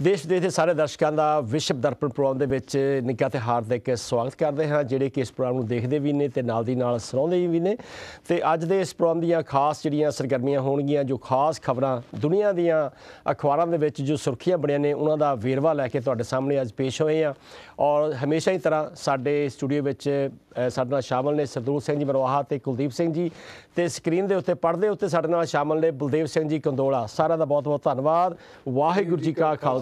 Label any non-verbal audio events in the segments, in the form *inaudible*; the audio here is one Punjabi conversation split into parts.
ਦੇਸ਼ ਦੇ ਸਾਰੇ ਦਰਸ਼ਕਾਂ ਦਾ ਵਿਸ਼ਵ ਦਰਪਣ ਪ੍ਰੋਗਰਾਮ ਦੇ ਵਿੱਚ ਨਿੱਘਾ ਤੇ ਹਾਰਦਿਕ ਸਵਾਗਤ ਕਰਦੇ ਹਾਂ ਜਿਹੜੇ ਕਿ ਇਸ ਪ੍ਰੋਗਰਾਮ ਨੂੰ ਦੇਖਦੇ ਵੀ ਨੇ ਤੇ ਨਾਲ ਦੀ ਨਾਲ ਸੁਣਾਉਂਦੇ ਵੀ ਨੇ ਤੇ ਅੱਜ ਦੇ ਇਸ ਪ੍ਰੋਗਰਾਮ ਦੀਆਂ ਖਾਸ ਜਿਹੜੀਆਂ ਸਰਗਰਮੀਆਂ ਹੋਣਗੀਆਂ ਜੋ ਖਾਸ ਖਬਰਾਂ ਦੁਨੀਆ ਦੀਆਂ ਅਖਬਾਰਾਂ ਦੇ ਵਿੱਚ ਜੋ ਸੁਰਖੀਆਂ ਬਣੀਆਂ ਨੇ ਉਹਨਾਂ ਦਾ ਵੇਰਵਾ ਲੈ ਕੇ ਤੁਹਾਡੇ ਸਾਹਮਣੇ ਅੱਜ ਪੇਸ਼ ਹੋਏ ਆ ਔਰ ਹਮੇਸ਼ਾ ਹੀ ਤਰ੍ਹਾਂ ਸਾਡੇ ਸਟੂਡੀਓ ਵਿੱਚ ਸਾਡੇ ਨਾਲ ਸ਼ਾਮਲ ਨੇ ਸਰਦੂਲ ਸਿੰਘ ਜੀ ਮਰਵਾਹਾ ਤੇ ਕੁਲਦੀਪ ਸਿੰਘ ਜੀ ਤੇ ਸਕਰੀਨ ਦੇ ਉੱਤੇ ਪੜਦੇ ਉੱਤੇ ਸਾਡੇ ਨਾਲ ਸ਼ਾਮਲ ਨੇ ਬਲਦੇਵ ਸਿੰਘ ਜੀ ਕੰਦੋਲਾ ਸਾਰਾ ਦਾ ਬਹੁਤ ਬਹੁਤ ਧੰਨਵਾਦ ਵਾਹਿਗੁਰੂ ਜੀ ਕਾ ਖਾਲਸਾ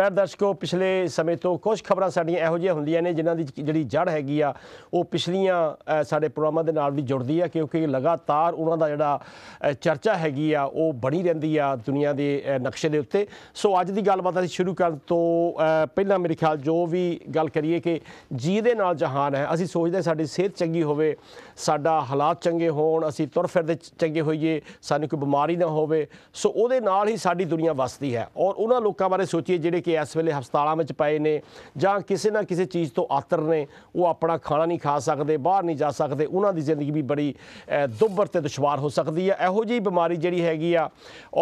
ਪਰ ਦਰਸ਼ਕੋ ਪਿਛਲੇ ਸਮੇਂ ਤੋਂ ਕੁਝ ਖਬਰਾਂ ਸਾਡੀਆਂ ਇਹੋ ਜਿਹੀਆਂ ਹੁੰਦੀਆਂ ਨੇ ਜਿਨ੍ਹਾਂ ਦੀ ਜਿਹੜੀ ਜੜ ਹੈਗੀ ਆ ਉਹ ਪਿਛਲੀਆਂ ਸਾਡੇ ਪ੍ਰੋਗਰਾਮਾਂ ਦੇ ਨਾਲ ਵੀ ਜੁੜਦੀ ਆ ਕਿਉਂਕਿ ਲਗਾਤਾਰ ਉਹਨਾਂ ਦਾ ਜਿਹੜਾ ਚਰਚਾ ਹੈਗੀ ਆ ਉਹ ਬਣੀ ਰਹਿੰਦੀ ਆ ਦੁਨੀਆ ਦੇ ਨਕਸ਼ੇ ਦੇ ਉੱਤੇ ਸੋ ਅੱਜ ਦੀ ਗੱਲਬਾਤ ਅਸੀਂ ਸ਼ੁਰੂ ਕਰਨ ਤੋਂ ਪਹਿਲਾਂ ਮੇਰੇ ਖਿਆਲ ਜੋ ਵੀ ਗੱਲ ਕਰੀਏ ਕਿ ਜੀ ਦੇ ਨਾਲ ਜਹਾਨ ਹੈ ਅਸੀਂ ਸੋਚਦੇ ਸਾਡੀ ਸਿਹਤ ਚੰਗੀ ਹੋਵੇ ਸਾਡਾ ਹਾਲਾਤ ਚੰਗੇ ਹੋਣ ਅਸੀਂ ਤੁਰ ਫਿਰਦੇ ਚੰਗੇ ਹੋਈਏ ਸਾਨੂੰ ਕੋਈ ਬਿਮਾਰੀ ਨਾ ਹੋਵੇ ਸੋ ਉਹਦੇ ਨਾਲ ਹੀ ਸਾਡੀ ਦੁਨੀਆ ਵਸਦੀ ਹੈ ਔਰ ਉਹਨਾਂ ਲੋਕਾਂ ਬਾਰੇ ਸੋਚੀਏ ਜਿਹੜੇ ਕਿ ਇਸ ਵੇਲੇ ਹਸਪਤਾਲਾਂ ਵਿੱਚ ਪਏ ਨੇ ਜਾਂ ਕਿਸੇ ਨਾ ਕਿਸੇ ਚੀਜ਼ ਤੋਂ ਆਤਰ ਨੇ ਉਹ ਆਪਣਾ ਖਾਣਾ ਨਹੀਂ ਖਾ ਸਕਦੇ ਬਾਹਰ ਨਹੀਂ ਜਾ ਸਕਦੇ ਉਹਨਾਂ ਦੀ ਜ਼ਿੰਦਗੀ ਵੀ ਬੜੀ ਦੁਬਰ ਤੇ ਦੁਸ਼ਵਾਰ ਹੋ ਸਕਦੀ ਹੈ ਇਹੋ ਜਿਹੀ ਬਿਮਾਰੀ ਜਿਹੜੀ ਹੈਗੀ ਆ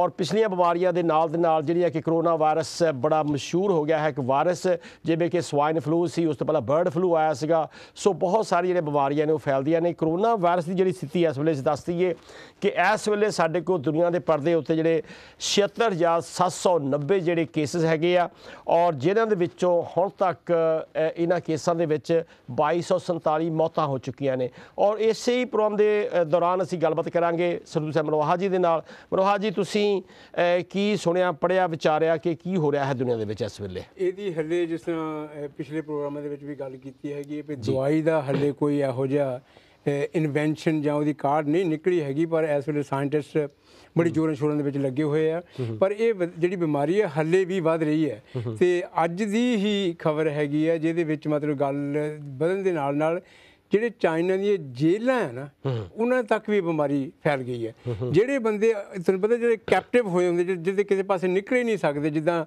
ਔਰ ਪਿਛਲੀਆਂ ਬਿਮਾਰੀਆਂ ਦੇ ਨਾਲ ਦੇ ਨਾਲ ਜਿਹੜੀ ਹੈ ਕਿ ਕਰੋਨਾ ਵਾਇਰਸ ਬੜਾ ਮਸ਼ਹੂਰ ਹੋ ਗਿਆ ਹੈ ਕਿ ਵਾਇਰਸ ਜਿਵੇਂ ਕਿ ਸਵਾਈਨ ਫਲੂ ਸੀ ਉਸ ਤੋਂ ਪਹਿਲਾਂ ਬਰਡ ਫਲੂ ਆਇਆ ਸੀਗਾ ਸੋ ਬਹੁਤ ਸਾਰੀ ਜਿਹੜੇ ਬਿਮਾਰੀਆਂ ਨੇ ਉਹ ਫੈਲਦੀਆਂ ਨੇ ਕਰੋਨਾ ਵਾਇਰਸ ਦੀ ਜਿਹੜੀ ਸਥਿਤੀ ਇਸ ਵੇਲੇ ਦੱਸ ਦਈਏ ਕਿ ਇਸ ਵੇਲੇ ਸਾਡੇ ਕੋਲ ਦੁਨੀਆ ਦੇ ਪਰਦੇ ਉੱਤੇ ਜਿਹੜੇ 76790 ਜਿਹੜੇ ਕੇਸਸ ਹੈਗੇ ਆ ਹੈ ਔਰ ਜਿਨ੍ਹਾਂ ਦੇ ਵਿੱਚੋਂ ਹੁਣ ਤੱਕ ਇਹਨਾਂ ਕੇਸਾਂ ਦੇ ਵਿੱਚ 2247 ਮੌਤਾਂ ਹੋ ਚੁੱਕੀਆਂ ਨੇ ਔਰ ਇਸੇ ਹੀ ਪ੍ਰੋਗਰਾਮ ਦੇ ਦੌਰਾਨ ਅਸੀਂ ਗੱਲਬਾਤ ਕਰਾਂਗੇ ਸਰਦੂ ਸਿੰਘ ਮਨੋਹਾ ਜੀ ਦੇ ਨਾਲ ਮਨੋਹਾ ਜੀ ਤੁਸੀਂ ਕੀ ਸੁਣਿਆ ਪੜਿਆ ਵਿਚਾਰਿਆ ਕਿ ਕੀ ਹੋ ਰਿਹਾ ਹੈ ਦੁਨੀਆ ਦੇ ਵਿੱਚ ਇਸ ਵੇਲੇ ਇਹਦੀ ਹੱਲੇ ਜਿਸ ਤਰ੍ਹਾਂ ਪਿਛਲੇ ਪ੍ਰੋਗਰਾਮਾਂ ਦੇ ਵਿੱਚ ਵੀ ਗੱਲ ਕੀਤੀ ਹੈਗੀ ਕਿ ਦਵਾਈ ਦਾ ਹੱਲੇ ਕੋਈ ਇਹੋ ਜਿਹਾ ਇਨਵੈਂਸ਼ਨ ਜਾਂ ਉਹਦੀ ਕਾਢ ਨਹੀਂ ਨਿਕਲੀ ਹੈਗੀ ਪਰ ਇਸ ਵੇਲੇ ਸਾਇੰਟਿਸਟ ਬੜੀ ਜ਼ੋਰਾਂ ਸ਼ੋਰਾਂ ਦੇ ਵਿੱਚ ਲੱਗੇ ਹੋਏ ਆ ਪਰ ਇਹ ਜਿਹੜੀ ਬਿਮਾਰੀ ਹੈ ਹੱਲੇ ਵੀ ਵੱਧ ਰਹੀ ਹੈ ਤੇ ਅੱਜ ਦੀ ਹੀ ਖਬਰ ਹੈਗੀ ਹੈ ਜਿਹਦੇ ਵਿੱਚ ਮਤਲਬ ਗੱਲ ਵਧਣ ਦੇ ਨਾਲ ਨਾਲ ਜਿਹੜੇ ਚਾਈਨਾ ਦੀਆਂ ਜੇਲਾਂ ਹੈ ਨਾ ਉਹਨਾਂ ਤੱਕ ਵੀ ਬਿਮਾਰੀ ਫੈਲ ਗਈ ਹੈ ਜਿਹੜੇ ਬੰਦੇ ਤੁਹਾਨੂੰ ਪਤਾ ਜਿਹੜੇ ਕੈਪਟਿਵ ਹੋਏ ਹੁੰਦੇ ਜਿਹਦੇ ਕਿਸੇ ਪਾਸੇ ਨਿਕਲੇ ਨਹੀਂ ਸਕਦੇ ਜਿੱਦਾਂ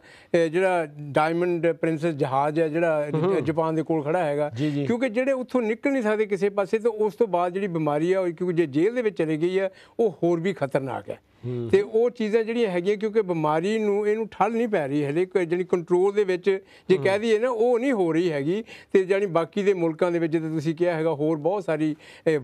ਜਿਹੜਾ ਡਾਇਮੰਡ ਪ੍ਰਿੰਸੈਸ ਜਹਾਜ਼ ਹੈ ਜਿਹੜਾ ਜਾਪਾਨ ਦੇ ਕੋਲ ਖੜਾ ਹੈਗਾ ਕਿਉਂਕਿ ਜਿਹੜੇ ਉੱਥੋਂ ਨਿਕਲ ਨਹੀਂ ਸਕਦੇ ਕਿਸੇ ਪਾਸੇ ਤੇ ਉਸ ਤੋਂ ਬਾਅਦ ਜਿਹੜੀ ਬਿਮਾਰੀ ਆ ਕਿਉਂਕਿ ਜੇ ਜੇਲ੍ਹ ਦੇ ਵਿੱਚ ਚਲੀ ਗਈ ਹੈ ਉਹ ਹੋਰ ਵੀ ਖਤਰਨਾਕ ਹੈ ਤੇ ਉਹ ਚੀਜ਼ਾਂ ਜਿਹੜੀਆਂ ਹੈਗੀਆਂ ਕਿਉਂਕਿ ਬਿਮਾਰੀ ਨੂੰ ਇਹਨੂੰ ਠੱਲ ਨਹੀਂ ਪੈ ਰਹੀ ਹਲੇ ਜਿਹੜੀ ਕੰਟਰੋਲ ਦੇ ਵਿੱਚ ਜੇ ਕਹਿ ਦਈਏ ਨਾ ਉਹ ਨਹੀਂ ਹੋ ਰਹੀ ਹੈਗੀ ਤੇ ਜਾਨੀ ਬਾਕੀ ਦੇ ਮੁਲਕਾਂ ਦੇ ਵਿੱਚ ਜਿੱਦ ਤੁਸੀਂ ਕਿਹਾ ਹੈਗਾ ਹੋਰ ਬਹੁਤ ਸਾਰੀ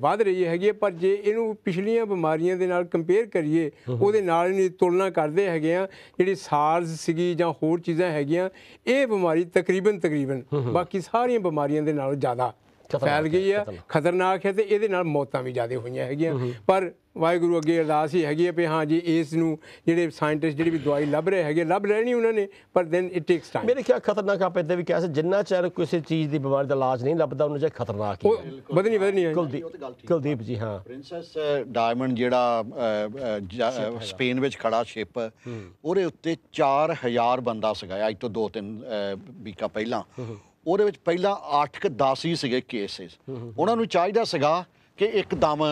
ਵੱਧ ਰਹੀ ਹੈਗੀ ਪਰ ਜੇ ਇਹਨੂੰ ਪਿਛਲੀਆਂ ਬਿਮਾਰੀਆਂ ਦੇ ਨਾਲ ਕੰਪੇਅਰ ਕਰੀਏ ਉਹਦੇ ਨਾਲ ਨਹੀਂ ਤੁਲਨਾ ਕਰਦੇ ਹੈਗੇ ਆ ਜਿਹੜੀ SARS ਸੀਗੀ ਜਾਂ ਹੋਰ ਚੀਜ਼ਾਂ ਹੈਗੀਆਂ ਇਹ ਬਿਮਾਰੀ ਤਕਰੀਬਨ ਤਕਰੀਬਨ ਬਾਕੀ ਸਾਰੀਆਂ ਬਿਮਾਰੀਆਂ ਦੇ ਨਾਲੋਂ ਜ਼ਿਆਦਾ ਫੈਲ ਗਈ ਹੈ ਖਤਰਨਾਕ ਹੈ ਤੇ ਇਹਦੇ ਨਾਲ ਮੌਤਾਂ ਵੀ ਜ਼ਿਆਦਾ ਹੋਈਆਂ ਹੈਗੀਆਂ ਪਰ ਵਾਹਿਗੁਰੂ ਅੱਗੇ ਅਰਦਾਸ ਹੀ ਹੈਗੀ ਹੈ ਵੀ ਹਾਂ ਜੀ ਇਸ ਨੂੰ ਜਿਹੜੇ ਸਾਇੰਟਿਸਟ ਜਿਹੜੀ ਵੀ ਦਵਾਈ ਲੱਭ ਰਹੇ ਹੈਗੇ ਲੱਭ ਰਹੇ ਨਹੀਂ ਉਹਨਾਂ ਨੇ ਪਰ ਦੈਨ ਇਟ ਟੇਕਸ ਟਾਈਮ ਮੇਰੇ ਖਿਆਲ ਖਤਰਨਾਕ ਆਪੇ ਤੇ ਵੀ ਕਹਿ ਜਿੰਨਾ ਚਿਰ ਕਿਸੇ ਚੀਜ਼ ਦੀ ਬਿਮਾਰੀ ਦਾ ਇਲਾਜ ਨਹੀਂ ਲੱਭਦਾ ਉਹਨਾਂ ਜੇ ਖਤਰਨਾਕ ਹੀ ਵਧਣੀ ਵਧਣੀ ਹੈ ਕੁਲਦੀਪ ਜੀ ਹਾਂ ਪ੍ਰਿੰਸੈਸ ਡਾਇਮੰਡ ਜਿਹੜਾ ਸਪੇਨ ਵਿੱਚ ਖੜਾ ਸ਼ਿਪ ਉਹਦੇ ਉੱਤੇ 4000 ਬੰਦਾ ਸੀਗਾ ਅੱਜ ਤੋਂ 2-3 ਵੀਕਾ ਪਹਿਲਾਂ ਉਹਦੇ ਵਿੱਚ ਪਹਿਲਾਂ 8 ਕਿ 10 ਹੀ ਸੀਗੇ ਕੇਸਿਸ ਉਹਨਾਂ ਨੂੰ ਚਾਹੀਦਾ ਸੀਗਾ ਕਿ ਇੱਕਦਮ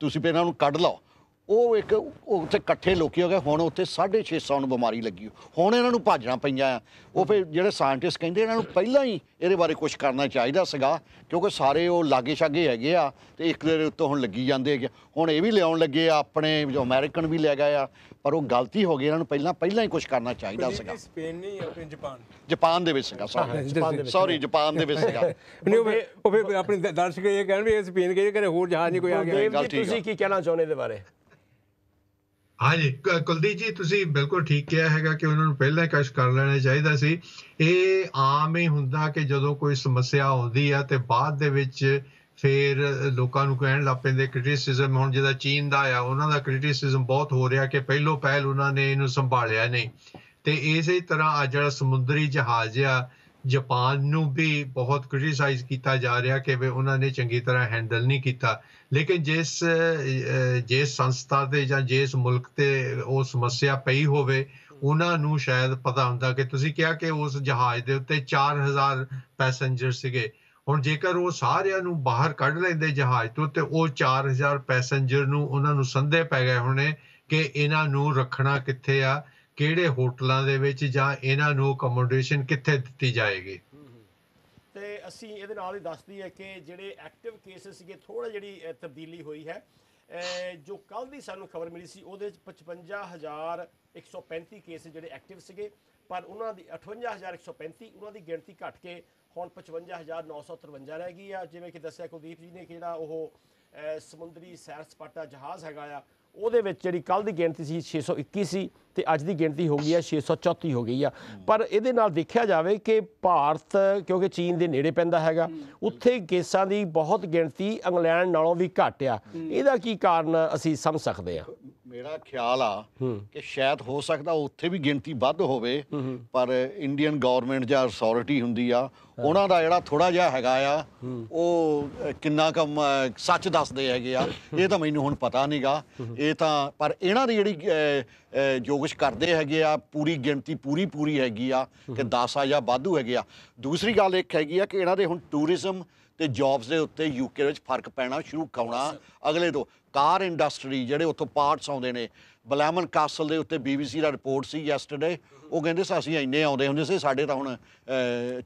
ਤੁਸੀਂ ਇਹਨਾਂ ਨੂੰ ਕੱਢ ਲਓ ਉਹ ਇੱਕ ਉੱਥੇ ਇਕੱਠੇ ਲੋਕੀ ਹੋ ਗਏ ਹੁਣ ਉੱਥੇ 650 ਨੂੰ ਬਿਮਾਰੀ ਲੱਗੀ ਹੁਣ ਇਹਨਾਂ ਨੂੰ ਭਾਜਣਾ ਪਈਆਂ ਆ ਉਹ ਫਿਰ ਜਿਹੜੇ ਸਾਇੰਟਿਸਟ ਕਹਿੰਦੇ ਇਹਨਾਂ ਨੂੰ ਪਹਿਲਾਂ ਹੀ ਇਹਦੇ ਬਾਰੇ ਕੁਝ ਕਰਨਾ ਚਾਹੀਦਾ ਸੀਗਾ ਕਿਉਂਕਿ ਸਾਰੇ ਉਹ ਲਾਗੇ ਛਾਗੇ ਹੈਗੇ ਆ ਤੇ ਇੱਕ ਦੇ ਉੱਤੋਂ ਹੁਣ ਲੱਗੀ ਜਾਂਦੇ ਹੈਗੇ ਹੁਣ ਇਹ ਵੀ ਲਿਆਉਣ ਲੱਗੇ ਆ ਆਪਣੇ ਜੋ ਅਮਰੀਕਨ ਵੀ ਲੈ ਗਏ ਆ ਪਰ ਉਹ ਗਲਤੀ ਹੋ ਗਈ ਇਹਨਾਂ ਨੂੰ ਪਹਿਲਾਂ ਪਹਿਲਾਂ ਹੀ ਕੁਝ ਕਰਨਾ ਚਾਹੀਦਾ ਸੀਗਾ ਸਪੇਨ ਨਹੀਂ ਆਪਣੇ ਜਾਪਾਨ ਜਾਪਾਨ ਦੇ ਵਿੱਚ ਸੀਗਾ ਸੌਰੀ ਜਾਪਾਨ ਦੇ ਵਿੱਚ ਸੀਗਾ *laughs* ਉਹ ਆਪਣੇ ਦਰਸ਼ਕ ਇਹ ਕਹਿਣ ਵੀ ਸਪੇਨ ਕਹੇ ਕਰੇ ਹੋਰ ਜਹਾਜ਼ ਨਹੀਂ ਕੋਈ ਆ ਗਿਆ ਤੁਸੀਂ ਕੀ ਕਹਿਣਾ ਚਾਹੁੰਦੇ ਦੇ ਬਾਰੇ ਹਾਂਜੀ ਕੁਲਦੀਪ ਜੀ ਤੁਸੀਂ ਬਿਲਕੁਲ ਠੀਕ ਕਿਹਾ ਹੈਗਾ ਕਿ ਉਹਨਾਂ ਨੂੰ ਪਹਿਲਾਂ ਹੀ ਕਸ਼ ਕਰ ਲੈਣਾ ਚਾਹੀਦਾ ਸੀ ਇਹ ਆਮ ਹੀ ਹੁੰਦਾ ਕਿ ਜਦੋਂ ਕੋਈ ਸਮੱਸਿਆ ਆਉਂਦੀ ਆ ਤੇ ਬਾਅਦ ਦੇ ਵਿੱਚ ਫਿਰ ਲੋਕਾਂ ਨੂੰ ਕਹਿਣ ਲੱਗ ਪੈਂਦੇ ਕ੍ਰਿਟਿਸਿਜ਼ਮ ਹੁਣ ਜਿਹਦਾ ਚੀਨ ਦਾ ਆ ਉਹਨਾਂ ਦਾ ਕ੍ਰਿਟਿਸਿਜ਼ਮ ਬਹੁਤ ਹੋ ਰਿਹਾ ਕਿ ਪਹਿਲੋ ਪਹਿਲ ਉਹਨਾਂ ਨੇ ਇਹਨੂੰ ਸੰਭਾਲਿਆ ਨਹੀਂ ਤੇ ਇਸੇ ਤਰ੍ਹਾਂ ਆ ਜਿਹੜਾ ਸਮੁੰਦਰੀ ਜਹਾਜ਼ ਆ ਜਾਪਾਨ ਨੂੰ ਵੀ ਬਹੁਤ ਕ੍ਰਿਟਿਸਾਈਜ਼ ਕੀਤਾ ਜਾ ਰਿਹਾ ਕਿ ਵੀ ਉਹਨਾਂ ਨੇ ਚੰਗੀ ਤਰ੍ਹਾਂ ਹੈਂਡਲ ਨਹੀਂ ਕੀਤਾ ਲੇਕਿਨ ਜਿਸ ਜਿਸ ਸੰਸਥਾ ਤੇ ਜਾਂ ਜਿਸ ਮੁਲਕ ਤੇ ਉਹ ਸਮੱਸਿਆ ਪਈ ਹੋਵੇ ਉਹਨਾਂ ਨੂੰ ਸ਼ਾਇਦ ਪਤਾ ਹੁੰਦਾ ਕਿ ਤੁਸੀਂ ਕਿਹਾ ਕਿ ਉਸ ਜਹਾਜ਼ ਦੇ ਉੱਤੇ 4000 ਪੈਸੇਂਜਰ ਸੀਗੇ ਹੁਣ ਜੇਕਰ ਉਹ ਸਾਰਿਆਂ ਨੂੰ ਬਾਹਰ ਕੱਢ ਲੈਂਦੇ ਜਹਾਜ਼ ਤੋਂ ਤੇ ਉਹ 4000 ਪੈਸੇਂਜਰ ਨੂੰ ਉਹਨਾਂ ਨੂੰ ਸੰਦੇ ਪੈ ਗਏ ਹੋਣੇ ਕਿ ਇਹਨਾਂ ਨੂੰ ਰੱਖਣਾ ਕਿੱਥੇ ਆ ਕਿਹੜੇ ਹੋਟਲਾਂ ਦੇ ਵਿੱਚ ਜਾਂ ਇਹਨਾਂ ਨੂੰ ਅਕਮੋਡੇਸ਼ਨ ਕਿੱਥੇ ਦਿੱਤੀ ਜਾਏਗੀ ਤੇ ਅਸੀਂ ਇਹਦੇ ਨਾਲ ਹੀ ਦੱਸ ਦਈਏ ਕਿ ਜਿਹੜੇ ਐਕਟਿਵ ਕੇਸਸ ਸੀਗੇ ਥੋੜਾ ਜਿਹੜੀ ਤਬਦੀਲੀ ਹੋਈ ਹੈ ਜੋ ਕੱਲ ਦੀ ਸਾਨੂੰ ਖਬਰ ਮਿਲੀ ਸੀ ਉਹਦੇ ਵਿੱਚ 55135 ਕੇਸ ਜਿਹੜੇ ਐਕਟਿਵ ਸੀਗੇ ਪਰ ਉਹਨਾਂ ਦੀ 58135 ਉਹਨਾਂ ਦੀ ਗਿਣਤੀ ਘਟ ਕੇ ਹੁਣ 55953 ਰਹਿ ਗਈ ਆ ਜਿਵੇਂ ਕਿ ਦੱਸਿਆ ਕੁਲਦੀਪ ਜੀ ਨੇ ਕਿ ਜਿਹੜਾ ਉਹ ਸਮੁੰਦਰੀ ਸੈਰ ਸਪਾਟਾ ਜਹਾਜ਼ ਹੈਗਾ ਆ ਉਹਦੇ ਵਿੱਚ ਜਿਹੜੀ ਕੱਲ ਦੀ ਗਿਣਤੀ ਸੀ 621 ਸੀ ਤੇ ਅੱਜ ਦੀ ਗਿਣਤੀ ਹੋ ਗਈ ਹੈ 634 ਹੋ ਗਈ ਆ ਪਰ ਇਹਦੇ ਨਾਲ ਦੇਖਿਆ ਜਾਵੇ ਕਿ ਭਾਰਤ ਕਿਉਂਕਿ ਚੀਨ ਦੇ ਨੇੜੇ ਪੈਂਦਾ ਹੈਗਾ ਉੱਥੇ ਕੇਸਾਂ ਦੀ ਬਹੁਤ ਗਿਣਤੀ ਇੰਗਲੈਂਡ ਨਾਲੋਂ ਵੀ ਘਟਿਆ ਇਹਦਾ ਕੀ ਕਾਰਨ ਅਸੀਂ ਸਮਝ ਸਕਦੇ ਆ ਮੇਰਾ ਖਿਆਲ ਆ ਕਿ ਸ਼ਾਇਦ ਹੋ ਸਕਦਾ ਉੱਥੇ ਵੀ ਗਿਣਤੀ ਵੱਧ ਹੋਵੇ ਪਰ ਇੰਡੀਅਨ ਗਵਰਨਮੈਂਟ ਜਾਂ ਅਥਾਰਟੀ ਹੁੰਦੀ ਆ ਉਹਨਾਂ ਦਾ ਜਿਹੜਾ ਥੋੜਾ ਜਿਹਾ ਹੈਗਾ ਆ ਉਹ ਕਿੰਨਾ ਕੰਮ ਸੱਚ ਦੱਸਦੇ ਹੈਗੇ ਆ ਇਹ ਤਾਂ ਮੈਨੂੰ ਹੁਣ ਪਤਾ ਨਹੀਂਗਾ ਇਹ ਤਾਂ ਪਰ ਇਹਨਾਂ ਦੀ ਜਿਹੜੀ ਜੋਗਿਸ਼ ਕਰਦੇ ਹੈਗੇ ਆ ਪੂਰੀ ਗਿਣਤੀ ਪੂਰੀ ਪੂਰੀ ਹੈਗੀ ਆ ਕਿ 10 ਆ ਜਾਂ ਵਾਧੂ ਹੈਗੇ ਆ ਦੂਸਰੀ ਗੱਲ ਇੱਕ ਹੈਗੀ ਆ ਕਿ ਇਹਨਾਂ ਦੇ ਹੁਣ ਟੂਰਿਜ਼ਮ ਤੇ ਜੌਬਸ ਦੇ ਉੱਤੇ ਯੂਕੇ ਵਿੱਚ ਫਰਕ ਪੈਣਾ ਸ਼ੁਰੂ ਕਰਾਉਣਾ ਅਗਲੇ ਤੋਂ ਕਾਰ ਇੰਡਸਟਰੀ ਜਿਹੜੇ ਉੱਥੋਂ ਪਾਰਟਸ ਆਉਂਦੇ ਨੇ ਬਲੈਮਨ ਕਾਸਲ ਦੇ ਉੱਤੇ ਬੀਬੀਸੀ ਦਾ ਰਿਪੋਰਟ ਸੀ ਯੈਸਟਰਡੇ ਉਹ ਕਹਿੰਦੇ ਸੀ ਅਸੀਂ ਇੰਨੇ ਆਉਂਦੇ ਹੁੰਦੇ ਸੀ ਸਾਡੇ ਤਾਂ ਹੁਣ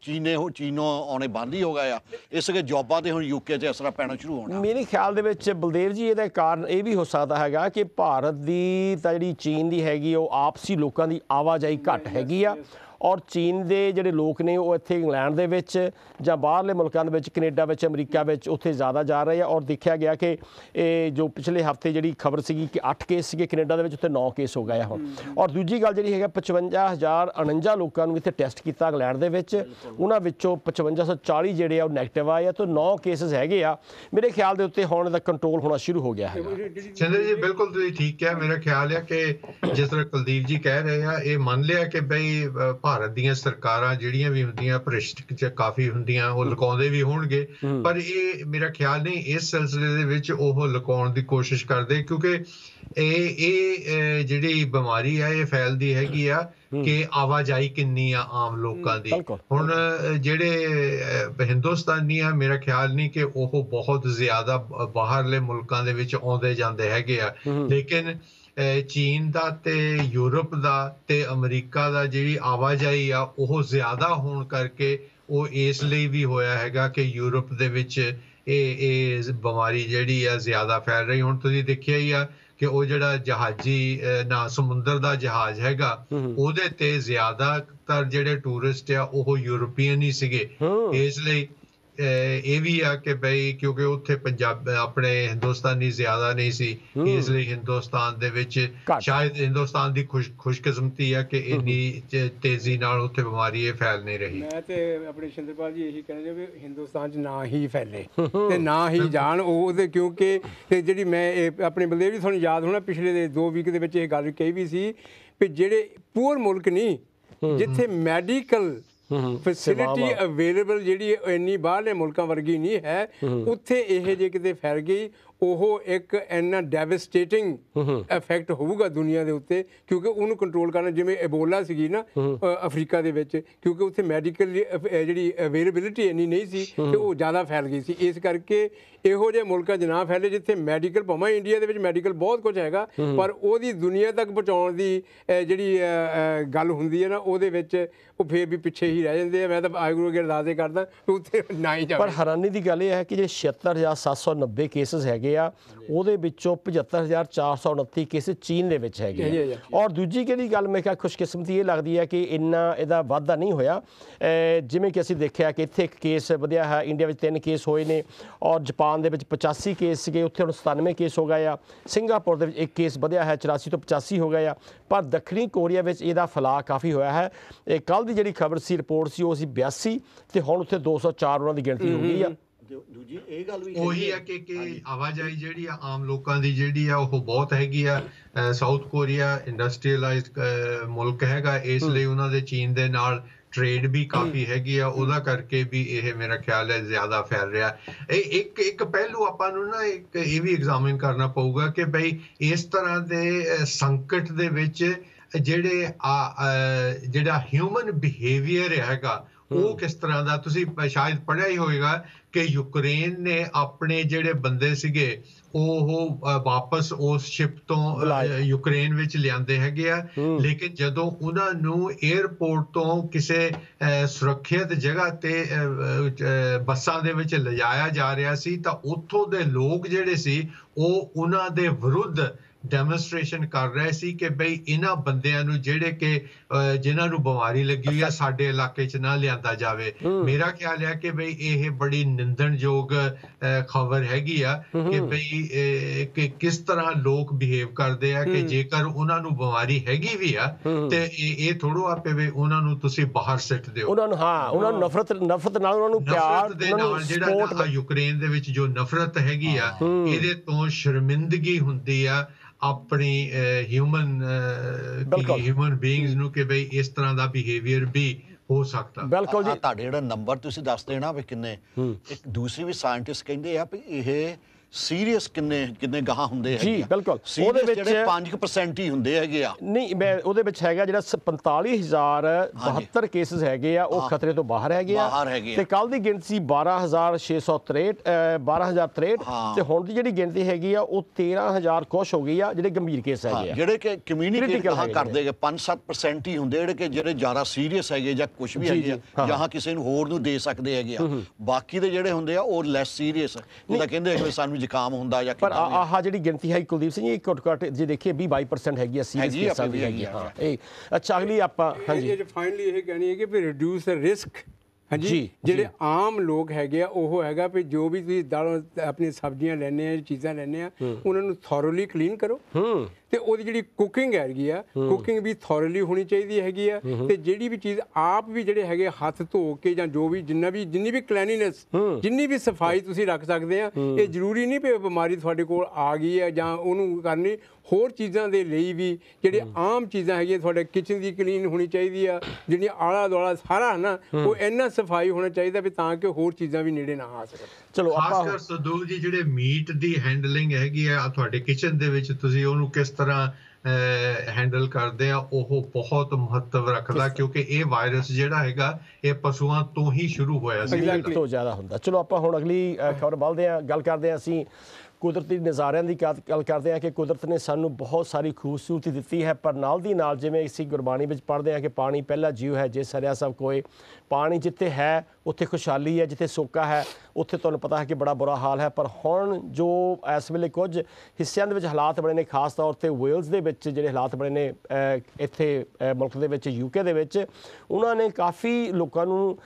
ਚੀਨੇ ਹੋ ਚੀਨੋਂ ਆਉਣੇ ਬੰਦ ਹੀ ਹੋ ਗਏ ਆ ਇਸ ਕੇ ਜੌਬਾਂ ਤੇ ਹੁਣ ਯੂਕੇ ਤੇ ਅਸਰ ਪੈਣਾ ਸ਼ੁਰੂ ਹੋਣਾ ਮੇਰੇ ਖਿਆਲ ਦੇ ਵਿੱਚ ਬਲਦੇਵ ਜੀ ਇਹਦਾ ਕਾਰਨ ਇਹ ਵੀ ਹੋ ਸਕਦਾ ਹੈਗਾ ਕਿ ਭਾਰਤ ਦੀ ਤਾਂ ਜਿਹੜੀ ਚੀਨ ਦੀ ਹੈਗੀ ਉਹ ਆਪਸੀ ਲੋਕਾਂ ਦੀ ਆਵਾਜਾਈ ਘੱਟ ਹੈਗੀ ਆ ਔਰ ਚੀਨ ਦੇ ਜਿਹੜੇ ਲੋਕ ਨੇ ਉਹ ਇੱਥੇ ਇੰਗਲੈਂਡ ਦੇ ਵਿੱਚ ਜਾਂ ਬਾਹਰਲੇ ਮੁਲਕਾਂ ਦੇ ਵਿੱਚ ਕੈਨੇਡਾ ਵਿੱਚ ਅਮਰੀਕਾ ਵਿੱਚ ਉੱਥੇ ਜ਼ਿਆਦਾ ਜਾ ਰਹੇ ਆ ਔਰ ਦੇਖਿਆ ਗਿਆ ਕਿ ਇਹ ਜੋ ਪਿਛਲੇ ਹਫਤੇ ਜਿਹੜੀ ਖਬਰ ਸੀਗੀ ਕਿ 8 ਕੇਸ ਸੀਗੇ ਕੈਨੇਡਾ ਦੇ ਵਿੱਚ ਉੱਥੇ 9 ਕੇਸ ਹੋ ਗਏ ਆ ਹੁਣ ਔਰ ਦੂਜੀ ਗੱਲ ਜਿਹੜੀ ਹੈਗਾ 55049 ਲੋਕਾਂ ਨੂੰ ਇੱਥੇ ਟੈਸਟ ਕੀਤਾ ਇੰਗਲੈਂਡ ਦੇ ਵਿੱਚ ਉਹਨਾਂ ਵਿੱਚੋਂ 5540 ਜਿਹੜੇ ਆ ਉਹ ਨੈਗੇਟਿਵ ਆਏ ਆ ਤਾਂ 9 ਕੇਸਸ ਹੈਗੇ ਆ ਮੇਰੇ ਖਿਆਲ ਦੇ ਉੱਤੇ ਹੁਣ ਦਾ ਕੰਟਰੋਲ ਹੋਣਾ ਸ਼ੁਰੂ ਹੋ ਗਿਆ ਹੈ ਚੰਦਰ ਜੀ ਬਿਲਕੁਲ ਤੁਸੀਂ ਠੀਕ ਕਿਹਾ ਮੇਰਾ ਖਿਆਲ ਹੈ ਕਿ ਜਿਸ ਤਰ੍ਹਾਂ ਕੁਲਦੀਪ ਜੀ ਕਹਿ ਰਹੇ ਆ ਇਹ ਮੰਨ ਲਿਆ ਕਿ ਬਈ ਭਾਰਤ ਦੀਆਂ ਸਰਕਾਰਾਂ ਜਿਹੜੀਆਂ ਵੀ ਹੁੰਦੀਆਂ ਭ੍ਰਿਸ਼ਟ ਚ ਕਾਫੀ ਹੁੰਦੀਆਂ ਉਹ ਲੁਕਾਉਂਦੇ ਵੀ ਹੋਣਗੇ ਪਰ ਇਹ ਮੇਰਾ ਖਿਆਲ ਨਹੀਂ ਇਸ ਸਿਲਸਿਲੇ ਦੇ ਵਿੱਚ ਉਹ ਲੁਕਾਉਣ ਦੀ ਕੋਸ਼ਿਸ਼ ਕਰਦੇ ਕਿਉਂਕਿ ਇਹ ਇਹ ਜਿਹੜੀ ਬਿਮਾਰੀ ਹੈ ਇਹ ਫੈਲਦੀ ਹੈਗੀ ਆ ਕਿ ਆਵਾਜਾਈ ਕਿੰਨੀ ਆ ਆਮ ਲੋਕਾਂ ਦੀ ਹੁਣ ਜਿਹੜੇ ਹਿੰਦੁਸਤਾਨੀ ਆ ਮੇਰਾ ਖਿਆਲ ਨਹੀਂ ਕਿ ਉਹ ਬਹੁਤ ਜ਼ਿਆਦਾ ਬਾਹਰਲੇ ਮੁਲਕਾਂ ਦੇ ਵਿੱਚ ਆਉਂਦੇ ਜਾਂਦੇ ਹੈਗੇ ਆ ਲੇਕਿਨ ਚੀਨ ਦਾ ਤੇ ਯੂਰਪ ਦਾ ਤੇ ਅਮਰੀਕਾ ਦਾ ਜਿਹੜੀ ਆਵਾਜਾਈ ਆ ਉਹ ਜ਼ਿਆਦਾ ਹੋਣ ਕਰਕੇ ਉਹ ਇਸ ਲਈ ਵੀ ਹੋਇਆ ਹੈਗਾ ਕਿ ਯੂਰਪ ਦੇ ਵਿੱਚ ਇਹ ਇਹ ਬਿਮਾਰੀ ਜਿਹੜੀ ਆ ਜ਼ਿਆਦਾ ਫੈਲ ਰਹੀ ਹੁਣ ਤੁਸੀਂ ਦੇਖਿਆ ਹੀ ਆ ਕਿ ਉਹ ਜਿਹੜਾ ਜਹਾਜੀ ਨਾ ਸਮੁੰਦਰ ਦਾ ਜਹਾਜ਼ ਹੈਗਾ ਉਹਦੇ ਤੇ ਜ਼ਿਆਦਾਤਰ ਜਿਹੜੇ ਟੂਰਿਸਟ ਆ ਉਹ ਯੂਰੋਪੀਅਨ ਹੀ ਸੀਗੇ ਇਸ ਲਈ ਇਹ ਵੀ ਆ ਕਿ ਬਈ ਕਿਉਂਕਿ ਉੱਥੇ ਪੰਜਾਬ ਆਪਣੇ ਹਿੰਦੁਸਤਾਨੀ ਜ਼ਿਆਦਾ ਨਹੀਂ ਸੀ ਇਸ ਲਈ ਹਿੰਦੁਸਤਾਨ ਦੇ ਵਿੱਚ ਸ਼ਾਇਦ ਹਿੰਦੁਸਤਾਨ ਦੀ ਖੁਸ਼ਕਿਸਮਤੀ ਆ ਕਿ ਇੰਨੀ ਤੇਜ਼ੀ ਨਾਲ ਉੱਥੇ ਬਿਮਾਰੀ ਇਹ ਫੈਲ ਨਹੀਂ ਰਹੀ ਮੈਂ ਤੇ ਆਪਣੇ ਸ਼ਿੰਦਰਪਾਲ ਜੀ ਇਹੀ ਕਹਿੰਦੇ ਕਿ ਹਿੰਦੁਸਤਾਨ 'ਚ ਨਾ ਹੀ ਫੈਲੇ ਤੇ ਨਾ ਹੀ ਜਾਣ ਉਹਦੇ ਕਿਉਂਕਿ ਤੇ ਜਿਹੜੀ ਮੈਂ ਆਪਣੇ ਬਲਦੇਵ ਜੀ ਤੁਹਾਨੂੰ ਯਾਦ ਹੋਣਾ ਪਿਛਲੇ ਦੇ 2 ਵੀਕ ਦੇ ਵਿੱਚ ਇਹ ਗੱਲ ਕਹੀ ਵੀ ਸੀ ਕਿ ਜਿਹੜੇ ਪੂਰ ਮੁਲਕ ਨਹੀਂ ਜਿੱਥੇ ਮੈਡੀਕਲ ਫੈਸਿਲਿਟੀ ਅਵੇਲੇਬਲ ਜਿਹੜੀ ਇੰਨੀ ਬਾਹਰਲੇ ਮੁਲਕਾਂ ਵਰਗੀ ਨਹੀਂ ਹੈ ਉੱਥੇ ਇਹ ਜੇ ਕਿਤੇ ਫੈਲ ਗਈ ਉਹ ਇੱਕ ਇੰਨਾ ਡੈਵਸਟੇਟਿੰਗ ਇਫੈਕਟ ਹੋਊਗਾ ਦੁਨੀਆ ਦੇ ਉੱਤੇ ਕਿਉਂਕਿ ਉਹਨੂੰ ਕੰਟਰੋਲ ਕਰਨਾ ਜਿਵੇਂ ਐਬੋਲਾ ਸੀਗੀ ਨਾ ਅਫਰੀਕਾ ਦੇ ਵਿੱਚ ਕਿਉਂਕਿ ਉੱਥੇ ਮੈਡੀਕਲ ਜਿਹੜੀ ਅਵੇਲੇਬਿਲਿਟੀ ਇੰਨੀ ਨਹੀਂ ਸੀ ਤੇ ਉਹ ਜ਼ਿਆਦਾ ਫੈਲ ਗਈ ਸੀ ਇਸ ਕਰਕੇ ਇਹੋ ਜਿਹੇ ਮੁਲਕਾਂ 'ਚ ਨਾ ਫੈਲੇ ਜਿੱਥੇ ਮੈਡੀਕਲ ਭਾਵੇਂ ਇੰਡੀਆ ਦੇ ਵਿੱਚ ਮੈਡੀਕਲ ਬਹੁਤ ਕੁਝ ਹੈਗਾ ਪਰ ਉਹਦੀ ਦੁਨੀਆ ਤੱਕ ਪਹੁੰਚਾਉਣ ਦੀ ਜਿਹੜੀ ਗੱਲ ਹੁੰਦੀ ਹੈ ਨਾ ਉਹਦੇ ਵਿੱਚ ਉਹ ਫੇਰ ਵੀ ਪਿੱਛੇ ਹੀ ਰਹਿ ਜਾਂਦੇ ਆ ਮੈਂ ਤਾਂ ਵਾਹਿਗੁਰੂ ਅੱਗੇ ਅਰਦਾਸੇ ਕਰਦਾ ਤੂੰ ਉੱਥੇ ਨਾ ਹੀ ਜਾ ਪਰ ਹੈਰਾਨੀ ਦੀ ਗੱਲ ਇਹ ਹੈ ਕਿ ਜੇ 76790 ਕੇਸਸ ਹੈਗੇ ਆ ਉਹਦੇ ਵਿੱਚੋਂ 75429 ਕੇਸ ਚੀਨ ਦੇ ਵਿੱਚ ਹੈਗੇ ਆ ਔਰ ਦੂਜੀ ਕਿਹੜੀ ਗੱਲ ਮੈਂ ਕਿਹਾ ਖੁਸ਼ਕਿਸਮਤੀ ਇਹ ਲੱਗਦੀ ਹੈ ਕਿ ਇੰਨਾ ਇਹਦਾ ਵਾਧਾ ਨਹੀਂ ਹੋਇਆ ਜਿਵੇਂ ਕਿ ਅਸੀਂ ਦੇਖਿਆ ਕਿ ਇੱਥੇ ਇੱਕ ਕੇਸ ਵਧਿਆ ਹੈ ਇੰਡੀਆ ਵਿੱਚ ਤਿੰਨ ਕੇਸ ਹੋਏ ਨੇ ਔਰ ਜਾਪਾਨ ਦੇ ਵਿੱਚ 85 ਕੇਸ ਸੀਗੇ ਉੱਥੇ ਹੁਣ 97 ਕੇਸ ਹੋ ਗਏ ਆ ਸਿੰਗਾਪੁਰ ਦੇ ਵਿੱਚ ਇੱਕ ਕੇਸ ਵਧਿਆ ਹੈ 84 ਤੋਂ 85 ਹੋ ਗਏ ਆ ਪਰ ਦੱਖਣੀ ਕੋਰੀਆ ਵਿੱਚ ਇਹਦਾ ਫਲਾਅ ਕਾਫੀ ਹੋਇਆ ਹੈ ਇਹ ਕੱਲ ਕੱਲ ਦੀ ਜਿਹੜੀ ਖਬਰ ਸੀ ਰਿਪੋਰਟ ਸੀ ਉਹ ਸੀ 82 ਤੇ ਹੁਣ ਉੱਥੇ 204 ਉਹਨਾਂ ਦੀ ਗਿਣਤੀ ਹੋ ਗਈ ਆ ਦੂਜੀ ਇਹ ਗੱਲ ਵੀ ਉਹੀ ਹੈ ਕਿ ਕਿ ਆਵਾਜਾਈ ਜਿਹੜੀ ਆ ਆਮ ਲੋਕਾਂ ਦੀ ਜਿਹੜੀ ਆ ਉਹ ਬਹੁਤ ਹੈਗੀ ਆ ਸਾਊਥ ਕੋਰੀਆ ਇੰਡਸਟਰੀਅਲਾਈਜ਼ਡ ਮੁਲਕ ਹੈਗਾ ਇਸ ਲਈ ਉਹਨਾਂ ਦੇ ਚੀਨ ਦੇ ਨਾਲ ਟ੍ਰੇਡ ਵੀ ਕਾਫੀ ਹੈਗੀ ਆ ਉਹਦਾ ਕਰਕੇ ਵੀ ਇਹ ਮੇਰਾ ਖਿਆਲ ਹੈ ਜ਼ਿਆਦਾ ਫੈਲ ਰਿਹਾ ਇਹ ਇੱਕ ਇੱਕ ਪਹਿਲੂ ਆਪਾਂ ਨੂੰ ਨਾ ਇੱਕ ਇਹ ਵੀ ਐਗਜ਼ਾਮਿਨ ਕਰਨਾ ਪਊਗਾ ਕਿ ਭਈ ਇਸ ਤਰ੍ਹਾਂ ਦੇ ਸੰਕਟ ਦੇ ਵਿੱਚ ਜਿਹੜੇ ਆ ਜਿਹੜਾ ਹਿਊਮਨ ਬਿਹੇਵੀਅਰ ਹੈਗਾ ਉਹ ਕਿਸ ਤਰ੍ਹਾਂ ਦਾ ਤੁਸੀਂ ਸ਼ਾਇਦ ਪੜ੍ਹਿਆ ਹੀ ਹੋਵੇਗਾ ਕਿ ਯੂਕਰੇਨ ਨੇ ਆਪਣੇ ਜਿਹੜੇ ਬੰਦੇ ਸੀਗੇ ਉਹ ਵਾਪਸ ਉਸ ਸ਼ਿਪ ਤੋਂ ਯੂਕਰੇਨ ਵਿੱਚ ਲਿਆਂਦੇ ਹੈਗੇ ਆ ਲੇਕਿਨ ਜਦੋਂ ਉਹਨਾਂ ਨੂੰ 에어ਪੋਰਟ ਤੋਂ ਕਿਸੇ ਸੁਰੱਖਿਅਤ ਜਗ੍ਹਾ ਤੇ ਬੱਸਾਂ ਦੇ ਵਿੱਚ ਲਿਜਾਇਆ ਜਾ ਰਿਹਾ ਸੀ ਤਾਂ ਉੱਥੋਂ ਦੇ ਲੋਕ ਜਿਹੜੇ ਸੀ ਉਹ ਉਹਨਾਂ ਦੇ ਵਿਰੁੱਧ ਡੈਮੋਨਸਟ੍ਰੇਸ਼ਨ ਕਰ ਰਹੇ ਸੀ ਕਿ ਬਈ ਇਹਨਾਂ ਬੰਦਿਆਂ ਨੂੰ ਜਿਹੜੇ ਕਿ ਜਿਨ੍ਹਾਂ ਨੂੰ ਬਿਮਾਰੀ ਲੱਗੀ ਹੋਈ ਆ ਸਾਡੇ ਇਲਾਕੇ 'ਚ ਨਾ ਲਿਆਂਦਾ ਜਾਵੇ ਮੇਰਾ ਖਿਆਲ ਹੈ ਕਿ ਬਈ ਇਹ ਬੜੀ ਨਿੰਦਣਯੋਗ ਖਬਰ ਹੈਗੀ ਆ ਕਿ ਬਈ ਕਿ ਕਿਸ ਤਰ੍ਹਾਂ ਲੋਕ ਬਿਹੇਵ ਕਰਦੇ ਆ ਕਿ ਜੇਕਰ ਉਹਨਾਂ ਨੂੰ ਬਿਮਾਰੀ ਹੈਗੀ ਵੀ ਆ ਤੇ ਇਹ ਥੋੜੋ ਆਪੇ ਵੀ ਉਹਨਾਂ ਨੂੰ ਤੁਸੀਂ ਬਾਹਰ ਸਿੱਟ ਦਿਓ ਉਹਨਾਂ ਨੂੰ ਹਾਂ ਉਹਨਾਂ ਨੂੰ ਨਫ਼ਰਤ ਨਫ਼ਰਤ ਨਾਲ ਉਹਨਾਂ ਨੂੰ ਪਿਆਰ ਨਾਲ ਜਿਹੜਾ ਯੂਕਰੇਨ ਦੇ ਵਿੱਚ ਜੋ ਨਫ਼ਰਤ ਹੈਗੀ ਆ ਇਹਦੇ ਤੋਂ ਸ਼ਰਮਿੰਦਗੀ ਹੁੰਦੀ ਆ ਆਪਣੀ ਹਿਊਮਨ ਹਿਊਮਨ ਬੀਇੰਗਸ ਨੂੰ ਕਿ ਭਈ ਇਸ ਤਰ੍ਹਾਂ ਦਾ ਬਿਹੇਵੀਅਰ ਵੀ ਹੋ ਸਕਦਾ ਬਿਲਕੁਲ ਜੀ ਤੁਹਾਡੇ ਜਿਹੜਾ ਨੰਬਰ ਤੁਸੀਂ ਦੱਸ ਦੇਣਾ ਵੀ ਕਿੰਨੇ ਇੱਕ ਦੂਸਰੀ ਵੀ ਸਾਇੰਟਿਸਟ ਕਹਿੰਦੇ ਆ ਵੀ ਇਹ ਸੀਰੀਅਸ ਕਿੰਨੇ ਕਿੰਨੇ ਗਾਹ ਹੁੰਦੇ ਹੈਗੇ ਜੀ ਬਿਲਕੁਲ ਉਹਦੇ ਵਿੱਚ ਜਿਹੜੇ 5% ਹੀ ਹੁੰਦੇ ਹੈਗੇ ਆ ਨਹੀਂ ਮੈਂ ਉਹਦੇ ਵਿੱਚ ਹੈਗਾ ਜਿਹੜਾ 45072 ਕੇਸਸ ਹੈਗੇ ਆ ਉਹ ਖਤਰੇ ਤੋਂ ਬਾਹਰ ਹੈਗੇ ਆ ਤੇ ਕੱਲ ਦੀ ਗਿਣਤੀ 12663 12063 ਤੇ ਹੁਣ ਦੀ ਜਿਹੜੀ ਗਿਣਤੀ ਹੈਗੀ ਆ ਉਹ 13000 ਕੁਛ ਹੋ ਗਈ ਆ ਜਿਹੜੇ ਗੰਭੀਰ ਕੇਸ ਹੈਗੇ ਆ ਜਿਹੜੇ ਕਿ ਕਮਿਊਨਿਟੀ ਹਾਂ ਕਰਦੇ 5-7% ਹੀ ਹੁੰਦੇ ਜਿਹੜੇ ਕਿ ਜਿਹੜੇ ਜ਼ਿਆਦਾ ਸੀਰੀਅਸ ਹੈਗੇ ਜਾਂ ਕੁਝ ਵੀ ਹੈਗੇ ਆ ਜਾਂ ਕਿਸੇ ਨੂੰ ਹੋਰ ਨੂੰ ਦੇ ਸਕਦੇ ਹੈਗੇ ਆ ਬਾਕੀ ਦੇ ਜਿਹੜੇ ਹੁੰਦੇ ਆ ਉਹ ਲੈਸ ਸੀਰੀਅਸ ਜਿਹਦਾ ਕਹਿੰਦੇ ਸਾਨੂੰ ਜ਼ੁਕਾਮ ਹੁੰਦਾ ਜਾਂ ਪਰ ਆਹ ਜਿਹੜੀ ਗਿਣਤੀ ਹੈ ਕੁਲਦੀਪ ਸਿੰਘ ਇਹ ਘਟ ਘਟ ਜੇ ਦੇਖੀਏ 20-22% ਹੈਗੀ ਹੈ ਸੀਰੀਅਸ ਕੇਸਾਂ ਦੀ ਹੈਗੀ ਹਾਂ ਇਹ ਅੱਛਾ ਅਗਲੀ ਆਪਾਂ ਹਾਂਜੀ ਇਹ ਫਾਈਨਲੀ ਇਹ ਕਹਿਣੀ ਹੈ ਕਿ ਵੀ ਰਿਡਿਊਸ ਰਿਸਕ ਹਾਂਜੀ ਜਿਹੜੇ ਆਮ ਲੋਕ ਹੈਗੇ ਆ ਉਹ ਹੈਗਾ ਵੀ ਜੋ ਵੀ ਤੁਸੀਂ ਦਾਲ ਆਪਣੀ ਸਬਜ਼ੀਆਂ ਲੈਣੇ ਆ ਚੀਜ਼ਾਂ ਲੈਣੇ ਆ ਉਹਨਾਂ ਨੂੰ ਥੋਰੋਲੀ ਕਲੀਨ ਕਰੋ ਹੂੰ ਤੇ ਉਹਦੀ ਜਿਹੜੀ ਕੁਕਿੰਗ ਹੈਗੀ ਆ ਕੁਕਿੰਗ ਵੀ ਥੋਰਲੀ ਹੋਣੀ ਚਾਹੀਦੀ ਹੈਗੀ ਆ ਤੇ ਜਿਹੜੀ ਵੀ ਚੀਜ਼ ਆਪ ਵੀ ਜਿਹੜੇ ਹੈਗੇ ਹੱਥ ਧੋ ਕੇ ਜਾਂ ਜੋ ਵੀ ਜਿੰਨਾ ਵੀ ਜਿੰਨੀ ਵੀ ਕਲੈਨਲੀਨੈਸ ਜਿੰਨੀ ਵੀ ਸਫਾਈ ਤੁਸੀਂ ਰੱਖ ਸਕਦੇ ਆ ਇਹ ਜ਼ਰੂਰੀ ਨਹੀਂ ਕਿ ਬਿਮਾਰੀ ਤੁਹਾਡੇ ਕੋਲ ਆ ਗਈ ਹੈ ਜਾਂ ਉਹਨੂੰ ਕਰਨੀ ਹੋਰ ਚੀਜ਼ਾਂ ਦੇ ਲਈ ਵੀ ਜਿਹੜੇ ਆਮ ਚੀਜ਼ਾਂ ਹੈਗੀਆਂ ਤੁਹਾਡੇ ਕਿਚਨ ਦੀ ਕਲੀਨ ਹੋਣੀ ਚਾਹੀਦੀ ਆ ਜਿਹੜੀ ਆਲਾ ਦੁਆਲਾ ਸਾਰਾ ਨਾ ਉਹ ਇੰਨਾ ਸਫਾਈ ਹੋਣਾ ਚਾਹੀਦਾ ਵੀ ਤਾਂ ਕਿ ਹੋਰ ਚੀਜ਼ਾਂ ਵੀ ਨੇੜੇ ਨਾ ਆ ਸਕਣ ਚਲੋ ਆਪਾਂ ਖਾਸ ਕਰ ਸਦੂਲ ਜੀ ਜਿਹੜੇ ਮੀਟ ਦੀ ਹੈਂਡਲਿੰਗ ਹੈਗੀ ਆ ਤੁਹਾਡੇ ਕਿਚਨ ਦੇ ਵਿੱਚ ਤੁਸੀਂ ਉਹਨੂੰ ਕਿਸ ਤਰ੍ਹਾਂ ਹੈਂਡਲ ਕਰਦੇ ਆ ਉਹ ਬਹੁਤ ਮਹੱਤਵ ਰੱਖਦਾ ਕਿਉਂਕਿ ਇਹ ਵਾਇਰਸ ਜਿਹੜਾ ਹੈਗਾ ਇਹ ਪਸ਼ੂਆਂ ਤੋਂ ਹੀ ਸ਼ੁਰੂ ਹੋਇਆ ਸੀ ਐਗਜ਼ੈਕਟ ਤੋਂ ਜ਼ਿਆਦਾ ਹੁੰਦਾ ਚਲੋ ਆਪਾਂ ਹੁਣ ਅਗਲੀ ਖਬਰ ਬਲਦੇ ਆ ਗੱਲ ਕਰਦੇ ਆ ਅਸੀਂ ਕੁਦਰਤੀ ਨਜ਼ਾਰਿਆਂ ਦੀ ਗੱਲ ਕਰਦੇ ਆ ਕਿ ਕੁਦਰਤ ਨੇ ਸਾਨੂੰ ਬਹੁਤ ਸਾਰੀ ਖੂਬਸੂਰਤੀ ਦਿੱਤੀ ਹੈ ਪਰ ਨਾਲ ਦੀ ਨਾਲ ਜਿਵੇਂ ਅਸੀਂ ਗੁਰਬਾਣੀ ਵਿੱਚ ਪੜ੍ਹਦੇ ਆ ਕਿ ਪਾਣੀ ਪਹਿਲਾ ਜੀਵ ਹੈ ਜੇ ਸਰਿਆ ਸਭ ਕੋਏ ਪਾਣੀ ਜਿੱਥੇ ਹੈ ਉੱਥੇ ਖੁਸ਼ਹਾਲੀ ਹੈ ਜਿੱਥੇ ਸੋਕਾ ਹੈ ਉੱਥੇ ਤੁਹਾਨੂੰ ਪਤਾ ਹੈ ਕਿ ਬੜਾ ਬੁਰਾ ਹਾਲ ਹੈ ਪਰ ਹੁਣ ਜੋ ਇਸ ਵੇਲੇ ਕੁਝ ਹਿੱਸਿਆਂ ਦੇ ਵਿੱਚ ਹਾਲਾਤ ਬਣੇ ਨੇ ਖਾਸ ਤੌਰ ਤੇ ਵੇਲਸ ਦੇ ਵਿੱਚ ਜਿਹੜੇ ਹਾਲਾਤ ਬਣੇ ਨੇ ਇੱਥੇ ਮੁਲਕ ਦੇ ਵਿੱਚ ਯੂਕੇ ਦੇ ਵਿੱਚ ਉਹਨਾਂ ਨੇ ਕਾਫੀ ਲੋਕਾਂ ਨੂੰ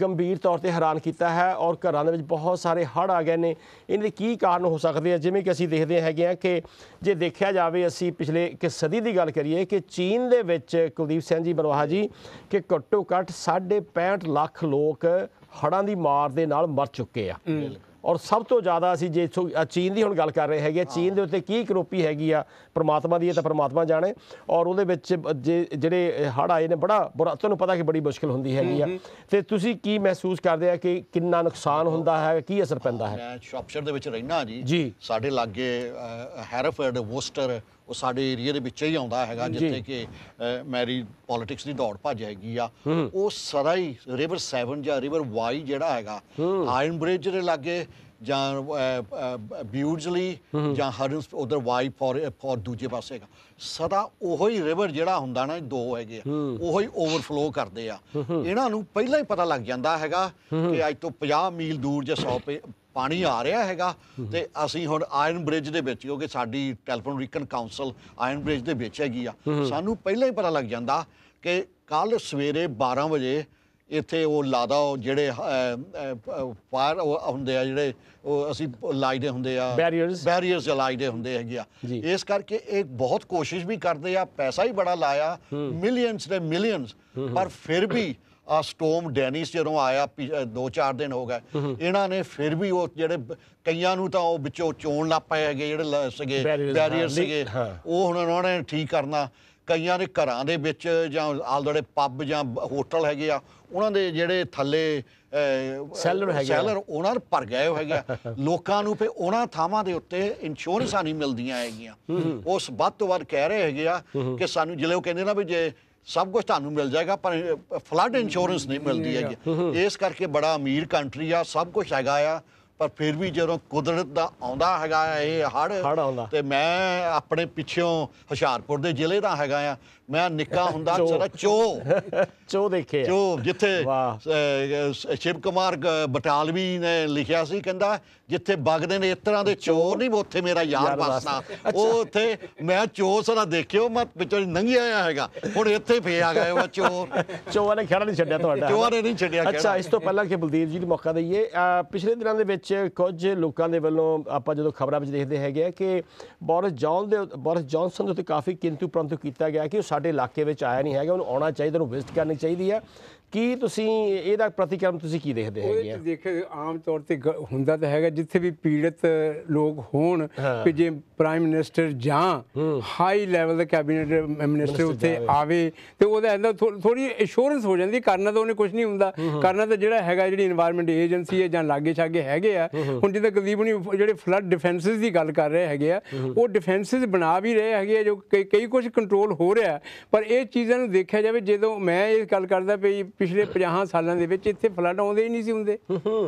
ਗੰਭੀਰ ਤੌਰ ਤੇ ਹੈਰਾਨ ਕੀਤਾ ਹੈ ਔਰ ਘਰਾਂ ਦੇ ਵਿੱਚ ਬਹੁਤ ਸਾਰੇ ਹੜ ਆ ਗਏ ਨੇ ਇਹਨਾਂ ਦੇ ਕੀ ਕਾਰਨ ਹੋ ਸਕਦੇ ਆ ਜਿਵੇਂ ਕਿ ਅਸੀਂ ਦੇਖਦੇ ਹੈਗੇ ਆ ਕਿ ਜੇ ਦੇਖਿਆ ਜਾਵੇ ਅਸੀਂ ਪਿਛਲੇ ਇੱਕ ਸਦੀ ਦੀ ਗੱਲ ਕਰੀਏ ਕਿ ਚੀਨ ਦੇ ਵਿੱਚ ਕੁਲਦੀਪ ਸਿੰਘ ਜੀ ਬਰਵਾਹਾ ਜੀ ਕਿ ਘੱਟੋ ਘੱਟ 65 ਲੱਖ ਲੋਕ ਹੜਾਂ ਦੀ ਮਾਰ ਦੇ ਨਾਲ ਮਰ ਚੁੱਕੇ ਆ ਔਰ ਸਭ ਤੋਂ ਜ਼ਿਆਦਾ ਅਸੀਂ ਜੇ ਚੀਨ ਦੀ ਹੁਣ ਗੱਲ ਕਰ ਰਹੇ ਹੈਗੇ ਚੀਨ ਦੇ ਉੱਤੇ ਕੀ ਕਰੋਪੀ ਹੈਗੀ ਆ ਪ੍ਰਮਾਤਮਾ ਦੀ ਇਹ ਤਾਂ ਪ੍ਰਮਾਤਮਾ ਜਾਣੇ ਔਰ ਉਹਦੇ ਵਿੱਚ ਜਿਹੜੇ ਹੜ ਆਏ ਨੇ ਬੜਾ ਬੁਰਾ ਤੁਹਾਨੂੰ ਪਤਾ ਕਿ ਬੜੀ ਮੁਸ਼ਕਲ ਹੁੰਦੀ ਹੈਗੀ ਆ ਤੇ ਤੁਸੀਂ ਕੀ ਮਹਿਸੂਸ ਕਰਦੇ ਆ ਕਿ ਕਿੰਨਾ ਨੁਕਸਾਨ ਹੁੰਦਾ ਹੈ ਕੀ ਅਸਰ ਪੈਂਦਾ ਹੈ ਮੈਂ ਸ਼ਾਪਸ਼ਰ ਦੇ ਵਿੱਚ ਰਹਿਣਾ ਜੀ ਸਾਡੇ ਲਾਗੇ ਹੈਰਫਰਡ ਵੋਸਟਰ ਉਹ ਸਾਡੇ ਏਰੀਆ ਦੇ ਵਿੱਚ ਹੀ ਆਉਂਦਾ ਹੈਗਾ ਜਿੱਥੇ ਕਿ ਮੈਰੀ ਪੋਲਿਟਿਕਸ ਦੀ ਦੌੜ ਭੱਜ ਜਾਏਗੀ ਆ ਉਹ ਸਦਾ ਹੀ ਰਿਵਰ 7 ਜਾਂ ਰਿਵਰ y ਜਿਹੜਾ ਹੈਗਾ ਆਇਰਨ ਬ੍ਰਿਜ ਦੇ ਲਾਗੇ ਜਾਂ ਬਿਊਜਲੀ ਲਈ ਜਾਂ ਹਰਨਸ ਉਧਰ ਵਾਈ ਫੋਰ ਫੋਰ ਦੂਜੇ ਪਾਸੇ ਦਾ ਸਦਾ ਉਹੋ ਹੀ ਰਿਵਰ ਜਿਹੜਾ ਹੁੰਦਾ ਨਾ ਦੋ ਹੈਗੇ ਆ ਉਹੋ ਹੀ ਓਵਰਫਲੋ ਕਰਦੇ ਆ ਇਹਨਾਂ ਨੂੰ ਪਹਿਲਾਂ ਹੀ ਪਤਾ ਲੱਗ ਜਾਂਦਾ ਹੈਗਾ ਕਿ ਅੱਜ ਤੋਂ 50 ਮੀਲ ਦੂਰ ਜਾਂ 100 ਪਾਣੀ ਆ ਰਿਹਾ ਹੈਗਾ ਤੇ ਅਸੀਂ ਹੁਣ ਆਇਰਨ ਬ੍ਰਿਜ ਦੇ ਵਿੱਚ ਕਿਉਂਕਿ ਸਾਡੀ telephone Wrekin council Ironbridge ਦੇ ਵਿੱਚ ਹੈਗੀ ਆ ਸਾਨੂੰ ਪਹਿਲਾਂ ਹੀ ਪਤਾ ਲੱਗ ਜਾਂਦਾ ਕਿ ਕੱਲ ਸਵੇਰੇ 12 ਵਜੇ ਇੱਥੇ ਉਹ ਲਾਦਾ ਜਿਹੜੇ ਪਾਰ ਹੁੰਦੇ ਆ ਜਿਹੜੇ ਉਹ ਅਸੀਂ ਲਾਈਦੇ ਹੁੰਦੇ ਆ ਬੈਰੀਅਰਸ ਬੈਰੀਅਰਸ ਲਾਈਦੇ ਹੁੰਦੇ ਹੈਗੇ ਆ ਇਸ ਕਰਕੇ ਇਹ ਬਹੁਤ ਕੋਸ਼ਿਸ਼ ਵੀ ਕਰਦੇ ਆ ਪੈਸਾ ਹੀ ਬੜਾ ਲਾਇਆ ਮਿਲੀਅਨਸ ਦੇ ਮਿਲੀਅਨਸ ਪਰ ਫਿਰ ਵੀ ਆ ਸਟੋਮ ਡੈਨਿਸ ਜਦੋਂ ਆਇਆ ਦੋ ਚਾਰ ਦਿਨ ਹੋ ਗਏ ਇਹਨਾਂ ਨੇ ਫਿਰ ਵੀ ਉਹ ਜਿਹੜੇ ਕਈਆਂ ਨੂੰ ਤਾਂ ਉਹ ਵਿੱਚੋਂ ਚੋਣ ਪਏ ਹੈਗੇ ਜਿਹੜੇ ਸੀਗੇ ਬੈਰੀਅਰ ਸੀਗੇ ਉਹ ਹੁਣ ਉਹਨਾਂ ਨੇ ਠੀਕ ਕਰਨਾ ਕਈਆਂ ਦੇ ਘਰਾਂ ਦੇ ਵਿੱਚ ਜਾਂ ਆਲਦੜੇ ਪੱਬ ਜਾਂ ਹੋਟਲ ਹੈਗੇ ਆ ਉਹਨਾਂ ਦੇ ਜਿਹੜੇ ਥੱਲੇ ਸੈਲਰ ਹੈਗੇ ਸੈਲਰ ਉਹਨਾਂ ਭਰ ਗਏ ਹੋਏ ਹੈਗੇ *laughs* ਲੋਕਾਂ ਨੂੰ ਫੇ ਉਹਨਾਂ ਥਾਵਾਂ ਦੇ ਉੱਤੇ ਇੰਸ਼ੋਰੈਂਸਾਂ ਨਹੀਂ ਮਿਲਦੀਆਂ ਹੈਗੀਆਂ ਉਸ ਵੱਧ ਤੋਂ ਵੱਧ ਕਹਿ ਰਹੇ ਹੈਗੇ ਆ ਕਿ ਸਾਨੂੰ ਜਿਲੇ ਉਹ ਕਹਿੰਦੇ ਨਾ ਵੀ ਜੇ ਸਭ ਕੁਝ ਤੁਹਾਨੂੰ ਮਿਲ ਜਾਏਗਾ ਪਰ ਫਲੱਡ ਇੰਸ਼ੋਰੈਂਸ ਨਹੀਂ ਮਿਲਦੀ ਹੈਗੀ ਇਸ ਕਰਕੇ ਬੜਾ ਅਮੀਰ ਕੰਟਰੀ ਆ ਸਭ ਕੁਝ ਹੈਗਾ ਆ ਪਰ ਫਿਰ ਵੀ ਜਦੋਂ ਕੁਦਰਤ ਦਾ ਆਉਂਦਾ ਹੈਗਾ ਇਹ ਹੜ ਤੇ ਮੈਂ ਆਪਣੇ ਪਿੱਛੋਂ ਹੁਸ਼ਿਆਰਪੁਰ ਦੇ ਜ਼ਿਲ੍ਹੇ ਦਾ ਹੈਗਾ ਆ ਮੈਂ ਨਿੱਕਾ ਹੁੰਦਾ ਚਰਾ ਚੋ ਚੋ ਦੇਖੇ ਚੋ ਜਿੱਥੇ ਸ਼ਿਵ ਕੁਮਾਰ ਬਟਾਲਵੀ ਨੇ ਲਿਖਿਆ ਸੀ ਕਹਿੰਦਾ ਜਿੱਥੇ ਵਗਦੇ ਨੇ ਇਸ ਤਰ੍ਹਾਂ ਦੇ ਚੋਰ ਨਹੀਂ ਉੱਥੇ ਮੇਰਾ ਯਾਰ ਵਸਦਾ ਉਹ ਉੱਥੇ ਮੈਂ ਚੋ ਸਾਰਾ ਦੇਖਿਓ ਮੈਂ ਪਿੱਛੋਂ ਨੰਗੀ ਆਇਆ ਹੈਗਾ ਹੁਣ ਇੱਥੇ ਫੇ ਆ ਗਏ ਉਹ ਚੋਰ ਚੋਆ ਨੇ ਖੜਾ ਨਹੀਂ ਛੱਡਿਆ ਤੁਹਾਡਾ ਚੋ ਨੇ ਨਹੀਂ ਛੱਡਿਆ ਅੱਛਾ ਇਸ ਤੋਂ ਪਹਿਲਾਂ ਕਿ ਬਲਦੀਪ ਜੀ ਨੂੰ ਮੌਕਾ ਦਈਏ ਪਿਛਲੇ ਦਿਨਾਂ ਦੇ ਵਿੱਚ ਕੁਝ ਲੋਕਾਂ ਦੇ ਵੱਲੋਂ ਆਪਾਂ ਜਦੋਂ ਖਬਰਾਂ ਵਿੱਚ ਦੇਖਦੇ ਹੈਗੇ ਆ ਕਿ ਬੋਰਿਸ ਜੌਨ ਦੇ ਬੋਰਿਸ ਜੌਨਸਨ ਦੇ ਉੱਤੇ ਕਾਫੀ ਕਿੰਤੂ ਪ੍ਰੰਤੂ ਕੀਤਾ ਗਿਆ ਕਿ ਉਸ ਸਾਡੇ ਇਲਾਕੇ ਵਿੱਚ ਆਇਆ ਨਹੀਂ ਹੈਗਾ ਉਹਨੂੰ ਆਉਣਾ ਚਾਹੀਦਾ ਉਹਨੂੰ ਵਿਜ਼ਿਟ ਕਰਨੀ ਚਾਹੀਦੀ ਹੈ ਕੀ ਤੁਸੀਂ ਇਹਦਾ ਪ੍ਰਤੀਕਰਮ ਤੁਸੀਂ ਕੀ ਦੇਖਦੇ ਹੈਗੇ ਆ ਦੇਖੇ ਆਮ ਤੌਰ ਤੇ ਹੁੰਦਾ ਤਾਂ ਹੈਗਾ ਜਿੱਥੇ ਵੀ ਪੀੜਤ ਲੋਕ ਹੋਣ ਕਿ ਜੇ ਪ੍ਰਾਈਮ ਮਿਨਿਸਟਰ ਜਾਂ ਹਾਈ ਲੈਵਲ ਦੇ ਕੈਬਨਿਟ ਮਿਨਿਸਟਰ ਉੱਥੇ ਆਵੇ ਤੇ ਉਹਦਾ ਇਹਦਾ ਥੋੜੀ ਇੰਸ਼ੋਰੈਂਸ ਹੋ ਜਾਂਦੀ ਕਰਨਾ ਤਾਂ ਉਹਨੇ ਕੁਝ ਨਹੀਂ ਹੁੰਦਾ ਕਰਨਾ ਤਾਂ ਜਿਹੜਾ ਹੈਗਾ ਜਿਹੜੀ এনवायरमेंट ਏਜੰਸੀ ਹੈ ਜਾਂ ਲਾਗੇ ਛਾਗੇ ਹੈਗੇ ਆ ਹੁਣ ਜਿੱਦਾਂ ਕੁਲਦੀਪ ਨਹੀਂ ਜਿਹੜੇ ਫਲੱਡ ਡਿਫੈਂਸਸ ਦੀ ਗੱਲ ਕਰ ਰਹੇ ਹੈਗੇ ਆ ਉਹ ਡਿਫੈਂਸਸ ਬਣਾ ਵੀ ਰਹੇ ਹੈਗੇ ਆ ਜੋ ਕਈ ਕੁਝ ਕੰਟਰੋਲ ਹੋ ਰਿਹਾ ਪਰ ਇਹ ਚੀਜ਼ਾਂ ਨੂੰ ਦੇਖਿਆ ਜਾਵੇ ਜਦੋਂ ਮੈਂ ਇਹ ਗੱਲ ਕਰਦਾ ਪਈ ਪਿਛਲੇ 50 ਸਾਲਾਂ ਦੇ ਵਿੱਚ ਇੱਥੇ ਫਲੱਡ ਆਉਂਦੇ ਹੀ ਨਹੀਂ ਸੀ ਹੁੰਦੇ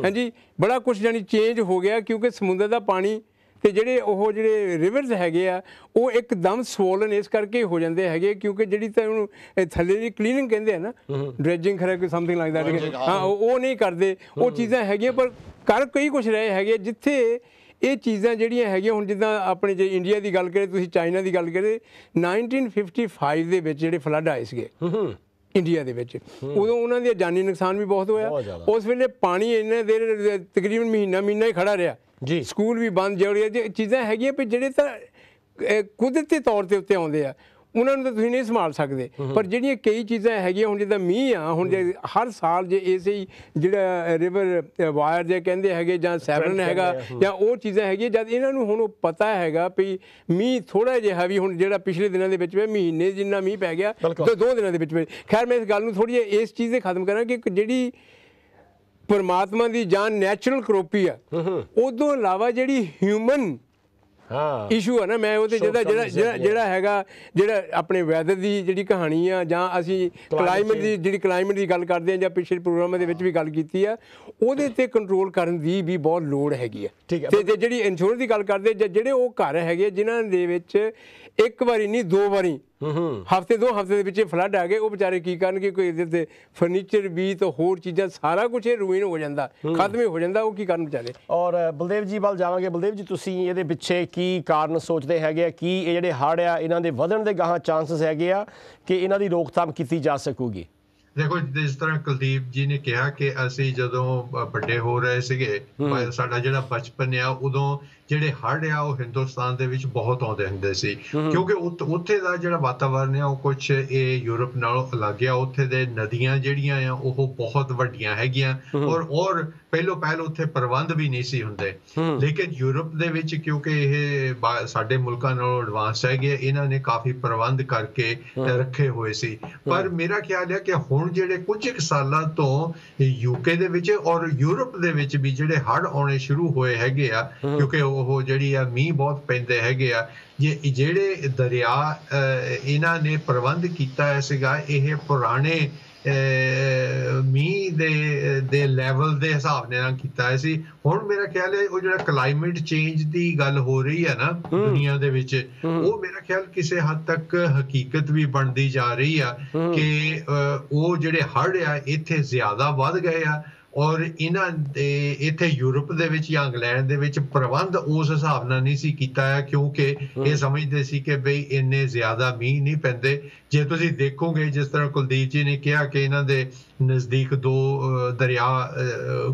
ਹਾਂਜੀ ਬੜਾ ਕੁਝ ਜਾਨੀ ਚੇਂਜ ਹੋ ਗਿਆ ਕਿਉਂਕਿ ਸਮੁੰਦਰ ਦਾ ਪਾਣੀ ਤੇ ਜਿਹੜੇ ਉਹ ਜਿਹੜੇ ਰਿਵਰਸ ਹੈਗੇ ਆ ਉਹ ਇੱਕਦਮ ਸਵੋਲਨ ਇਸ ਕਰਕੇ ਹੋ ਜਾਂਦੇ ਹੈਗੇ ਕਿਉਂਕਿ ਜਿਹੜੀ ਤਾਂ ਉਹਨੂੰ ਥੱਲੇ ਦੀ ਕਲੀਨਿੰਗ ਕਹਿੰਦੇ ਆ ਨਾ ਡ੍ਰੈਜਿੰਗ ਖਰਾ ਕੋਈ ਸਮਥਿੰਗ ਲਾਈਕ ਦੈਟ ਹਾਂ ਉਹ ਨਹੀਂ ਕਰਦੇ ਉਹ ਚੀਜ਼ਾਂ ਹੈਗੀਆਂ ਪਰ ਕਰ ਕਈ ਕੁਝ ਰਹੇ ਹੈਗੇ ਜਿੱਥੇ ਇਹ ਚੀਜ਼ਾਂ ਜਿਹੜੀਆਂ ਹੈਗੀਆਂ ਹੁਣ ਜਿੱਦਾਂ ਆਪਣੇ ਜੇ ਇੰਡੀਆ ਦੀ ਗੱਲ ਕਰੇ ਤੁਸੀਂ ਚਾਈਨਾ ਦੀ ਗੱਲ ਕਰੇ 1955 ਦੇ ਵਿੱਚ ਜਿਹੜੇ ਫਲੱਡ ਆਏ ਸੀਗੇ ਇੰਡੀਆ ਦੇ ਵਿੱਚ ਉਦੋਂ ਉਹਨਾਂ ਦੇ ਜਾਨੀ ਨੁਕਸਾਨ ਵੀ ਬਹੁਤ ਹੋਇਆ ਉਸ ਵੇਲੇ ਪਾਣੀ ਇੰਨੇ ਦੇਰ ਤਕਰੀਬਨ ਮਹੀਨਾ ਮਹੀਨਾ ਹੀ ਖੜਾ ਰਿਹਾ ਜੀ ਸਕੂਲ ਵੀ ਬੰਦ ਜਿਹੜੀਆਂ ਜੇ ਚੀਜ਼ਾਂ ਹੈਗੀਆਂ ਵੀ ਜਿਹੜੇ ਤਾਂ ਕੁਦਰਤੀ ਤੌਰ ਤੇ ਉੱਤੇ ਆਉਂਦੇ ਆ ਉਹਨਾਂ ਨੂੰ ਤਾਂ ਤੁਸੀਂ ਨਹੀਂ ਸੰਭਾਲ ਸਕਦੇ ਪਰ ਜਿਹੜੀਆਂ ਕਈ ਚੀਜ਼ਾਂ ਹੈਗੀਆਂ ਹੁਣ ਜਿੱਦਾਂ ਮੀਂਹ ਆ ਹੁਣ ਜੇ ਹਰ ਸਾਲ ਜੇ ਇਸੇ ਹੀ ਜਿਹੜਾ ਰਿਵਰ ਵਾਇਰ ਜੇ ਕਹਿੰਦੇ ਹੈਗੇ ਜਾਂ ਸੈਵਰਨ ਹੈਗਾ ਜਾਂ ਉਹ ਚੀਜ਼ਾਂ ਹੈਗੀਆਂ ਜਦ ਇਹਨਾਂ ਨੂੰ ਹੁਣ ਪਤਾ ਹੈਗਾ ਵੀ ਮੀਂਹ ਥੋੜਾ ਜਿਹਾ ਵੀ ਹੁਣ ਜਿਹੜਾ ਪਿਛਲੇ ਦਿਨਾਂ ਦੇ ਵਿੱਚ ਮਹੀਨੇ ਜਿੰਨਾ ਮੀਂਹ ਪੈ ਗਿਆ ਤੇ ਦੋ ਦਿਨਾਂ ਦੇ ਵਿੱਚ ਖੈਰ ਮੈਂ ਇਸ ਗੱਲ ਨੂੰ ਥੋੜੀ ਜਿਹੀ ਇਸ ਚੀਜ਼ ਦੇ ਖਤਮ ਕਰਾਂ ਕਿ ਜਿਹੜੀ ਪਰਮਾਤਮਾ ਦੀ ਜਾਨ ਨੈਚੁਰਲ ਕਰੋਪੀ ਆ ਉਦੋਂ ਇਲਾਵਾ ਜਿਹੜੀ ਹਿਊਮਨ ਹਾਂ ਇਸ਼ੂ ਆ ਨਾ ਮੈਂ ਉਹਦੇ ਜਿਹੜਾ ਜਿਹੜਾ ਜਿਹੜਾ ਹੈਗਾ ਜਿਹੜਾ ਆਪਣੇ ਵੈਦਰ ਦੀ ਜਿਹੜੀ ਕਹਾਣੀ ਆ ਜਾਂ ਅਸੀਂ ਕਲਾਈਮੇਟ ਦੀ ਜਿਹੜੀ ਕਲਾਈਮੇਟ ਦੀ ਗੱਲ ਕਰਦੇ ਆ ਜਾਂ ਪਿਛਲੇ ਪ੍ਰੋਗਰਾਮਾਂ ਦੇ ਵਿੱਚ ਵੀ ਗੱਲ ਕੀਤੀ ਆ ਉਹਦੇ ਤੇ ਕੰਟਰੋਲ ਕਰਨ ਦੀ ਵੀ ਬਹੁਤ ਲੋੜ ਹੈਗੀ ਆ ਤੇ ਜਿਹੜੀ ਇਨਸ਼ੋਰ ਦੀ ਗੱਲ ਕਰਦੇ ਜਿਹੜੇ ਉਹ ਘਰ ਹੈਗੇ ਜਿਨ੍ਹਾਂ ਦੇ ਵਿੱਚ ਇੱਕ ਵਾਰੀ ਨਹੀਂ ਦੋ ਵਾਰੀ ਹਫਤੇ ਦੋ ਹਫਤੇ ਦੇ ਵਿੱਚ ਫਲੱਡ ਆ ਗਏ ਉਹ ਵਿਚਾਰੇ ਕੀ ਕਰਨਗੇ ਕੋਈ ਇਹਦੇ ਤੇ ਫਰਨੀਚਰ ਵੀ ਤੇ ਹੋਰ ਚੀਜ਼ਾਂ ਸਾਰਾ ਕੁਝ ਇਹ ਰੂਇਨ ਹੋ ਜਾਂਦਾ ਹੀ ਹੋ ਜਾਂਦਾ ਉਹ ਕੀ ਕਰਨ ਵਿਚਾਰੇ ਔਰ ਬਲਦੇਵ ਜੀ ਵੱਲ ਜਾਵਾਂਗੇ ਬਲਦੇਵ ਜੀ ਤੁਸੀਂ ਇਹਦੇ ਪਿੱਛੇ ਕੀ ਕਾਰਨ ਸੋਚਦੇ ਹੈਗੇ ਆ ਕੀ ਇਹ ਜਿਹੜੇ ਹੜ ਆ ਇਹਨਾਂ ਦੇ ਵਧਣ ਦੇ ਗਾਹਾਂ ਚਾਂਸਸ ਹੈਗੇ ਆ ਕਿ ਇਹਨਾਂ ਦੀ ਰੋਕਥਾਮ ਕੀਤੀ ਜਾ ਸਕੂਗੀ ਦੇਖੋ ਜਿਸ ਤਰ੍ਹਾਂ ਕੁਲਦੀਪ ਜੀ ਨੇ ਕਿਹਾ ਕਿ ਅਸੀਂ ਜਦੋਂ ਵੱਡੇ ਹੋ ਰਹੇ ਸੀਗੇ ਸਾਡਾ ਜਿਹੜਾ ਬਚਪਨ ਆ ਉਦੋਂ ਜਿਹੜੇ ਹੜ੍ਹ ਆ ਉਹ ਹਿੰਦੁਸਤਾਨ ਦੇ ਵਿੱਚ ਬਹੁਤ ਆਉਂਦੇ ਹੁੰਦੇ ਸੀ ਕਿਉਂਕਿ ਉੱਥੇ ਦਾ ਜਿਹੜਾ ਵਾਤਾਵਰਣ ਆ ਉਹ ਕੁਝ ਇਹ ਯੂਰਪ ਨਾਲੋਂ ਅਲੱਗ ਆ ਉੱਥੇ ਦੇ ਨਦੀਆਂ ਜਿਹੜੀਆਂ ਆ ਉਹ ਬਹੁਤ ਵੱਡੀਆਂ ਹੈਗੀਆਂ ਔਰ ਔਰ ਪਹਿਲੋ ਪਹਿਲ ਉੱਥੇ ਪ੍ਰਬੰਧ ਵੀ ਨਹੀਂ ਸੀ ਹੁੰਦੇ ਲੇਕਿਨ ਯੂਰਪ ਦੇ ਵਿੱਚ ਕਿਉਂਕਿ ਇਹ ਸਾਡੇ ਮੁਲਕਾਂ ਨਾਲੋਂ ਐਡਵਾਂਸ ਹੈਗੇ ਇਹਨਾਂ ਨੇ ਕਾਫੀ ਪ੍ਰਬੰਧ ਕਰਕੇ ਰੱਖੇ ਹੋਏ ਸੀ ਪਰ ਮੇਰਾ ਖਿਆਲ ਹੈ ਕਿ ਹੁਣ ਜਿਹੜੇ ਕੁਝ ਇੱਕ ਸਾਲਾਂ ਤੋਂ ਯੂਕੇ ਦੇ ਵਿੱਚ ਔਰ ਯੂਰਪ ਦੇ ਵਿੱਚ ਵੀ ਜਿਹੜੇ ਹੜ੍ਹ ਆਉਣੇ ਸ਼ੁਰੂ ਹੋਏ ਹੈਗੇ ਆ ਕਿਉਂਕਿ ਉਹ ਜਿਹੜੀ ਆ ਮੀਂਹ ਬਹੁਤ ਪੈਂਦੇ ਹੈਗੇ ਆ ਜੇ ਜਿਹੜੇ ਦਰਿਆ ਇਹਨਾਂ ਨੇ ਪ੍ਰਬੰਧ ਕੀਤਾ ਹੈ ਸੀਗਾ ਇਹ ਪੁਰਾਣੇ ਮੀਂਹ ਦੇ ਦੇ ਲੈਵਲ ਦੇ ਹਿਸਾਬ ਨਾਲ ਕੀਤਾ ਸੀ ਹੁਣ ਮੇਰਾ ਖਿਆਲ ਹੈ ਉਹ ਜਿਹੜਾ ਕਲਾਈਮੇਟ ਚੇਂਜ ਦੀ ਗੱਲ ਹੋ ਰਹੀ ਹੈ ਨਾ ਦੁਨੀਆ ਦੇ ਵਿੱਚ ਉਹ ਮੇਰਾ ਖਿਆਲ ਕਿਸੇ ਹੱਦ ਤੱਕ ਹਕੀਕਤ ਵੀ ਬਣਦੀ ਜਾ ਰਹੀ ਆ ਕਿ ਉਹ ਜਿਹੜੇ ਹੜ੍ਹ ਆ ਇੱਥੇ ਜ਼ਿਆਦਾ ਵੱਧ ਗਏ ਆ ਔਰ ਇਹਨਾਂ ਦੇ ਇੱਥੇ ਯੂਰਪ ਦੇ ਵਿੱਚ ਜਾਂ ਇੰਗਲੈਂਡ ਦੇ ਵਿੱਚ ਪ੍ਰਬੰਧ ਉਸ ਹਿਸਾਬ ਨਾਲ ਨਹੀਂ ਸੀ ਕੀਤਾ ਕਿਉਂਕਿ ਇਹ ਸਮਝਦੇ ਸੀ ਕਿ ਬਈ ਇੰਨੇ ਜ਼ਿਆਦਾ ਮੀਂਹ ਨਹੀਂ ਪੈਂਦੇ ਜੇ ਤੁਸੀਂ ਦੇਖੋਗੇ ਜਿਸ ਤਰ੍ਹਾਂ ਕੁਲਦੀਪ ਜੀ ਨੇ ਕਿਹਾ ਕਿ ਇਹਨਾਂ ਦੇ ਨਜ਼ਦੀਕ ਦੋ ਦਰਿਆ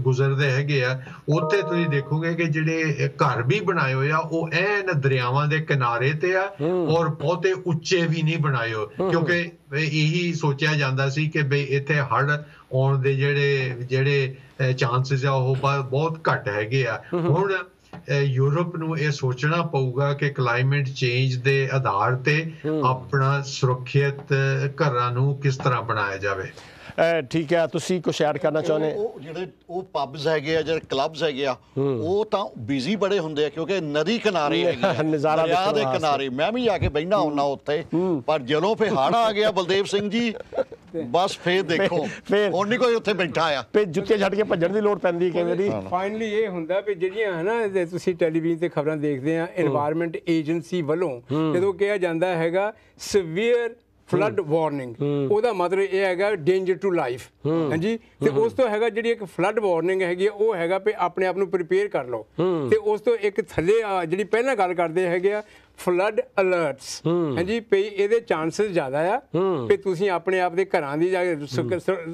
ਗੁਜ਼ਰਦੇ ਹੈਗੇ ਆ ਉੱਥੇ ਤੁਸੀਂ ਦੇਖੋਗੇ ਕਿ ਜਿਹੜੇ ਘਰ ਵੀ ਬਣਾਏ ਹੋਏ ਆ ਉਹ ਐਨ ਦਰਿਆਵਾਂ ਦੇ ਕਿਨਾਰੇ ਤੇ ਆ ਔਰ ਬਹੁਤੇ ਉੱਚੇ ਵੀ ਨਹੀਂ ਬਣਾਏ ਹੋ ਕਿਉਂਕਿ ਇਹੀ ਸੋਚਿਆ ਜਾਂਦਾ ਸੀ ਕਿ ਬਈ ਇੱਥੇ ਹੜ ਆਉਣ ਦੇ ਜਿਹੜੇ ਜਿਹੜੇ ਚਾਂਸਸ ਆ ਉਹ ਬਹੁਤ ਘੱਟ ਹੈਗੇ ਆ ਹੁਣ ਯੂਰਪ ਨੂੰ ਇਹ ਸੋਚਣਾ ਪਊਗਾ ਕਿ ਕਲਾਈਮੇਟ ਚੇਂਜ ਦੇ ਆਧਾਰ ਤੇ ਆਪਣਾ ਸੁਰੱਖਿਅਤ ਘਰਾਂ ਨੂੰ ਕਿਸ ਤਰ੍ਹਾਂ ਬਣਾਇਆ ਜਾਵੇ ਠੀਕ ਹੈ ਤੁਸੀਂ ਕੁਝ ਐਡ ਕਰਨਾ ਚਾਹੁੰਦੇ ਉਹ ਜਿਹੜੇ ਉਹ ਪਬਸ ਹੈਗੇ ਆ ਜਿਹੜੇ ਕਲੱਬਸ ਹੈਗੇ ਆ ਉਹ ਤਾਂ ਬਿਜ਼ੀ ਬੜੇ ਹੁੰਦੇ ਆ ਕਿਉਂਕਿ ਨਦੀ ਕਿਨਾਰੇ ਹੈਗੇ *laughs* ਨਜ਼ਾਰਾ ਦਰਿਆ ਦੇ ਕਿਨਾਰੇ ਮੈਂ ਵੀ ਜਾ ਕੇ ਬੈਠਣਾ ਹੁੰਨਾ ਉੱਥੇ ਪਰ ਜਦੋਂ ਫੇ ਹਾੜਾ ਆ ਗਿਆ ਬਲਦੇਵ ਸਿੰਘ ਜੀ ਬਸ ਫੇਰ ਦੇਖੋ ਹੁਣ ਨਹੀਂ ਕੋਈ ਉੱਥੇ ਬੈਠਾ ਆ ਫੇ ਜੁੱਤੇ ਛੱਡ ਕੇ ਭੱਜਣ ਦੀ ਲੋੜ ਪੈਂਦੀ ਕਿਵੇਂ ਦੀ ਫਾਈਨਲੀ ਇਹ ਹੁੰਦਾ ਵੀ ਜਿਹੜੀਆਂ ਹਨਾ ਤੁਸੀਂ ਟੈਲੀਵਿਜ਼ਨ ਤੇ ਖਬਰਾਂ ਦੇਖਦੇ ਆ এনवायरमेंट ਏਜੰਸੀ ਵੱਲੋਂ ਜਦੋਂ ਕਿਹਾ ਜਾਂਦਾ ਹੈਗਾ ਸਵੀਅਰ ਫਲੱਡ ਵਾਰਨਿੰਗ ਉਹਦਾ ਮਤਲਬ ਇਹ ਹੈਗਾ ਡੇਂਜਰ ਟੂ ਲਾਈਫ ਹਾਂਜੀ ਤੇ ਉਸ ਤੋਂ ਹੈਗਾ ਜਿਹੜੀ ਇੱਕ ਫਲੱਡ ਵਾਰਨਿੰਗ ਹੈਗੀ ਉਹ ਹੈਗਾ ਵੀ ਆਪਣੇ ਆਪ ਨੂੰ ਪ੍ਰੀਪੇਅਰ ਕਰ ਲਓ ਤੇ ਉਸ ਤੋਂ ਇੱਕ ਥੱਲੇ ਜਿਹੜੀ ਪਹਿਲਾਂ ਗੱਲ ਕਰਦੇ ਹੈਗੇ ਆ ਫਲੱਡ ਅਲਰਟਸ ਹਾਂਜੀ ਪਈ ਇਹਦੇ ਚਾਂਸਸ ਜ਼ਿਆਦਾ ਆ ਕਿ ਤੁਸੀਂ ਆਪਣੇ ਆਪ ਦੇ ਘਰਾਂ ਦੀ ਜਾ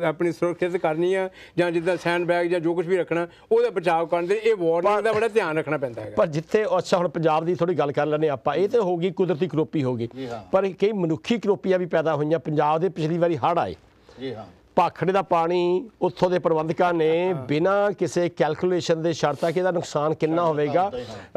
ਆਪਣੀ ਸੁਰੱਖਿਅਤ ਕਰਨੀ ਆ ਜਾਂ ਜਿੱਦਾਂ ਸੈਂਡ ਬੈਗ ਜਾਂ ਜੋ ਕੁਝ ਵੀ ਰੱਖਣਾ ਉਹਦਾ ਬਚਾਅ ਕਰਨ ਦੇ ਇਹ ਵਾਰਨਿੰਗ ਦਾ ਬੜਾ ਧਿਆਨ ਰੱਖਣਾ ਪੈਂਦਾ ਹੈ ਪਰ ਜਿੱਥੇ ਅੱਛਾ ਹੁਣ ਪੰਜਾਬ ਦੀ ਥੋੜੀ ਗੱਲ ਕਰ ਲੈਣੇ ਆਪਾਂ ਇਹ ਤੇ ਹੋ ਗਈ ਕੁਦਰਤੀ ਕਰੋਪੀ ਹੋ ਗਈ ਪਰ ਕਈ ਮਨੁੱਖੀ ਕਰੋਪੀਆਂ ਵੀ ਪੈਦਾ ਹੋਈਆਂ ਪੰਜਾਬ ਦੇ ਪਿਛਲੀ ਵਾਰੀ ਹੜ ਆਏ ਜੀ ਹਾਂ ਪਾਖੜੇ ਦਾ ਪਾਣੀ ਉੱਥੋਂ ਦੇ ਪ੍ਰਬੰਧਕਾਂ ਨੇ ਬਿਨਾ ਕਿਸੇ ਕੈਲਕੂਲੇਸ਼ਨ ਦੇ ਛੱਡਤਾ ਕਿ ਇਹਦਾ ਨੁਕਸਾਨ ਕਿੰਨਾ ਹੋਵੇਗਾ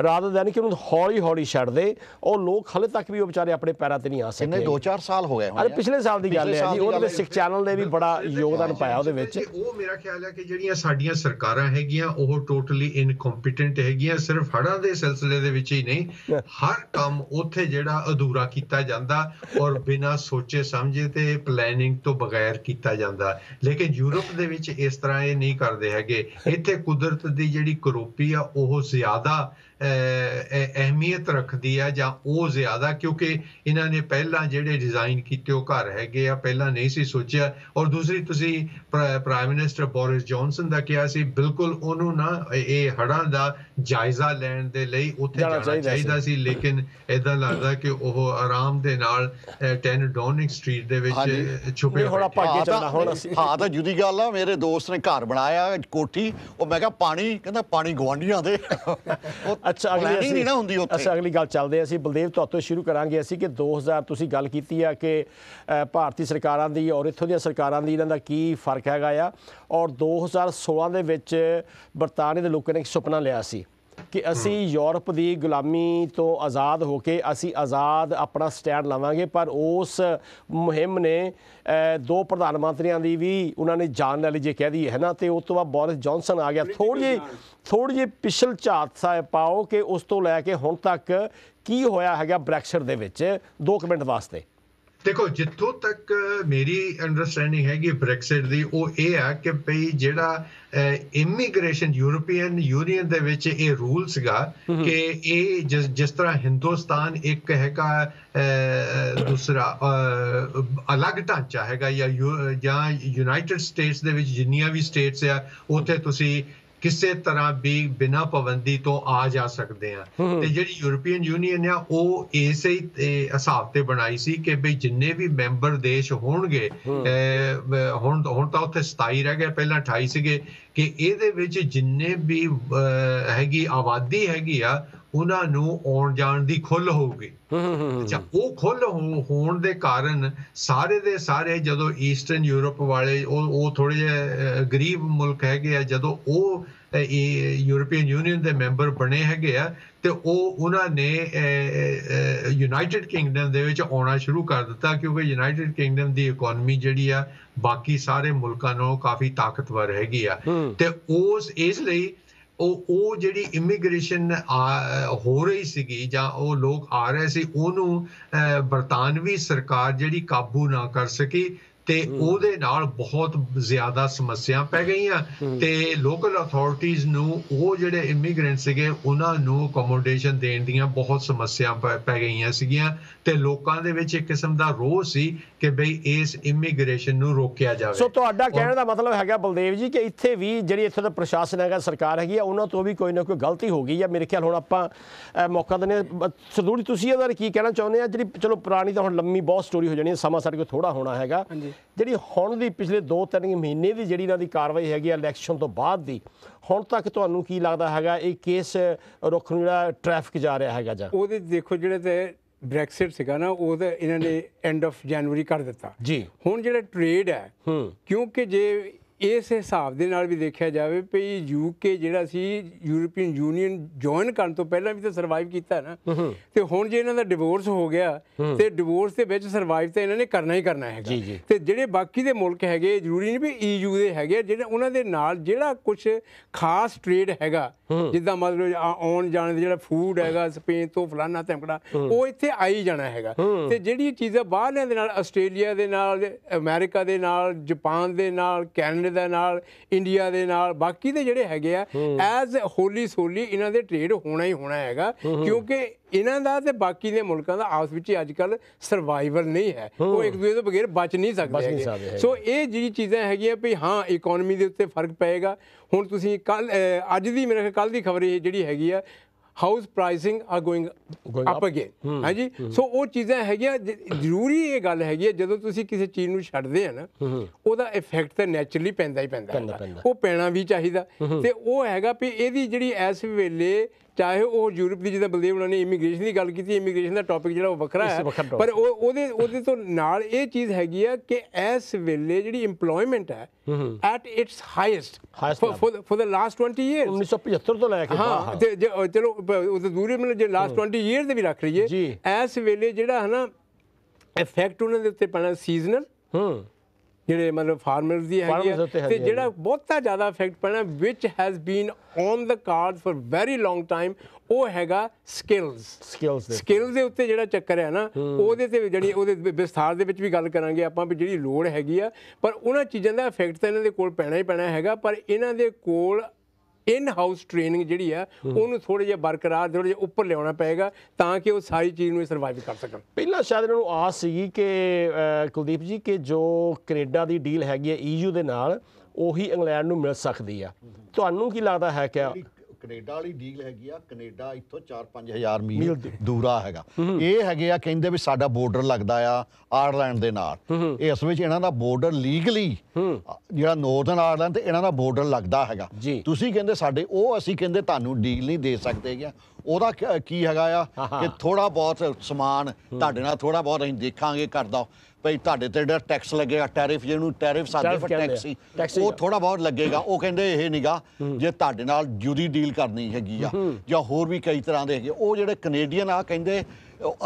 ਰਾਦਰ ਦੈਨ ਕਿ ਉਹਨੂੰ ਹੌਲੀ ਹੌਲੀ ਛੱਡ ਦੇ ਉਹ ਲੋਕ ਹਲੇ ਤੱਕ ਵੀ ਉਹ ਵਿਚਾਰੇ ਆਪਣੇ ਪੈਰਾਂ ਤੇ ਨਹੀਂ ਆ ਸਕੇ ਇਹਨੇ 2-4 ਸਾਲ ਹੋ ਗਏ ਹੋਣੇ ਅਰੇ ਪਿਛਲੇ ਸਾਲ ਦੀ ਗੱਲ ਹੈ ਜੀ ਉਹਦੇ ਸਿੱਖ ਚੈਨਲ ਨੇ ਵੀ ਬੜਾ ਯੋਗਦਾਨ ਪਾਇਆ ਉਹਦੇ ਵਿੱਚ ਉਹ ਮੇਰਾ ਖਿਆਲ ਹੈ ਕਿ ਜਿਹੜੀਆਂ ਸਾਡੀਆਂ ਸਰਕਾਰਾਂ ਹੈਗੀਆਂ ਉਹ ਟੋਟਲੀ ਇਨਕੰਪੀਟੈਂਟ ਹੈਗੀਆਂ ਸਿਰਫ ਹੜਾਂ ਦੇ ਸਿਲਸਿਲੇ ਦੇ ਵਿੱਚ ਹੀ ਨਹੀਂ ਹਰ ਕੰਮ ਉੱਥੇ ਜਿਹੜਾ ਅਧੂਰਾ ਕੀਤਾ ਜਾਂਦਾ ਔਰ ਬਿਨਾ ਸੋਚੇ ਸਮਝੇ ਤੇ ਪਲੈਨਿੰਗ ਤੋਂ ਬਗੈਰ ਕੀਤਾ ਜਾਂਦਾ ਸਕਦਾ ਲੇਕਿਨ ਯੂਰਪ ਦੇ ਵਿੱਚ ਇਸ ਤਰ੍ਹਾਂ ਇਹ ਨਹੀਂ ਕਰਦੇ ਹੈਗੇ ਇੱਥੇ ਕੁਦਰਤ ਦੀ ਜਿਹੜੀ ਕਰੋਪੀ ਆ ਉਹ ਜ਼ਿਆਦਾ ਅਹਿਮੀਅਤ ਰੱਖਦੀ ਆ ਜਾਂ ਉਹ ਜ਼ਿਆਦਾ ਕਿਉਂਕਿ ਇਹਨਾਂ ਨੇ ਪਹਿਲਾਂ ਜਿਹੜੇ ਡਿਜ਼ਾਈਨ ਕੀਤੇ ਉਹ ਘਰ ਹੈਗੇ ਆ ਪਹਿਲਾਂ ਨਹੀਂ ਸੀ ਸੋਚਿਆ ਔਰ ਦੂਸਰੀ ਤੁਸੀਂ ਪ੍ਰਾਈਮ ਮਿਨਿਸਟਰ ਬੋਰਿਸ ਜੌਨਸਨ ਦਾ ਕਿਹਾ ਸੀ ਬਿਲਕੁਲ ਉਹਨੂੰ ਨਾ ਇਹ ਹੜਾਂ ਦਾ ਜਾਇਜ਼ਾ ਲੈਣ ਦੇ ਲਈ ਉੱਥੇ ਜਾਣਾ ਚਾਹੀਦਾ ਸੀ ਲੇਕਿਨ ਇਦਾਂ ਲੱਗਦਾ ਕਿ ਉਹ ਆਰਾਮ ਦੇ ਨਾਲ 10 ਡੋਨਿਕ ਸਟਰੀਟ ਦੇ ਵਿੱਚ ਛੁਪੇ ਹੋਏ ਭਾਗੇ ਚੱਲਣਾ ਹੁਣ ਅਸੀਂ ਹਾਂ ਤਾਂ ਜੁਦੀ ਗੱਲ ਆ ਮੇਰੇ ਦੋਸਤ ਨੇ ਘਰ ਬਣਾਇਆ ਕੋਠੀ ਉਹ ਮੈਂ ਕਿਹਾ ਪਾਣੀ ਕਹਿੰਦਾ ਪਾਣੀ ਗਵਾਂਡੀਆਂ ਦੇ ਉਹ *laughs* ਅੱਛਾ ਅਗਲੀ ਅਸੀਂ ਨਹੀਂ ਨਾ ਹੁੰਦੀ ਉੱਥੇ ਅਸੀਂ ਅਗਲੀ ਗੱਲ ਚੱਲਦੇ ਅਸੀਂ ਬਲਦੇਵ ਤੋਂ ਸ਼ੁਰੂ ਕਰਾਂਗੇ ਅਸੀਂ ਕਿ 2000 ਤੁਸੀਂ ਗੱਲ ਕੀਤੀ ਆ ਕਿ ਭਾਰਤੀ ਸਰਕਾਰਾਂ ਦੀ ਔਰ ਇੱਥੋਂ ਦੀਆਂ ਸਰਕਾਰਾਂ ਦੀ ਇਹਨਾਂ ਦਾ ਕੀ ਫਰਕ ਹੈਗਾ ਆ ਔਰ 2016 ਦੇ ਵਿੱਚ ਬਰਤਾਨੀਆ ਦੇ ਲੋਕਾਂ ਨੇ ਇੱਕ ਸੁਪਨਾ ਲਿਆ ਸੀ ਕਿ ਅਸੀਂ ਯੂਰਪ ਦੀ ਗੁਲਾਮੀ ਤੋਂ ਆਜ਼ਾਦ ਹੋ ਕੇ ਅਸੀਂ ਆਜ਼ਾਦ ਆਪਣਾ ਸਟੈਂਡ ਲਾਵਾਂਗੇ ਪਰ ਉਸ ਮੁਹਿੰਮ ਨੇ ਦੋ ਪ੍ਰਧਾਨ ਮੰਤਰੀਆਂ ਦੀ ਵੀ ਉਹਨਾਂ ਨੇ ਜਾਨ ਲੈ ਲਈ ਜੇ ਕਹਿ ਦਈਏ ਹੈ ਨਾ ਤੇ ਉਸ ਤੋਂ ਬਾਅਦ ਬੋਰਿਸ ਜੌਨਸਨ ਆ ਗਿਆ ਥੋੜੀ ਜਿਹੀ ਥੋੜੀ ਜਿਹੀ ਪਿਛਲ ਝਾਤ ਸਾ ਪਾਓ ਕਿ ਉਸ ਤੋਂ ਲੈ ਕੇ ਹੁਣ ਤੱਕ ਕੀ ਹੋਇਆ ਹੈਗਾ ਬ੍ਰੈਕਸਿਟ ਦੇ ਵਿੱਚ ਦੋ ਮਿੰਟ ਵਾਸਤੇ ਦੇਖੋ ਜਿੱਥੋਂ ਤੱਕ ਮੇਰੀ ਅੰਡਰਸਟੈਂਡਿੰਗ ਹੈਗੀ ਬ੍ਰੈਕਸਿਟ ਦੀ ਉਹ ਇਹ ਆ ਕਿ ਭਈ ਜਿਹੜਾ ਇਮੀਗ੍ਰੇਸ਼ਨ ਯੂਰੋਪੀਅਨ ਯੂਨੀਅਨ ਦੇ ਵਿੱਚ ਇਹ ਰੂਲ ਸੀਗਾ ਕਿ ਇਹ ਜਿਸ ਤਰ੍ਹਾਂ ਹਿੰਦੁਸਤਾਨ ਇੱਕ ਹੈਗਾ ਦੂਸਰਾ ਅਲੱਗ ਢਾਂਚਾ ਹੈਗਾ ਜਾਂ ਜਾਂ ਯੂਨਾਈਟਿਡ ਸਟੇਟਸ ਦੇ ਵਿੱਚ ਜਿੰਨੀਆਂ ਵੀ ਸਟੇਟਸ ਆ ਉੱਥੇ ਤੁਸੀਂ ਕਿਸੇ ਤਰ੍ਹਾਂ ਵੀ ਬਿਨਾ ਪਾਬੰਦੀ ਤੋਂ ਆ ਜਾ ਸਕਦੇ ਆ ਤੇ ਜਿਹੜੀ ਯੂਰਪੀਅਨ ਯੂਨੀਅਨ ਆ ਉਹ ਇਸੇ ਹਿਸਾਬ ਤੇ ਬਣਾਈ ਸੀ ਕਿ ਵੀ ਜਿੰਨੇ ਵੀ ਮੈਂਬਰ ਦੇਸ਼ ਹੋਣਗੇ ਹੁਣ ਹੁਣ ਤਾਂ ਉੱਥੇ 27 ਰਹਿ ਗਏ ਪਹਿਲਾਂ 28 ਸੀਗੇ ਕਿ ਇਹਦੇ ਵਿੱਚ ਜਿੰਨੇ ਵੀ ਹੈਗੀ ਆਬਾਦੀ ਹੈਗੀ ਆ ਉਹਨਾਂ ਨੂੰ ਆਉਣ ਜਾਣ ਦੀ ਖੁੱਲ ਹੋਊਗੀ ਅੱਛਾ ਉਹ ਖੁੱਲ ਹੋਣ ਦੇ ਕਾਰਨ ਸਾਰੇ ਦੇ ਸਾਰੇ ਜਦੋਂ ਈਸਟਰਨ ਯੂਰਪ ਵਾਲੇ ਉਹ ਉਹ ਥੋੜੇ ਜਿਹਾ ਗਰੀਬ ਮੁਲਕ ਹੈਗੇ ਆ ਜਦੋਂ ਉਹ ਯੂਰਪੀਅਨ ਯੂਨੀਅਨ ਦੇ ਮੈਂਬਰ ਬਣੇ ਹੈਗੇ ਆ ਤੇ ਉਹ ਉਹਨਾਂ ਨੇ ਯੂਨਾਈਟਿਡ ਕਿੰਗਡਮ ਦੇ ਵਿੱਚ ਆਉਣਾ ਸ਼ੁਰੂ ਕਰ ਦਿੱਤਾ ਕਿਉਂਕਿ ਯੂਨਾਈਟਿਡ ਕਿੰਗਡਮ ਦੀ ਇਕਨੋਮੀ ਜਿਹੜੀ ਆ ਬਾਕੀ ਸਾਰੇ ਮੁਲਕਾਂ ਨਾਲੋਂ ਕਾਫੀ ਤਾਕਤਵਰ ਹੈਗੀ ਆ ਤੇ ਉਸ ਇਸ ਲਈ ਉਹ ਉਹ ਜਿਹੜੀ ਇਮੀਗ੍ਰੇਸ਼ਨ ਹੋ ਰਹੀ ਸੀਗੀ ਜਾਂ ਉਹ ਲੋਕ ਆ ਰਹੇ ਸੀ ਉਹਨੂੰ ਬਰਤਾਨਵੀ ਸਰਕਾਰ ਜਿਹੜੀ ਕਾਬੂ ਨਾ ਕਰ ਸਕੀ ਤੇ ਉਹਦੇ ਨਾਲ ਬਹੁਤ ਜ਼ਿਆਦਾ ਸਮੱਸਿਆ ਪੈ ਗਈਆਂ ਤੇ ਲੋਕਲ ਅਥਾਰਟੀਆਂ ਨੂੰ ਉਹ ਜਿਹੜੇ ਇਮੀਗ੍ਰੈਂਟ ਸੀਗੇ ਉਹਨਾਂ ਨੂੰ ਅਕੋਮੋਡੇਸ਼ਨ ਦੇਣ ਦੀਆਂ ਬਹੁਤ ਸਮੱਸਿਆ ਪੈ ਗਈਆਂ ਸੀਗੀਆਂ ਤੇ ਲੋਕਾਂ ਦੇ ਵਿੱਚ ਇੱਕ ਕਿਸਮ ਦਾ ਰੋਹ ਸੀ ਕਿ ਬਈ ਇਸ ਇਮੀਗ੍ਰੇਸ਼ਨ ਨੂੰ ਰੋਕਿਆ ਜਾਵੇ ਸੋ ਤੁਹਾਡਾ ਕਹਿਣ ਦਾ ਮਤਲਬ ਹੈਗਾ ਬਲਦੇਵ ਜੀ ਕਿ ਇੱਥੇ ਵੀ ਜਿਹੜੀ ਇੱਥੇ ਦਾ ਪ੍ਰਸ਼ਾਸਨ ਹੈਗਾ ਸਰਕਾਰ ਹੈਗੀ ਆ ਉਹਨਾਂ ਤੋਂ ਵੀ ਕੋਈ ਨਾ ਕੋਈ ਗਲਤੀ ਹੋ ਗਈ ਆ ਮੇਰੇ ਖਿਆਲ ਹੁਣ ਆਪਾਂ ਮੌਕਾ ਦਨੇ ਸਰਦੂੜੀ ਤੁਸੀਂ ਇਹਦਾ ਕੀ ਕਹਿਣਾ ਚਾਹੁੰਦੇ ਆ ਜਿਹੜੀ ਚਲੋ ਪੁਰਾਣੀ ਤਾਂ ਹੁਣ ਲੰਮੀ ਬਹੁਤ ਸਟੋਰੀ ਹੋ ਜਾਣੀ ਹੈ ਸਮਾਂ ਸਾਡੇ ਕੋਲ ਥੋੜਾ ਹੋਣਾ ਹੈਗਾ ਜਿਹੜੀ ਹੁਣ ਦੀ ਪਿਛਲੇ 2-3 ਮਹੀਨੇ ਦੀ ਜਿਹੜੀ ਇਹਨਾਂ ਦੀ ਕਾਰਵਾਈ ਹੈਗੀ ਆ ਇਲੈਕਸ਼ਨ ਤੋਂ ਬਾਅਦ ਦੀ ਹੁਣ ਤੱਕ ਤੁਹਾਨੂੰ ਕੀ ਲੱਗਦਾ ਹੈਗਾ ਇਹ ਕੇਸ ਰੁੱਖ ਨੂੰ ਜਿਹੜਾ ਟ੍ਰੈਫਿਕ ਜਾ ਰਿਹਾ ਹੈਗਾ ਜਾਂ ਉਹਦੇ ਦੇਖੋ ਜਿਹੜੇ ਤੇ ਬ੍ਰੈਕਸਿਟ ਸੀਗਾ ਨਾ ਉਹਦਾ ਇਹਨਾਂ ਨੇ ਐਂਡ ਆਫ ਜਨਵਰੀ ਕਰ ਦਿੱਤਾ ਜੀ ਹੁਣ ਜਿਹੜਾ ਟ੍ਰੇਡ ਹੈ ਹੂੰ ਕਿਉਂਕਿ ਜੇ ਇਸ ਹਿਸਾਬ ਦੇ ਨਾਲ ਵੀ ਦੇਖਿਆ ਜਾਵੇ ਭਈ ਯੂਕੇ ਜਿਹੜਾ ਸੀ ਯੂਰੋਪੀਅਨ ਯੂਨੀਅਨ ਜੁਆਇਨ ਕਰਨ ਤੋਂ ਪਹਿਲਾਂ ਵੀ ਤਾਂ ਸਰਵਾਈਵ ਕੀਤਾ ਨਾ ਤੇ ਹੁਣ ਜੇ ਇਹਨਾਂ ਦਾ ਡਿਵੋਰਸ ਹੋ ਗਿਆ ਤੇ ਡਿਵੋਰਸ ਦੇ ਵਿੱਚ ਸਰਵਾਈਵ ਤਾਂ ਇਹਨਾਂ ਨੇ ਕਰਨਾ ਹੀ ਕਰਨਾ ਹੈਗਾ ਤੇ ਜਿਹੜੇ ਬਾਕੀ ਦੇ ਮੁਲਕ ਹੈਗੇ ਜ਼ਰੂਰੀ ਨਹੀਂ ਵੀ ਈਯੂ e ਦੇ ਹੈਗੇ ਜਿਹੜੇ ਉਹਨਾਂ ਦੇ ਨਾਲ ਜਿਹੜਾ ਕੁਝ ਖਾਸ ਟ੍ਰੇਡ ਹੈਗਾ ਜਿੱਦਾਂ ਮਤਲਬ ਆਉਣ ਜਾਣ ਦੇ ਜਿਹੜਾ ਫੂਡ ਹੈਗਾ ਸਪੇਨ ਤੋਂ ਫਲਾਨਾ ਧਮਕੜਾ ਉਹ ਇੱਥੇ ਆਈ ਜਾਣਾ ਹੈਗਾ ਤੇ ਜਿਹੜੀ ਚੀਜ਼ਾਂ ਬਾਹਰਲਿਆਂ ਦੇ ਨਾਲ ਆਸਟ੍ਰੇਲੀਆ ਦੇ ਨਾਲ ਅਮਰੀਕਾ ਦੇ ਨਾਲ ਜਾਪਾਨ ਦੇ ਨਾਲ ਕੈਨੇਡਾ ਦੇ ਨਾਲ ਇੰਡੀਆ ਦੇ ਨਾਲ ਬਾਕੀ ਦੇ ਜਿਹੜੇ ਹੈਗੇ ਆ ਐਜ਼ ਹੋਲੀ ਸੋਲੀ ਇਹਨਾਂ ਦੇ ਟ੍ਰੇਡ ਹੋਣਾ ਹੀ ਹੋਣਾ ਹੈਗਾ ਕਿਉਂਕਿ ਇਹਨਾਂ ਦਾ ਤੇ ਬਾਕੀ ਦੇ ਮੁਲਕਾਂ ਦਾ ਆਪਸ ਵਿੱਚ ਅੱਜ ਕੱਲ ਸਰਵਾਈਵਲ ਨਹੀਂ ਹੈ ਉਹ ਇੱਕ ਦੂਜੇ ਤੋਂ ਬਗੈਰ ਬਚ ਨਹੀਂ ਸਕਦੇ ਸੋ ਇਹ ਜਿਹੜੀ ਚੀਜ਼ਾਂ ਹੈਗੀਆਂ ਵੀ ਹਾਂ ਇਕਨੋਮੀ ਦੇ ਉੱਤੇ ਫਰਕ ਪਏਗਾ ਹੁਣ ਤੁਸੀਂ ਕੱਲ ਅੱਜ ਦੀ ਮੇਰੇ ਕੱਲ ਦੀ ਖਬਰ ਇਹ ਜਿਹੜੀ ਹੈਗੀ ਆ ਹਾਊਸ ਪ੍ਰਾਈਸਿੰਗ ਆ ਗੋਇੰਗ ਅਪ ਅਗੇਨ ਹਾਂਜੀ ਸੋ ਉਹ ਚੀਜ਼ਾਂ ਹੈਗੀਆਂ ਜ਼ਰੂਰੀ ਇਹ ਗੱਲ ਹੈਗੀ ਹੈ ਜਦੋਂ ਤੁਸੀਂ ਕਿਸੇ ਚੀਜ਼ ਨੂੰ ਛੱਡਦੇ ਆ ਨਾ ਉਹਦਾ ਇਫੈਕਟ ਤਾਂ ਨੇਚਰਲੀ ਪੈਂਦਾ ਹੀ ਪੈਂਦਾ ਉਹ ਪੈਣਾ ਵੀ ਚਾਹੀਦਾ ਤੇ ਉਹ ਹੈਗਾ ਵੀ ਇਹਦੀ ਜਿਹੜੀ ਇਸ ਵੇਲੇ ਚਾਹੇ ਉਹ ਯੂਰਪ ਦੀ ਜਿਹਦਾ ਬਲਦੇਵ ਉਹਨਾਂ ਨੇ ਇਮੀਗ੍ਰੇਸ਼ਨ ਦੀ ਗੱਲ ਕੀਤੀ ਇਮੀਗ੍ਰੇਸ਼ਨ ਦਾ ਟੌਪਿਕ ਜਿਹੜਾ ਉਹ ਵੱਖਰਾ ਹੈ ਪਰ ਉਹ ਉਹਦੇ ਉਹਦੇ ਤੋਂ ਨਾਲ ਇਹ ਚੀਜ਼ ਹੈਗੀ ਆ ਕਿ ਇਸ ਵੇਲੇ ਜਿਹੜੀ EMPLOYMENT ਹੈ at its highest for the last 20 years 1975 ਤੋਂ ਲੈ ਕੇ ਹਾਂ ਤੇ ਚਲੋ ਉਹ ਤੋਂ ਦੂਰੀ ਮਿਲ ਜੇ ਲਾਸਟ 20 ਇਅਰਸ ਦੇ ਵੀ ਰੱਖ ਲਈਏ ਇਸ ਵੇਲੇ ਜਿਹੜਾ ਹੈ ਨਾ ਇਫੈਕਟ ਉਹਨਾਂ ਦੇ ਉੱਤੇ ਪੈਣਾ ਸੀਜ਼ਨਲ ਹੂੰ ਜਿਹੜੇ ਮਤਲਬ ਫਾਰਮਰਸ ਦੀ ਹੈਗੀ ਹੈ ਤੇ ਜਿਹੜਾ ਬਹੁਤਾ ਜ਼ਿਆਦਾ ਇਫੈਕਟ ਪੈਣਾ ਵਿਚ has been on the card for very long time ਉਹ ਹੈਗਾ ਸਕਿਲਸ ਸਕਿਲਸ ਦੇ ਸਕਿਲਸ ਦੇ ਉੱਤੇ ਜਿਹੜਾ ਚੱਕਰ ਹੈ ਨਾ ਉਹਦੇ ਤੇ ਜਿਹੜੀ ਉਹਦੇ ਵਿਸਥਾਰ ਦੇ ਵਿੱਚ ਵੀ ਗੱਲ ਕਰਾਂਗੇ ਆਪਾਂ ਵੀ ਜਿਹੜੀ ਲੋੜ ਹੈਗੀ ਆ ਪਰ ਉਹਨਾਂ ਚੀਜ਼ਾਂ ਦਾ ਇਫੈਕਟ ਤਾਂ ਇਹਨਾਂ ਦੇ ਕੋਲ ਪੈਣਾ ਹੀ ਪੈਣਾ ਹੈਗਾ ਪਰ ਇਹਨਾਂ ਦੇ ਕੋਲ ਇਨ ਹਾਊਸ ਟ੍ਰੇਨਿੰਗ ਜਿਹੜੀ ਆ ਉਹਨੂੰ ਥੋੜੇ ਜਿਹਾ ਬਰਕਰਾਰ ਥੋੜੇ ਜਿਹਾ ਉੱਪਰ ਲਿਆਉਣਾ ਪਏਗਾ ਤਾਂ ਕਿ ਉਹ ਸਾਰੀ ਚੀਜ਼ ਨੂੰ ਸਰਵਾਈਵ ਕਰ ਸਕਣ ਪਹਿਲਾਂ ਸ਼ਾਇਦ ਇਹਨਾਂ ਨੂੰ ਆਸ ਸੀਗੀ ਕਿ ਕੁਲਦੀਪ ਜੀ ਕਿ ਜੋ ਕੈਨੇਡਾ ਦੀ ਡੀਲ ਹੈਗੀ ਹੈ ਈਯੂ ਦੇ ਨਾਲ ਉਹੀ ਇੰਗਲੈਂਡ ਨੂੰ ਮਿਲ ਸਕਦੀ ਆ ਤੁਹਾਨੂੰ ਕੀ ਲੱਗਦਾ ਹੈ ਕਿ ਕੈਨੇਡਾ ਵਾਲੀ ਡੀਲ ਹੈਗੀ ਆ ਕੈਨੇਡਾ ਇੱਥੋਂ 4-5000 ਮੀਲ ਦੂਰਾ ਹੈਗਾ ਇਹ ਹੈਗੇ ਆ ਕਹਿੰਦੇ ਵੀ ਸਾਡਾ ਬਾਰਡਰ ਲੱਗਦਾ ਆ ਆਇਰਲੈਂਡ ਦੇ ਨਾਲ ਇਸ ਵਿੱਚ ਇਹਨਾਂ ਦਾ ਬਾਰਡਰ ਲੀਗਲੀ ਜਿਹੜਾ ਨਾਰਥਨ ਆਇਰਲੈਂਡ ਤੇ ਇਹਨਾਂ ਦਾ ਬਾਰਡਰ ਲੱਗਦਾ ਹੈਗਾ ਤੁਸੀਂ ਕਹਿੰਦੇ ਸਾਡੇ ਉਹ ਅਸੀਂ ਕਹਿੰਦੇ ਤੁਹਾਨੂੰ ਡੀਲ ਨਹੀਂ ਦੇ ਸਕਦੇ ਗਿਆ ਉਹਦਾ ਕੀ ਹੈਗਾ ਆ ਕਿ ਥੋੜਾ ਬਹੁਤ ਸਮਾਨ ਤੁਹਾਡੇ ਨਾਲ ਥੋੜਾ ਬਹੁਤ ਅਸੀਂ ਦੇਖਾਂਗੇ ਕਰਦਾ ਭਈ ਤੁਹਾਡੇ ਤੇ ਜਿਹੜਾ ਟੈਕਸ ਲੱਗੇਗਾ ਟੈਰਿਫ ਜਿਹਨੂੰ ਟੈਰਿਫ ਸਾਡੇ ਪਰ ਟੈਕਸ ਹੀ ਉਹ ਥੋੜਾ ਬਹੁਤ ਲੱਗੇਗਾ ਉਹ ਕਹਿੰਦੇ ਇਹ ਨਹੀਂਗਾ ਜੇ ਤੁਹਾਡੇ ਨਾਲ ਜੁਦੀ ਡੀਲ ਕਰਨੀ ਹੈਗੀ ਆ ਜਾਂ ਹੋਰ ਵੀ ਕਈ ਤਰ੍ਹਾਂ ਦੇ ਹੈਗੇ ਉਹ ਜਿਹੜੇ ਕੈਨੇਡੀਅਨ ਆ ਕਹਿੰਦੇ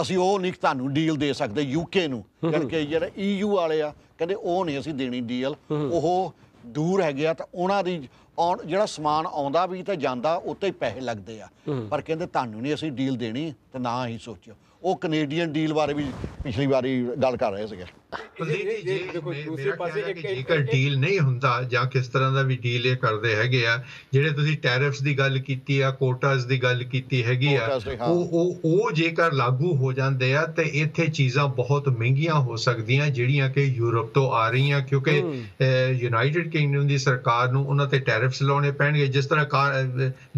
ਅਸੀਂ ਉਹ ਨਹੀਂ ਤੁਹਾਨੂੰ ਡੀਲ ਦੇ ਸਕਦੇ ਯੂਕੇ ਨੂੰ ਕਿਉਂਕਿ ਜਿਹੜਾ ਈਯੂ ਵਾਲੇ ਆ ਕਹਿੰਦੇ ਉਹ ਨਹੀਂ ਅਸੀਂ ਦੇਣੀ ਡੀਲ ਉਹ ਦੂਰ ਹੈਗੇ ਆ ਤਾਂ ਉਹਨਾਂ ਦੀ ਜਿਹੜਾ ਸਮਾਨ ਆਉਂਦਾ ਵੀ ਤੇ ਜਾਂਦਾ ਉੱਤੇ ਹੀ ਪੈਸੇ ਲੱਗਦੇ ਆ ਪਰ ਕਹਿੰਦੇ ਤੁਹਾਨੂੰ ਨਹੀਂ ਅਸੀਂ ਡੀਲ ਦੇਣੀ ਤੇ ਨਾ ਹੀ ਸੋਚਿਓ ਉਹ ਕੈਨੇਡੀਅਨ ਡੀਲ ਬਾਰੇ ਵੀ ਪਿਛਲੀ ਵਾਰੀ ਗੱਲ ਕਰ ਰਹੇ ਸੀਗੇ ਜੇਕਰ ਡੀਲ ਨਹੀਂ ਹੁੰਦਾ ਜਾਂ ਕਿਸ ਤਰ੍ਹਾਂ ਦਾ ਵੀ ਡੀਲ ਇਹ ਕਰਦੇ ਹੈਗੇ ਆ ਜਿਹੜੇ ਤੁਸੀਂ ਟੈਰਿਫਸ ਦੀ ਗੱਲ ਕੀਤੀ ਆ ਕੋਟਾਸ ਦੀ ਗੱਲ ਕੀਤੀ ਹੈਗੀ ਆ ਉਹ ਉਹ ਉਹ ਜੇਕਰ ਲਾਗੂ ਹੋ ਜਾਂਦੇ ਆ ਤੇ ਇੱਥੇ ਚੀਜ਼ਾਂ ਬਹੁਤ ਮਹਿੰਗੀਆਂ ਹੋ ਸਕਦੀਆਂ ਜਿਹੜੀਆਂ ਕਿ ਯੂਰਪ ਤੋਂ ਆ ਰਹੀਆਂ ਕਿਉਂਕਿ ਯੂਨਾਈਟਿਡ ਕਿੰਗਡਮ ਦੀ ਸਰਕਾਰ ਨੂੰ ਉਹਨਾਂ ਤੇ ਟੈਰਿਫਸ ਲਾਉਣੇ ਪੈਣਗੇ ਜਿਸ ਤਰ੍ਹਾਂ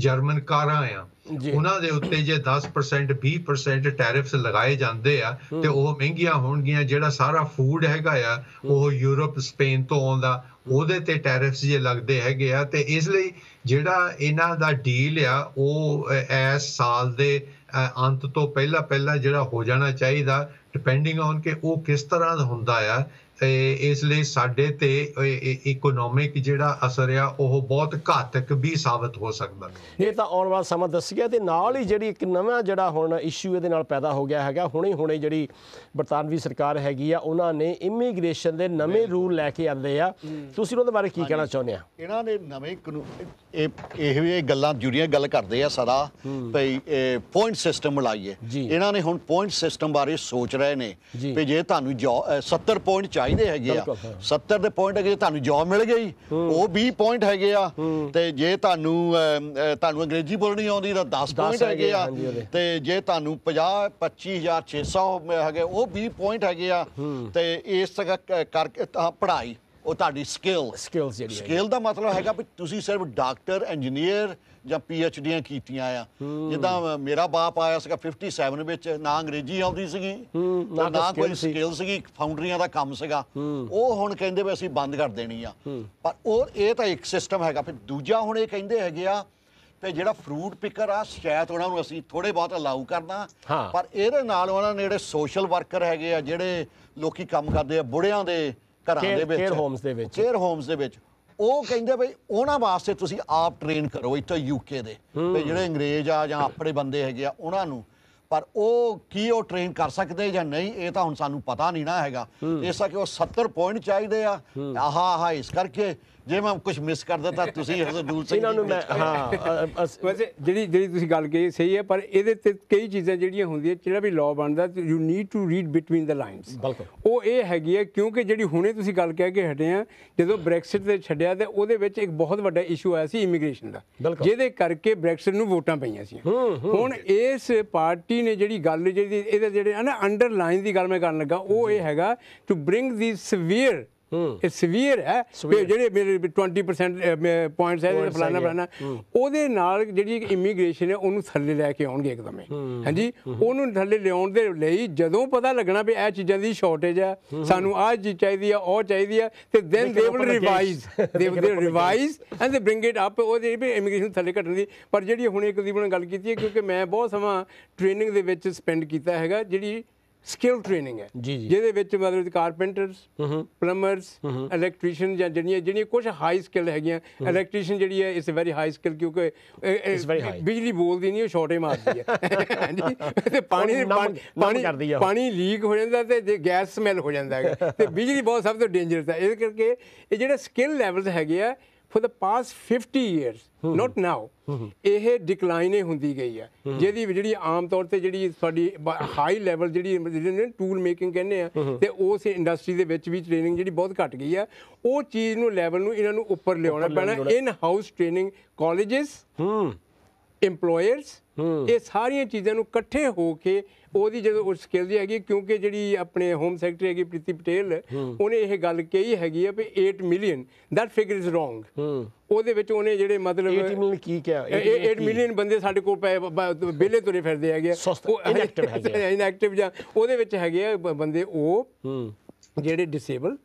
ਜਰਮਨ ਕਾਰਾਂ ਆ ਉਹਨਾਂ ਦੇ ਉੱਤੇ ਜੇ 10% 20% ਟੈਰਿਫਸ ਲਗਾਏ ਜਾਂਦੇ ਆ ਤੇ ਉਹ ਮਹਿੰਗੀਆਂ ਹੋਣਗੀਆਂ ਜਿਹੜਾ ਸਾਰਾ ਫੂਡ ਹੈਗਾ ਆ ਉਹ ਯੂਰਪ ਸਪੇਨ ਤੋਂ ਆਉਂਦਾ ਉਹਦੇ ਤੇ ਟੈਰਿਫਸ ਜੇ ਲੱਗਦੇ ਹੈਗੇ ਆ ਤੇ ਇਸ ਲਈ ਜਿਹੜਾ ਇਹਨਾਂ ਦਾ ਡੀਲ ਆ ਉਹ ਇਸ ਸਾਲ ਦੇ ਅੰਤ ਤੋਂ ਪਹਿਲਾਂ ਪਹਿਲਾਂ ਜਿਹੜਾ ਹੋ ਜਾਣਾ ਚਾਹੀਦਾ ਡਿਪੈਂਡਿੰਗ ਔਨ ਕਿ ਉਹ ਕਿਸ ਤਰ੍ਹਾਂ ਦਾ ਹੁੰਦਾ ਆ ਇਸ ਲਈ ਸਾਡੇ ਤੇ ਇਕਨੋਮਿਕ ਜਿਹੜਾ ਅਸਰ ਆ ਉਹ ਬਹੁਤ ਘਾਤਕ ਵੀ ਸਾਬਤ ਹੋ ਸਕਦਾ ਇਹ ਤਾਂ ਆਉਣ ਵਾਲਾ ਸਮਾਂ ਦੱਸਿਆ ਤੇ ਨਾਲ ਹੀ ਜਿਹੜੀ ਇੱਕ ਨਵਾਂ ਜਿਹੜਾ ਹੁਣ ਇਸ਼ੂ ਇਹਦੇ ਨਾਲ ਪੈਦਾ ਹੋ ਗਿਆ ਹੈਗਾ ਹੁਣੇ ਹੁਣੇ ਜਿਹੜੀ ਬਰਤਾਨਵੀ ਸਰਕਾਰ ਹੈਗੀ ਆ ਉਹਨਾਂ ਨੇ ਇਮੀਗ੍ਰੇਸ਼ਨ ਦੇ ਨਵੇਂ ਰੂਲ ਲੈ ਕੇ ਆਂਦੇ ਆ ਤੁਸੀਂ ਉਹਦੇ ਬਾਰੇ ਕੀ ਕਹਿਣਾ ਚਾਹੁੰਦੇ ਆ ਇਹਨਾਂ ਨੇ ਨਵੇਂ ਇਹ ਇਹ ਵੀ ਗੱਲਾਂ ਜੁੜੀਆਂ ਗੱਲ ਕਰਦੇ ਆ ਸਦਾ ਭਈ ਪੁਆਇੰਟ ਸਿਸਟਮ ਲਾਈਏ ਇਹਨਾਂ ਨੇ ਹੁਣ ਪੁਆਇੰਟ ਸਿਸਟਮ ਬਾਰੇ ਸੋਚ ਰਹੇ ਨੇ ਭਈ ਜੇ ਤੁਹਾਨੂੰ 70 ਪੁਆਇੰਟ ਚਾਹੀਦੇ ਹੈਗੇ ਆ 70 ਦੇ ਪੁਆਇੰਟ ਹੈਗੇ ਤੁਹਾਨੂੰ ਜੌਬ ਮਿਲ ਗਈ ਉਹ 20 ਪੁਆਇੰਟ ਹੈਗੇ ਆ ਤੇ ਜੇ ਤੁਹਾਨੂੰ ਤੁਹਾਨੂੰ ਅੰਗਰੇਜ਼ੀ ਬੋਲਣੀ ਆਉਂਦੀ ਤਾਂ 10 ਪੁਆਇੰਟ ਹੈਗੇ ਆ ਤੇ ਜੇ ਤੁਹਾਨੂੰ 50 25600 ਹੈਗੇ ਉਹ 20 ਪੁਆਇੰਟ ਹੈਗੇ ਆ ਤੇ ਇਸ ਤਰ੍ਹਾਂ ਕਰਕੇ ਪੜ੍ਹਾਈ ਉਹ ਤੁਹਾਡੀ ਸਕਿੱਲ ਸਕਿੱਲ ਜਿਹੜੀ ਸਕਿੱਲ ਦਾ ਮਤਲਬ ਹੈਗਾ ਵੀ ਤੁਸੀਂ ਸਿਰਫ ਡਾਕਟਰ ਇੰਜੀਨੀਅਰ ਜਾਂ ਪੀ ਐਚ ਡੀਆਂ ਕੀਤੀਆਂ ਆ ਜਿੱਦਾਂ ਮੇਰਾ ਬਾਪ ਆਇਆ ਸੀਗਾ 57 ਵਿੱਚ ਨਾ ਅੰਗਰੇਜ਼ੀ ਆਉਂਦੀ ਸੀਗੀ ਨਾ ਕੋਈ ਸਕਿੱਲ ਸੀਗੀ ਫਾਊਂਡਰੀਆਂ ਦਾ ਕੰਮ ਸੀਗਾ ਉਹ ਹੁਣ ਕਹਿੰਦੇ ਵੀ ਅਸੀਂ ਬੰਦ ਕਰ ਦੇਣੀ ਆ ਪਰ ਉਹ ਇਹ ਤਾਂ ਇੱਕ ਸਿਸਟਮ ਹੈਗਾ ਫਿਰ ਦੂਜਾ ਹੁਣ ਇਹ ਕਹਿੰਦੇ ਹੈਗੇ ਆ ਤੇ ਜਿਹੜਾ ਫਰੂਟ ਪਿਕਰ ਆ ਸ਼ਾਇਦ ਉਹਨਾਂ ਨੂੰ ਅਸੀਂ ਥੋੜੇ ਬਹੁਤ ਅਲਾਉ ਕਰਨਾ ਪਰ ਇਹਦੇ ਨਾਲ ਉਹਨਾਂ ਨੇ ਜਿਹੜੇ ਸੋਸ਼ਲ ਵਰਕਰ ਹੈਗੇ ਆ ਜਿਹੜੇ ਲੋਕੀ ਕੰਮ ਕਰਦੇ ਆ ਬੁੜਿਆਂ ਦੇ ਘਰਾਂ ਦੇ ਵਿੱਚ ਕੇਅਰ ਹੋਮਸ ਦੇ ਵਿੱਚ ਕੇਅਰ ਹੋਮਸ ਦੇ ਵਿੱਚ ਉਹ ਕਹਿੰਦੇ ਬਈ ਉਹਨਾਂ ਵਾਸਤੇ ਤੁਸੀਂ ਆਪ ਟ੍ਰੇਨ ਕਰੋ ਇੱਥੇ ਯੂਕੇ ਦੇ ਤੇ ਜਿਹੜੇ ਅੰਗਰੇਜ਼ ਆ ਜਾਂ ਆਪਣੇ ਬੰਦੇ ਹੈਗੇ ਆ ਉਹਨਾਂ ਨੂੰ ਪਰ ਉਹ ਕੀ ਉਹ ਟ੍ਰੇਨ ਕਰ ਸਕਦੇ ਜਾਂ ਨਹੀਂ ਇਹ ਤਾਂ ਹੁਣ ਸਾਨੂੰ ਪਤਾ ਨਹੀਂ ਨਾ ਹੈਗਾ ਇਸਾ ਕਿ ਉਹ 70 ਪੁਆਇੰਟ ਚਾਹੀਦੇ ਆ ਆਹਾ ਆਹਾ ਇਸ ਕਰਕੇ ਜੇ ਮੈਂ ਕੁਝ ਮਿਸ ਕਰ ਦਿੱਤਾ ਤੁਸੀਂ ਹਜ਼ਰਦੂਲ ਸਿੰਘ ਇਹਨਾਂ ਨੂੰ ਮੈਂ ਹਾਂ ਵੈਸੇ ਜਿਹੜੀ ਜਿਹੜੀ ਤੁਸੀਂ ਗੱਲ ਕਹੀ ਸਹੀ ਹੈ ਪਰ ਇਹਦੇ ਤੇ ਕਈ ਚੀਜ਼ਾਂ ਜਿਹੜੀਆਂ ਹੁੰਦੀਆਂ ਜਿਹੜਾ ਵੀ ਲਾਅ ਬਣਦਾ you need to read between the lines ਉਹ ਇਹ ਹੈਗੀ ਹੈ ਕਿਉਂਕਿ ਜਿਹੜੀ ਹੁਣੇ ਤੁਸੀਂ ਗੱਲ ਕਹਿ ਕੇ ਹਟੇ ਆ ਜਦੋਂ ਬ੍ਰੈਕਸਿਟ ਦੇ ਛੱਡਿਆ ਤੇ ਉਹਦੇ ਵਿੱਚ ਇੱਕ ਬਹੁਤ ਵੱਡਾ ਇਸ਼ੂ ਆਇਆ ਸੀ ਇਮੀਗ੍ਰੇਸ਼ਨ ਦਾ ਜਿਹਦੇ ਕਰਕੇ ਬ੍ਰੈਕਸਿਟ ਨੂੰ ਵੋਟਾਂ ਪਈਆਂ ਸੀ ਹੁਣ ਇਸ ਪਾਰਟੀ ਨੇ ਜਿਹੜੀ ਗੱਲ ਜਿਹੜੀ ਇਹਦੇ ਜਿਹੜੇ ਨਾ ਅੰਡਰਲਾਈਨ ਦੀ ਗੱਲ ਮੈਂ ਕਰਨ ਲੱਗਾ ਉਹ ਇਹ ਹੈਗਾ ਟੂ ਬ੍ਰਿੰਗ ਦੀ ਸਵੀਅਰ ਇਹ ਸਵੀਅਰ ਹੈ ਜਿਹੜੇ ਮੇਰੇ 20% ਪੁਆਇੰਟਸ ਹੈ ਜਿਹੜਾ ਫਲਾਣਾ ਫਲਾਣਾ ਉਹਦੇ ਨਾਲ ਜਿਹੜੀ ਇਮੀਗ੍ਰੇਸ਼ਨ ਹੈ ਉਹਨੂੰ ਥੱਲੇ ਲੈ ਕੇ ਆਉਣਗੇ ਇੱਕਦਮ ਹਾਂਜੀ ਉਹਨੂੰ ਥੱਲੇ ਲਿਆਉਣ ਦੇ ਲਈ ਜਦੋਂ ਪਤਾ ਲੱਗਣਾ ਵੀ ਇਹ ਚੀਜ਼ਾਂ ਦੀ ਸ਼ਾਰਟੇਜ ਹੈ ਸਾਨੂੰ ਆਹ ਚੀਜ਼ ਚਾਹੀਦੀ ਹੈ ਉਹ ਚਾਹੀਦੀ ਹੈ ਤੇ then they will revise they will revise and they bring it up ਉਹਦੇ ਵੀ ਇਮੀਗ੍ਰੇਸ਼ਨ ਥੱਲੇ ਘਟਣ ਦੀ ਪਰ ਜਿਹੜੀ ਹੁਣ ਇੱਕ ਦੀ ਗੱਲ ਕੀਤੀ ਹੈ ਕਿਉਂਕਿ ਮੈਂ ਬਹੁਤ ਸਮਾਂ ਟ੍ਰੇਨਿੰਗ ਦੇ ਵਿੱਚ ਸਪੈਂਡ ਕੀਤਾ ਹੈਗਾ ਜਿਹੜੀ ਸਕਿੱਲ ਟ੍ਰੇਨਿੰਗ ਹੈ ਜਿਹਦੇ ਵਿੱਚ ਮਤਲਬ ਕਾਰਪੈਂਟਰਸ ਪਲੰਬਰਸ ਇਲੈਕਟ੍ਰੀਸ਼ੀਅਨ ਜਾਂ ਜਿਹੜੀਆਂ ਜਿਹੜੀਆਂ ਕੁਝ ਹਾਈ ਸਕਿੱਲ ਹੈਗੀਆਂ ਇਲੈਕਟ੍ਰੀਸ਼ੀਅਨ ਜਿਹੜੀ ਹੈ ਇਸ ਵੈਰੀ ਹਾਈ ਸਕਿੱਲ ਕਿਉਂਕਿ ਬਿਜਲੀ ਬੋਲਦੀ ਨਹੀਂ ਉਹ ਛੋਟੇ ਮਾਰਦੀ ਹੈ *laughs* ਤੇ ਪਾਣੀ ਪਾਣੀ ਪਾਣੀ ਲੀਕ ਹੋ ਜਾਂਦਾ ਤੇ ਗੈਸ ਸਮੈਲ ਹੋ ਜਾਂਦਾ ਹੈ ਤੇ ਬਿਜਲੀ ਬਹੁਤ ਸਭ ਤੋਂ ਡੇਂਜਰਸ ਹੈ ਇਸ ਕਰਕੇ ਇਹ ਜਿਹੜੇ ਸਕਿੱਲ ਲੈਵਲਸ ਹੈਗੇ ਆ for the past 50 years not now ਇਹ ਡਿਕਲਾਈਨ ਹੀ ਹੁੰਦੀ ਗਈ ਹੈ ਜਿਹਦੀ ਜਿਹੜੀ ਆਮ ਤੌਰ ਤੇ ਜਿਹੜੀ ਸਾਡੀ ਹਾਈ ਲੈਵਲ ਜਿਹੜੀ ਟੂਲ ਮੇਕਿੰਗ ਕਹਿੰਦੇ ਆ ਤੇ ਉਸ ਇੰਡਸਟਰੀ ਦੇ ਵਿੱਚ ਵੀ ਟ੍ਰੇਨਿੰਗ ਜਿਹੜੀ ਬਹੁਤ ਘਟ ਗਈ ਹੈ ਉਹ ਚੀਜ਼ ਨੂੰ ਲੈਵਲ ਨੂੰ ਇਹਨਾਂ ਨੂੰ ਉੱਪਰ ਲਿਆਉਣਾ ਪੈਣਾ ਇਨ ਹਾਊਸ ਟ੍ਰੇਨਿੰਗ ਕਾਲਜਸ ਹੂੰ ਇਹ ਸਾਰੀਆਂ ਚੀਜ਼ਾਂ ਨੂੰ ਇਕੱਠੇ ਹੋ ਕੇ ਉਹਦੀ ਜਦੋਂ ਉਸ ਸਕਿੱਲ ਦੀ ਹੈਗੀ ਕਿਉਂਕਿ ਜਿਹੜੀ ਆਪਣੇ ਹੋਮ ਸੈਕਟਰੀ ਹੈਗੀ ਪ੍ਰੀਤੀ ਪਟੇਲ ਉਹਨੇ ਇਹ ਗੱਲ ਕਹੀ ਹੈਗੀ ਆ ਵੀ 8 million that figure is wrong ਉਹਦੇ ਵਿੱਚ ਉਹਨੇ ਜਿਹੜੇ ਮਤਲਬ 8 ਮਿਲੀਅਨ ਕੀ ਕਿਹਾ 8 ਮਿਲੀਅਨ ਬੰਦੇ ਸਾਡੇ ਕੋਲ ਪਏ ਬੇਲੇ ਤੁਰੇ ਫਿਰਦੇ ਹੈਗੇ ਉਹ ਇਨਐਕਟਿਵ ਹੈਗੇ ਇਨਐਕਟਿਵ *laughs* ਜਾਂ ਉਹਦੇ ਵਿੱਚ ਹੈਗੇ ਬੰਦੇ ਉਹ ਜਿਹੜੇ ਡਿਸੇਬਲ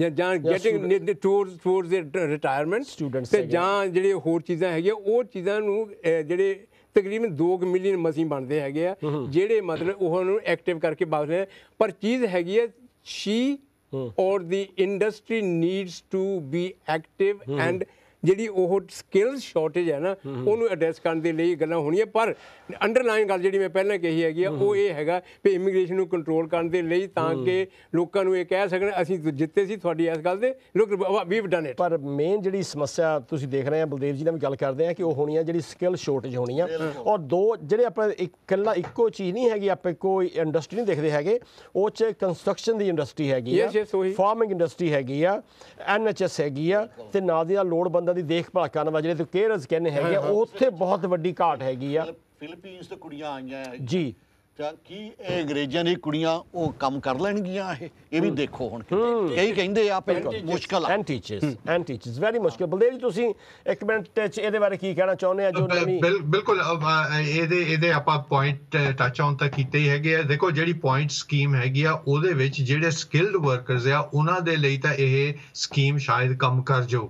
ਜਾਂ ਜਾਂ ਗੈਟਿੰਗ ਟੂਰਸ ਟੂਰਸ ਦੇ ਰਿਟਾਇਰਮੈਂਟ ਤੇ ਜਾਂ ਜਿਹੜੇ ਹੋਰ ਚੀਜ਼ਾਂ ਹੈਗੀਆਂ ਉਹ ਚੀਜ਼ਾਂ ਨੂੰ ਜਿਹੜੇ ਤਕਰੀਬਨ 2 ਮਿਲੀਅਨ ਮਸੀਂ ਬਣਦੇ ਹੈਗੇ ਆ ਜਿਹੜੇ ਮਤਲਬ ਉਹਨਾਂ ਨੂੰ ਐਕਟਿਵ ਕਰਕੇ ਬਾਹਰ ਪਰ ਚੀਜ਼ ਹੈਗੀ ਹੈ she or the industry needs to be active and ਜਿਹੜੀ ਉਹ ਸਕਿੱਲ ਸ਼ਾਰਟੇਜ ਹੈ ਨਾ ਉਹਨੂੰ ਐਡਰੈਸ ਕਰਨ ਦੇ ਲਈ ਗੱਲਾਂ ਹੋਣੀਆਂ ਪਰ ਅੰਡਰਲਾਈਨ ਗੱਲ ਜਿਹੜੀ ਮੈਂ ਪਹਿਲਾਂ ਕਹੀ ਹੈਗੀ ਆ ਉਹ ਇਹ ਹੈਗਾ ਕਿ ਇਮੀਗ੍ਰੇਸ਼ਨ ਨੂੰ ਕੰਟਰੋਲ ਕਰਨ ਦੇ ਲਈ ਤਾਂ ਕਿ ਲੋਕਾਂ ਨੂੰ ਇਹ ਕਹਿ ਸਕਣ ਅਸੀਂ ਜਿੱਤੇ ਸੀ ਤੁਹਾਡੀ ਇਸ ਗੱਲ ਦੇ ਲੁੱਕ ਵੀਵ ਡਨ ਇਟ ਪਰ ਮੇਨ ਜਿਹੜੀ ਸਮੱਸਿਆ ਤੁਸੀਂ ਦੇਖ ਰਹੇ ਆ ਬਲਦੇਵ ਜੀ ਨਾਲ ਵੀ ਗੱਲ ਕਰਦੇ ਆ ਕਿ ਉਹ ਹੋਣੀ ਆ ਜਿਹੜੀ ਸਕਿੱਲ ਸ਼ਾਰਟੇਜ ਹੋਣੀ ਆ ਔਰ ਦੋ ਜਿਹੜੇ ਆਪਾਂ ਇਕੱਲਾ ਇੱਕੋ ਚੀਜ਼ ਨਹੀਂ ਹੈਗੀ ਆਪੇ ਕੋਈ ਇੰਡਸਟਰੀ ਨਹੀਂ ਦੇਖਦੇ ਹੈਗੇ ਉਹ ਚ ਕੰਸਟਰਕਸ਼ਨ ਦੀ ਇੰਡਸਟਰੀ ਹੈਗੀ ਆ ਫਾਰਮਿੰਗ ਇੰਡਸਟਰੀ ਹੈਗੀ ਆ ਐਨਐਚਐਸ ਹੈਗੀ ਆ ਤੇ ਨਾਲ ਦੀ ਲੋਡ ਬੰਦ ਉਹਨਾਂ ਦੀ ਦੇਖਭਾਲ ਕਰਨ ਵਾਲੇ ਜਿਹੜੇ ਕੇਅਰਸ ਕਹਿੰਦੇ ਹੈਗੇ ਉੱਥੇ ਬਹੁਤ ਵੱਡੀ ਘਾਟ ਹੈਗੀ ਆ ਫਿਲੀਪੀਨਸ ਤੋਂ ਕੁੜੀਆਂ ਆਈਆਂ ਜੀ ਤਾਂ ਕੀ ਇਹ ਅੰਗਰੇਜ਼ਾਂ ਦੀ ਕੁੜੀਆਂ ਉਹ ਕੰਮ ਕਰ ਲੈਣਗੀਆਂ ਇਹ ਇਹ ਵੀ ਦੇਖੋ ਹੁਣ ਕਈ ਕਹਿੰਦੇ ਆ ਪੇ ਮੁਸ਼ਕਲ ਆ and teachers and teachers very ਮੁਸ਼ਕਲ ਬਲੇ ਜੀ ਤੁਸੀਂ ਇੱਕ ਮਿੰਟ ਟੱਚ ਇਹਦੇ ਬਾਰੇ ਕੀ ਕਹਿਣਾ ਚਾਹੁੰਦੇ ਆ ਜੋ ਨਵੀਂ ਬਿਲਕੁਲ ਇਹਦੇ ਇਹਦੇ ਆਪਾਂ ਪੁਆਇੰਟ ਟੱਚ ਆਨ ਤਾਂ ਕੀਤੇ ਹੀ ਹੈਗੇ ਆ ਦੇਖੋ ਜਿਹੜੀ ਪੁਆਇੰਟ ਸਕੀਮ ਹੈਗੀ ਆ ਉਹਦੇ ਵਿੱਚ ਜਿਹੜੇ ਸਕਿਲਡ ਵਰਕਰਸ ਆ ਉਹਨਾਂ ਦੇ ਲਈ ਤਾਂ ਇਹ ਸਕੀਮ ਸ਼ਾਇਦ ਕੰਮ ਕਰ ਜੋ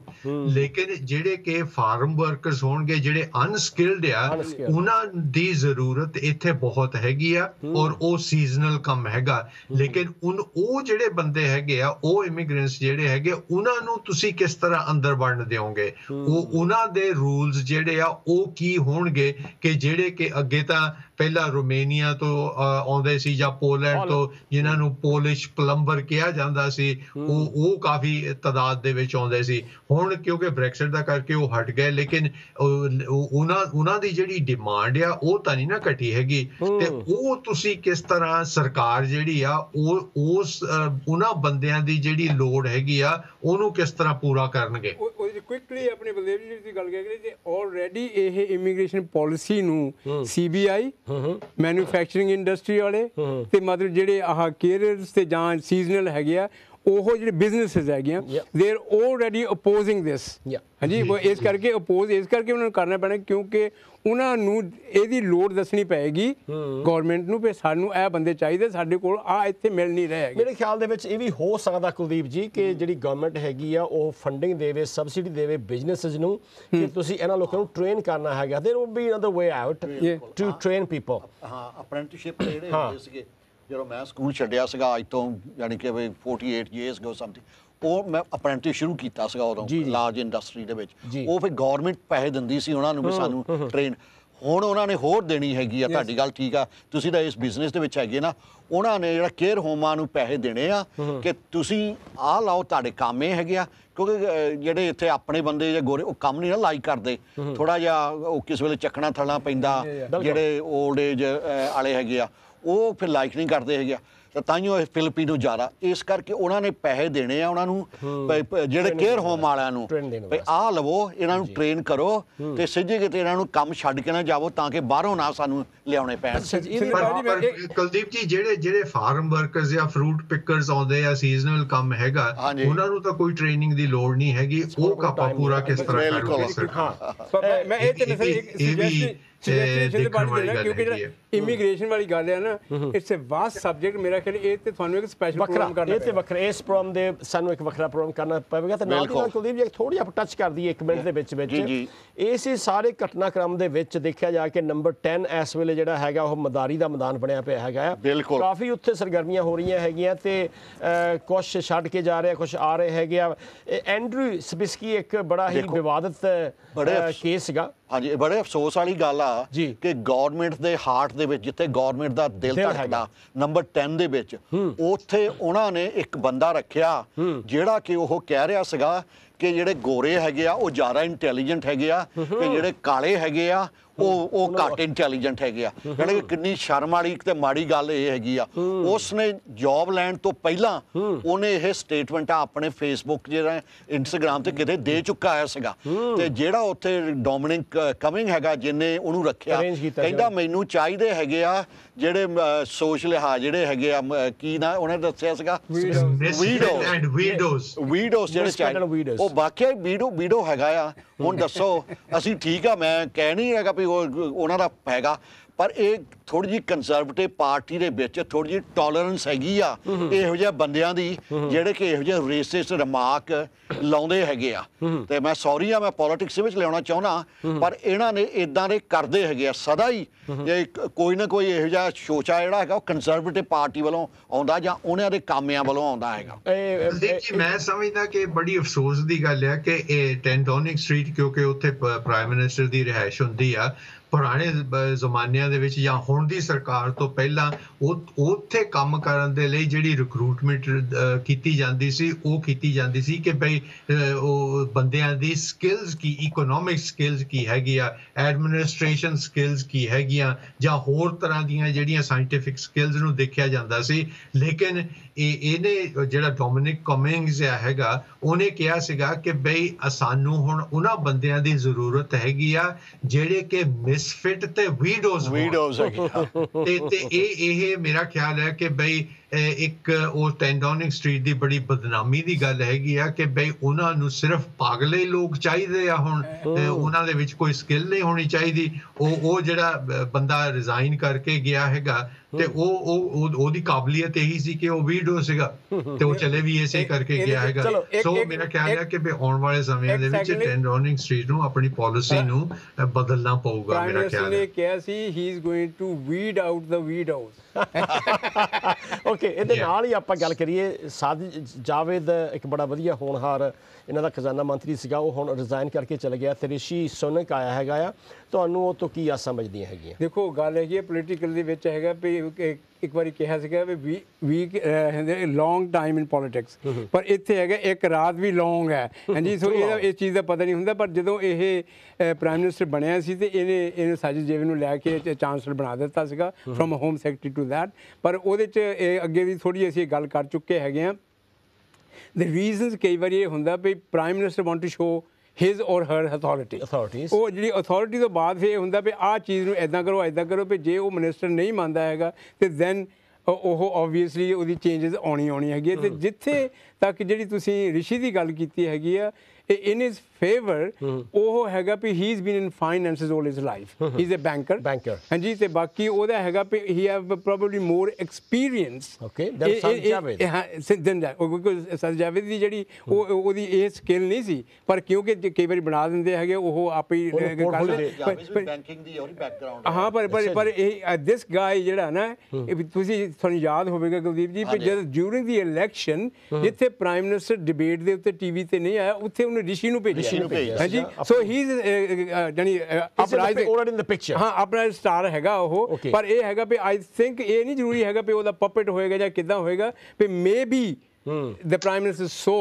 ਲੇਕਿਨ ਜਿਹੜੇ ਕਿ ਫਾਰਮ ਵਰਕਰਸ ਹੋਣਗੇ ਜਿਹੜੇ ਅਨਸਕਿਲਡ ਆ ਉਹਨਾਂ ਦੀ ਜ਼ਰੂਰਤ ਇੱਥੇ ਬਹੁਤ ਹੈਗੀ ਹੈਗੀ ਆ ਔਰ ਉਹ ਸੀਜ਼ਨਲ ਕੰਮ ਹੈਗਾ ਲੇਕਿਨ ਉਹ ਉਹ ਜਿਹੜੇ ਬੰਦੇ ਹੈਗੇ ਆ ਉਹ ਇਮੀਗ੍ਰੈਂਟਸ ਜਿਹੜੇ ਹੈਗੇ ਉਹਨਾਂ ਨੂੰ ਤੁਸੀਂ ਕਿਸ ਤਰ੍ਹਾਂ ਅੰਦਰ ਵੜਨ ਦਿਓਗੇ ਉਹ ਉਹਨਾਂ ਦੇ ਰੂਲਸ ਜਿਹੜੇ ਆ ਉਹ ਕੀ ਹੋਣਗੇ ਕਿ ਜਿਹੜੇ ਕਿ ਅੱਗੇ ਤਾਂ ਪਹਿਲਾਂ ਰੋਮੇਨੀਆ ਤੋਂ ਆਉਂਦੇ ਸੀ ਜਾਂ ਪੋਲੈਂਡ ਤੋਂ ਜਿਨ੍ਹਾਂ ਨੂੰ ਪੋਲਿਸ਼ ਪਲੰਬਰ ਕਿਹਾ ਜਾਂਦਾ ਸੀ ਉਹ ਉਹ ਕਾਫੀ ਤਦਾਦ ਦੇ ਵਿੱਚ ਆਉਂਦੇ ਸੀ ਹੁਣ ਕਿਉਂਕਿ ਬ੍ਰੈਕਸਿਟ ਦਾ ਕਰਕੇ ਉਹ ਹਟ ਗਏ ਲੇਕਿਨ ਉਹਨਾਂ ਉਹਨਾਂ ਦੀ ਜਿਹੜੀ ਡਿਮਾਂਡ ਆ ਉਹ ਤਾਂ ਨਹੀਂ ਨਾ ਘਟੀ ਹੈਗੀ ਤੇ ਉਹ ਤੁਸੀਂ ਕਿਸ ਤਰ੍ਹਾਂ ਸਰਕਾਰ ਜਿਹੜੀ ਆ ਉਹ ਉਸ ਉਹਨਾਂ ਬੰਦਿਆਂ ਦੀ ਜਿਹੜੀ ਲੋੜ ਹੈਗੀ ਆ ਉਹਨੂੰ ਕਿਸ ਤਰ੍ਹਾਂ ਪੂਰਾ ਕਰਨਗੇ ਕੁਇਕਲੀ ਆਪਣੇ ਬਲਦੇਵ ਜੀ ਦੀ ਗੱਲ ਕਰ ਰਹੇ ਜੇ ਆਲਰੇਡੀ ਇਹ ਇਮੀਗ੍ਰੇਸ਼ਨ ਪਾਲਿਸੀ ਨੂੰ ਸੀਬੀਆਈ ਮੈਨੂਫੈਕਚਰਿੰਗ ਇੰਡਸਟਰੀ ਵਾਲੇ ਤੇ ਮਤਲਬ ਜਿਹੜੇ ਆਹ ਕੇਰੀਅਰਸ ਤੇ ਜਾਂ ਸੀਜ਼ਨਲ ਹੈਗੇ ਆ ਉਹ ਜਿਹੜੇ ਬਿਜ਼ਨੈਸਸ ਹੈਗੀਆਂ ਦੇ ਆਰ ਆਲਰੇਡੀ ਅਪੋਜ਼ਿੰਗ ਥਿਸ ਹਾਂਜੀ ਉਹ mm-hmm. ਇਸ ਕਰਕੇ ਅਪੋਜ਼ ਇਸ ਕਰਕੇ ਉਹਨਾਂ ਨੂੰ ਕਰਨਾ ਪੈਣਾ ਕਿਉਂਕਿ ਉਹਨਾਂ ਨੂੰ ਇਹਦੀ ਲੋੜ ਦੱਸਣੀ ਪਏਗੀ ਗਵਰਨਮੈਂਟ ਨੂੰ ਵੀ ਸਾਨੂੰ ਇਹ ਬੰਦੇ ਚਾਹੀਦੇ ਸਾਡੇ ਕੋਲ ਆ ਇੱਥੇ ਮਿਲ ਨਹੀਂ ਰਹੇ ਹੈਗੇ ਮੇਰੇ ਖਿਆਲ ਦੇ ਵਿੱਚ ਇਹ ਵੀ ਹੋ ਸਕਦਾ ਕੁਲਦੀਪ ਜੀ ਕਿ mm-hmm. ਜਿਹੜੀ ਗਵਰਨਮੈਂਟ ਹੈਗੀ ਆ ਉਹ ਫੰਡਿੰਗ ਦੇਵੇ ਸਬਸਿਡੀ ਦੇਵੇ ਬਿਜ਼ਨੈਸਸ ਨੂੰ ਕਿ mm-hmm. ਤੁਸੀਂ ਇਹਨਾਂ ਲੋਕਾਂ ਨੂੰ ਟ੍ਰੇਨ ਕਰਨਾ ਹੈਗਾ there will be another way out to train people ਹਾਂ ਅਪ੍ਰੈਂਟਿਸਸ਼ਿਪ ਜਿਹੜੇ ਹੁੰਦੇ ਸੀਗੇ ਜਦੋਂ ਮੈਂ ਸਕੂਲ ਛੱਡਿਆ ਸੀਗਾ ਅੱਜ ਤੋਂ ਯਾਨੀ ਕਿ ਵੀ 48 ਇਅਰਸ ਗੋ ਸਮਥਿੰਗ ਉਹ ਮੈਂ ਅਪ੍ਰੈਂਟਿਸ ਸ਼ੁਰੂ ਕੀਤਾ ਸੀਗਾ ਉਦੋਂ ਲਾਰਜ ਇੰਡਸਟਰੀ ਦੇ ਵਿੱਚ ਉਹ ਫਿਰ ਗਵਰਨਮੈਂਟ ਪੈਸੇ ਦਿੰਦੀ ਸੀ ਉਹਨਾਂ ਨੂੰ ਵੀ ਸਾਨੂੰ ਟ੍ਰੇਨ ਹੁਣ ਉਹਨਾਂ ਨੇ ਹੋਰ ਦੇਣੀ ਹੈਗੀ ਆ ਤੁਹਾਡੀ ਗੱਲ ਠੀਕ ਆ ਤੁਸੀਂ ਤਾਂ ਇਸ ਬਿਜ਼ਨਸ ਦੇ ਵਿੱਚ ਹੈਗੇ ਨਾ ਉਹਨਾਂ ਨੇ ਜਿਹੜਾ ਕੇਅਰ ਹੋਮਾਂ ਨੂੰ ਪੈਸੇ ਦੇਣੇ ਆ ਕਿ ਤੁਸੀਂ ਆ ਲਾਓ ਤੁਹਾਡੇ ਕੰਮੇ ਹੈਗੇ ਆ ਕਿਉਂਕਿ ਜਿਹੜੇ ਇੱਥੇ ਆਪਣੇ ਬੰਦੇ ਜਾਂ ਗੋਰੇ ਉਹ ਕੰਮ ਨਹੀਂ ਨਾ ਲਾਈ ਕਰਦੇ ਥੋੜਾ ਜਿਹਾ ਉਹ ਕਿਸ ਵੇਲੇ ਚੱਕਣਾ ਥਲਣਾ ਪੈਂਦਾ ਜਿਹੜੇ 올ਡ ਏਜ ਵਾਲੇ ਹੈਗੇ ਆ ਉਹ ਫਿਰ ਲਾਈਕ ਨਹੀਂ ਕਰਦੇ ਹੈਗੇ ਤਾਂ ਤਾਈਓ ਇਹ ਜਾ ਰਾ ਇਸ ਕਰਕੇ ਉਹਨਾਂ ਨੇ ਪੈਸੇ ਦੇਣੇ ਆ ਉਹਨਾਂ ਨੂੰ ਜਿਹੜੇ ਕੇਅਰ ਹੋਮ ਵਾਲਿਆਂ ਨੂੰ ਭਈ ਆ ਲਵੋ ਇਹਨਾਂ ਨੂੰ ਟ੍ਰੇਨ ਕਰੋ ਤੇ ਸਿੱਧੇ ਕਿਤੇ ਇਹਨਾਂ ਨੂੰ ਕੰਮ ਛੱਡ ਕੇ ਨਾ ਜਾਵੋ ਤਾਂ ਕਿ ਬਾਹਰੋਂ ਨਾ ਸਾਨੂੰ ਲਿਆਉਣੇ ਪੈਣ ਕੁਲਦੀਪ ਜੀ ਜਿਹੜੇ ਜਿਹੜੇ ਫਾਰਮ ਵਰਕਰਸ ਜਾਂ ਫਰੂਟ ਪਿਕਰਸ ਆਉਂਦੇ ਆ ਸੀਜ਼ਨਲ ਕੰਮ ਹੈਗਾ ਉਹਨਾਂ ਨੂੰ ਤਾਂ ਕੋਈ ਟ੍ਰੇਨਿੰਗ ਦੀ ਲੋੜ ਨਹੀਂ ਹੈਗੀ ਉਹ ਕਾਪਾ ਪੂਰਾ ਕਿਸ ਤਰ੍ਹਾਂ ਕਰੂਗੀ ਹਾਂ ਮੈਂ ਇਹ ਤੇ ਨਹੀਂ ਸਹੀ ਕਿਉਂਕਿ ਇਮੀਗ੍ਰੇਸ਼ਨ ਵਾਲੀ ਗੱਲ ਹੈ ਨਾ ਇਟਸ ਅ ਵਾਸਟ ਸਬਜੈਕਟ ਮੇਰਾ ਖਿਆਲ ਇਹ ਤੇ ਤੁਹਾਨੂੰ ਇੱਕ ਸਪੈਸ਼ਲ ਪ੍ਰੋਗਰਾਮ ਕਰਨਾ ਇਹ ਤੇ ਵੱਖਰਾ ਇਸ ਪ੍ਰੋਗਰਾਮ ਦੇ ਸਾਨੂੰ ਇੱਕ ਵੱਖਰਾ ਪ੍ਰੋਗਰਾਮ ਕਰਨਾ ਪਵੇਗਾ ਤੇ ਨਾਲ ਨਾਲ ਕੁਲਦੀਪ ਜੀ ਇੱਕ ਥੋੜੀ ਜਿਹਾ ਟੱਚ ਕਰ ਦਈਏ 1 ਮਿੰਟ ਦੇ ਵਿੱਚ ਵਿੱਚ ਇਸ ਸਾਰੇ ਘਟਨਾਕ੍ਰਮ ਦੇ ਵਿੱਚ ਦੇਖਿਆ ਜਾ ਕੇ ਨੰਬਰ 10 ਇਸ ਵੇਲੇ ਜਿਹੜਾ ਹੈਗਾ ਉਹ ਮਦਾਰੀ ਦਾ ਮੈਦਾਨ ਬਣਿਆ ਪਿਆ ਹੈਗਾ ਕਾਫੀ ਉੱਥੇ ਸਰਗਰਮੀਆਂ ਹੋ ਰਹੀਆਂ ਹੈਗੀਆਂ ਤੇ ਕੁਝ ਛੱਡ ਕੇ ਜਾ ਰਹੇ ਕੁਝ ਆ ਰਹੇ ਹੈਗੇ ਐਂਡਰੂ ਸਬਿਸਕੀ ਇੱਕ ਬੜਾ ਹੀ ਵਿਵਾਦਤ ਬੜੇ ਕੇਸ ਸੀਗਾ ਹਾਂਜੀ ਬੜੇ ਅਫਸੋਸ ਵਾਲੀ ਗੱਲ ਆ ਕਿ ਗਵਰਨਮੈਂਟ ਦੇ ਹਾਰਟ ਦੇ ਵਿੱਚ ਜਿੱਥੇ ਗਵਰਨਮੈਂਟ ਦਾ ਦਿਲ ਧੜਕਦਾ ਨੰਬਰ 10 ਦੇ ਵਿੱਚ ਉੱਥੇ ਉਹਨਾਂ ਨੇ ਇੱਕ ਬੰਦਾ ਰੱਖਿਆ ਜਿਹੜਾ ਕਿ ਉਹ ਕਹਿ ਰਿਹਾ ਸੀਗਾ ਕਿ ਜਿਹੜੇ ਗੋਰੇ ਹੈਗੇ ਆ ਉਹ ਜ਼ਿਆਦਾ ਇੰਟੈਲੀਜੈਂਟ ਹੈਗੇ ਆ ਕਿ ਜਿਹੜੇ ਕਾਲੇ ਹੈਗੇ ਆ ਉਹ ਉਹ ਘੱਟ ਇੰਟੈਲੀਜੈਂਟ ਹੈਗੇ ਆ ਕਹਿੰਦੇ ਕਿੰਨੀ ਸ਼ਰਮ ਵਾਲੀ ਤੇ ਮਾੜੀ ਗੱਲ ਇਹ ਹੈਗੀ ਆ ਉਸ ਨੇ ਜੌਬ ਲੈਣ ਤੋਂ ਪਹਿਲਾਂ ਉਹਨੇ ਇਹ ਸਟੇਟਮੈਂਟ ਆਪਣੇ ਫੇਸਬੁੱਕ ਜਿਹੜਾ ਇੰਸਟਾਗ੍ਰam ਤੇ ਕਿਤੇ ਦੇ ਚੁੱਕਾ ਆਇਆ ਸੀਗਾ ਤੇ ਜਿਹੜਾ ਉੱਥੇ ਡੋਮਿਨਿਕ ਕਮਿੰਗ ਹੈਗਾ ਜਿਨੇ ਉਹਨੂੰ ਰੱਖਿਆ ਕਹਿੰਦਾ ਮੈਨੂੰ ਚਾਹੀਦੇ ਹੈਗੇ ਆ ਜਿਹੜੇ ਸੋਸ਼ਲ ਹਾ ਜਿਹੜੇ ਹੈਗੇ ਆ ਕੀ ਨਾ ਉਹਨੇ ਦੱਸਿਆ ਸੀਗਾ ਵੀਡੋਸ ਵੀਡੋਸ ਜਿਹੜੇ ਚਾਹੀਦੇ ਉਹ ਵਾਕਿਆ ਵੀਡੋ ਵੀਡੋ ਹੈਗਾ ਆ ਹੁਣ ਦੱਸੋ ਅਸੀਂ ਠੀਕ ਆ ਮੈਂ ਕਹਿ ਨਹੀਂ ਹੈਗਾ ਵੀ ਉਹ ਉਹਨਾਂ ਦਾ ਹੈਗਾ ਪਰ ਇਹ ਥੋੜੀ ਜੀ ਕੰਜ਼ਰਵੇਟਿਵ ਪਾਰਟੀ ਦੇ ਵਿੱਚ ਥੋੜੀ ਜੀ ਟੋਲਰੈਂਸ ਹੈਗੀ ਆ ਇਹੋ ਜਿਹੇ ਬੰਦਿਆਂ ਦੀ ਜਿਹੜੇ ਕਿ ਇਹੋ ਜਿਹੇ ਰੇਸਿਸਟ ਰਿਮਾਰਕ ਲਾਉਂਦੇ ਹੈਗੇ ਆ ਤੇ ਮੈਂ ਸੌਰੀ ਆ ਮੈਂ ਪੋਲਿਟਿਕਸ ਵਿੱਚ ਲਿਆਉਣਾ ਚਾਹੁੰਦਾ ਪਰ ਇਹਨਾਂ ਨੇ ਇਦਾਂ ਦੇ ਕਰਦੇ ਹੈਗੇ ਆ ਸਦਾ ਹੀ ਜੇ ਕੋਈ ਨਾ ਕੋਈ ਇਹੋ ਜਿਹਾ ਸ਼ੋਚਾ ਜਿਹੜਾ ਹੈਗਾ ਉਹ ਕੰਜ਼ਰਵੇਟਿਵ ਪਾਰਟੀ ਵੱਲੋਂ ਆਉਂਦਾ ਜਾਂ ਉਹਨਾਂ ਦੇ ਕਾਮਿਆਂ ਵੱਲੋਂ ਆਉਂਦਾ ਹੈਗਾ ਦੇਖੀ ਮੈਂ ਸਮਝਦਾ ਕਿ ਬੜੀ ਅਫਸੋਸ ਦੀ ਗੱਲ ਹੈ ਕਿ ਇਹ ਟੈਂਟੋਨਿਕ ਸਟਰੀਟ ਕਿਉਂਕਿ ਉੱਥੇ ਪ੍ਰਾਈਮ ਮਿਨਿਸਟਰ ਦੀ ਰਿਹائش ਹੁੰਦੀ ਆ ਪੁਰਾਣੇ ਜ਼ਮਾਨਿਆਂ ਦੇ ਵਿੱਚ ਜਾਂ ਹੁਣ ਦੀ ਸਰਕਾਰ ਤੋਂ ਪਹਿਲਾਂ ਉੱਥੇ ਕੰਮ ਕਰਨ ਦੇ ਲਈ ਜਿਹੜੀ ਰਿਕਰੂਟਮੈਂਟ ਕੀਤੀ ਜਾਂਦੀ ਸੀ ਉਹ ਕੀਤੀ ਜਾਂਦੀ ਸੀ ਕਿ ਭਈ ਉਹ ਬੰਦਿਆਂ ਦੀ ਸਕਿੱਲਸ ਕੀ ਇਕਨੋਮਿਕ ਸਕਿੱਲਸ ਕੀ ਹੈਗੀ ਆ ਐਡਮਿਨਿਸਟ੍ਰੇਸ਼ਨ ਸਕਿੱਲਸ ਕੀ ਹੈਗੀਆਂ ਜਾਂ ਹੋਰ ਤਰ੍ਹਾਂ ਦੀਆਂ ਜਿਹੜੀਆਂ ਸਾਇੰਟਿਫਿਕ ਸਕਿੱਲਸ ਨੂੰ ਦੇਖਿਆ ਜਾਂਦਾ ਸੀ ਲੇਕਿਨ ਇਹ ਇਹਨੇ ਜਿਹੜਾ ਡੋਮਿਨਿਕ ਕਮਿੰਗਸ ਹੈਗਾ ਉਹਨੇ ਕਿਹਾ ਸੀਗਾ ਕਿ ਬਈ ਸਾਨੂੰ ਹੁਣ ਉਹਨਾਂ ਬੰਦਿਆਂ ਦੀ ਜ਼ਰੂਰਤ ਹੈਗੀ ਆ ਜਿਹੜੇ ਕਿ ਮਿਸਫਿਟ ਤੇ ਵੀਡੋਜ਼ ਵੀਡੋਜ਼ ਹੈਗੇ ਤੇ ਤੇ ਇਹ ਇਹ ਮੇਰਾ ਖਿਆਲ ਹੈ ਕਿ ਬਈ ਇੱਕ ਉਹ ਟੈਂਡੋਨਿਕ ਸਟਰੀਟ ਦੀ ਬੜੀ ਬਦਨਾਮੀ ਦੀ ਗੱਲ ਹੈਗੀ ਆ ਕਿ ਬਈ ਉਹਨਾਂ ਨੂੰ ਸਿਰਫ ਪਾਗਲੇ ਲੋਕ ਚਾਹੀਦੇ ਆ ਹੁਣ ਉਹਨਾਂ ਦੇ ਵਿੱਚ ਕੋਈ ਸਕਿੱਲ ਨਹੀਂ ਹੋਣੀ ਚਾਹੀਦੀ ਉਹ ਉਹ ਜਿਹੜਾ ਬੰਦਾ ਰਿਜ਼ਾਈਨ ਕਰਕੇ ਗਿਆ ਹੈਗਾ ਤੇ ਉਹ ਉਹ ਉਹਦੀ ਕਾਬਲੀਅਤ ਇਹੀ ਸੀ ਕਿ ਉਹ ਵੀਡੀਓ ਸੀਗਾ ਤੇ ਉਹ ਚਲੇ ਵੀ ਇਸੇ ਕਰਕੇ ਗਿਆ ਹੈਗਾ ਸੋ ਮੇਰਾ ਕਹਿਣਾ ਹੈ ਕਿ ਵੀ ਆਉਣ ਵਾਲੇ ਸਮੇਂ ਦੇ ਵਿੱਚ ਟੈਂਡੋਨਿਕ ਸਟਰੀਟ ਨੂੰ ਆਪਣੀ ਪਾਲਿਸੀ ਨੂੰ ਬਦਲਣਾ ਪਊਗਾ ਮੇਰਾ ਖਿਆਲ ਹੈ ਕਿਹਾ ਸੀ he is going to weed out the weed out okay ਇਹਦੇ ਨਾਲ ਹੀ ਆਪਾਂ ਗੱਲ ਕਰੀਏ ਸਾਜਿਦ ਜਾਵੇਦ ਇੱਕ ਬੜਾ ਵਧੀਆ ਹੋਣਹਾਰ ਇਹਨਾਂ ਦਾ ਖਜ਼ਾਨਾ ਮੰਤਰੀ ਸੀਗਾ ਉਹ ਹੁਣ ਰਿਜ਼ਾਈਨ ਕਰਕੇ ਚਲੇ ਗਿਆ ਤੇ ਰਿਸ਼ੀ ਸੋਨਕ ਆਇਆ ਹੈਗਾ ਆ ਤੁਹਾਨੂੰ ਉਹ ਤੋਂ ਕੀ ਆ ਸਮਝਦੀਆਂ ਹੈਗੀਆਂ ਦੇਖੋ ਗੱਲ ਹੈਗੀ ਹੈ ਪੋਲੀਟੀਕਲ ਦੇ ਵਿੱਚ ਹੈਗਾ ਵੀ ਇੱਕ ਵਾਰੀ ਕਿਹਾ ਸੀਗਾ ਵੀ ਵੀ ਵੀ ਲੌਂਗ ਟਾਈਮ ਇਨ ਪੋਲਿਟਿਕਸ ਪਰ ਇੱਥੇ ਹੈਗਾ ਇੱਕ ਰਾਤ ਵੀ ਲੌਂਗ ਹੈ ਹਾਂਜੀ ਸੋ ਇਹ ਇਸ ਚੀਜ਼ ਦਾ ਪਤਾ ਨਹੀਂ ਹੁੰਦਾ ਪਰ ਜਦੋਂ ਇਹ ਪ੍ਰਾਈਮ ਮਿਨਿਸਟਰ ਬਣਿਆ ਸੀ ਤੇ ਇਹਨੇ ਇਹਨੇ ਸਾਜੀ ਜੇਵਨ ਨੂੰ ਲੈ ਕੇ ਚਾਂਸਲਰ ਬਣਾ ਦਿੱਤਾ ਸੀਗਾ from home secretary to that ਪਰ ਉਹਦੇ ਚ ਅੱਗੇ ਵੀ ਥੋੜੀ ਅਸੀਂ ਗੱਲ ਕਰ ਚੁੱਕੇ ਹੈਗੇ ਆ ਦ ਰੀਜ਼ਨਸ ਕਈ ਵਾਰੀ ਇਹ ਹੁੰਦਾ ਵੀ prime minister want to show his or her authority authorities ਉਹ ਜਿਹੜੀ ਅਥਾਰਟੀ ਤੋਂ ਬਾਅਦ ਫੇ ਹੁੰਦਾ ਵੀ ਆਹ ਚੀਜ਼ ਨੂੰ ਐਦਾਂ ਕਰੋ ਐਦਾਂ ਕਰੋ ਵੀ ਜੇ ਉਹ ਮਿਨਿਸਟਰ ਨਹੀਂ ਮੰਨਦਾ ਹੈਗਾ ਤੇ ਦੈਨ ਉਹ ਆਬਵੀਅਸਲੀ ਉਹਦੀ ਚੇਂਜਸ ਆਉਣੀ ਆਉਣੀ ਹੈਗੀ ਤੇ ਜਿੱਥੇ ਤੱਕ ਜਿਹੜੀ ਤੁਸੀਂ ਰਿਸ਼ੀ ਦੀ ਗੱਲ ਕੀਤੀ ਹੈਗੀ ਆ ਇਨ his ਫੇਵਰ mm-hmm. ਉਹ ਹੈਗਾ ਵੀ he is been in finances 올 his life he is a banker banker ਹਾਂਜੀ ਤੇ ਬਾਕੀ ਉਹਦਾ ਹੈਗਾ ਵੀ he have probably more experience okay than ਸਦ ਜਾਵੇਦ ਹਾਂ ਦੈਨ ਜਾ ਬਿਕਾਜ਼ ਸਦ ਜਾਵੇਦ ਦੀ ਜਿਹੜੀ ਉਹ mm-hmm. ਉਹਦੀ ਇਹ ਸਕਿੱਲ ਨਹੀਂ ਸੀ ਪਰ ਕਿਉਂਕਿ ਕਈ ਵਾਰੀ ਬਣਾ ਦਿੰਦੇ ਹੈਗੇ ਉਹ ਆਪੇ ਹੀ ਕਰ ਬੈਂਕਿੰਗ ਦੀ ਹੋਰ ਬੈਕਗ੍ਰਾਉਂਡ ਹਾਂ ਪਰ ਪਰ ਇਹ ਦਿਸ ਗਾਇ ਜਿਹੜਾ ਨਾ ਇਹ ਤੁਸੀਂ ਤੁਹਾਨੂੰ ਯਾਦ ਹੋਵੇਗਾ ਗੁਰਦੀਪ ਜੀ ਜਦ ਡਿਊਰਿੰਗ ਦੀ ਇਲੈਕਸ਼ਨ ਜਿੱਥੇ ਪ੍ਰਾਈਮ ਮਿਨਿਸਟਰ ਡਿਬੇਟ ਦੇ ਉੱਤੇ ਟੀਵੀ ਤੇ ਨਹੀਂ ਆਇਆ ਉੱਥੇ ਨੂੰ ਰਿਸ਼ੀ ਨੂੰ ਭੇਜਿਆ ਰਿਸ਼ੀ ਨੂੰ ਭੇਜਿਆ ਹਾਂਜੀ ਸੋ ਹੀ ਜਾਨੀ ਆਪਣਾ ਆਲਰੇਡੀ ਇਨ ਦਾ ਪਿਕਚਰ ਹਾਂ ਆਪਣਾ ਸਟਾਰ ਹੈਗਾ ਉਹ ਪਰ ਇਹ ਹੈਗਾ ਵੀ ਆਈ ਥਿੰਕ ਇਹ ਨਹੀਂ ਜ਼ਰੂਰੀ ਹੈਗਾ ਵੀ ਉਹਦਾ ਪਪਟ ਹੋਏਗਾ ਜਾਂ ਕਿਦਾਂ ਹੋਏਗਾ ਵੀ maybe hmm the prime so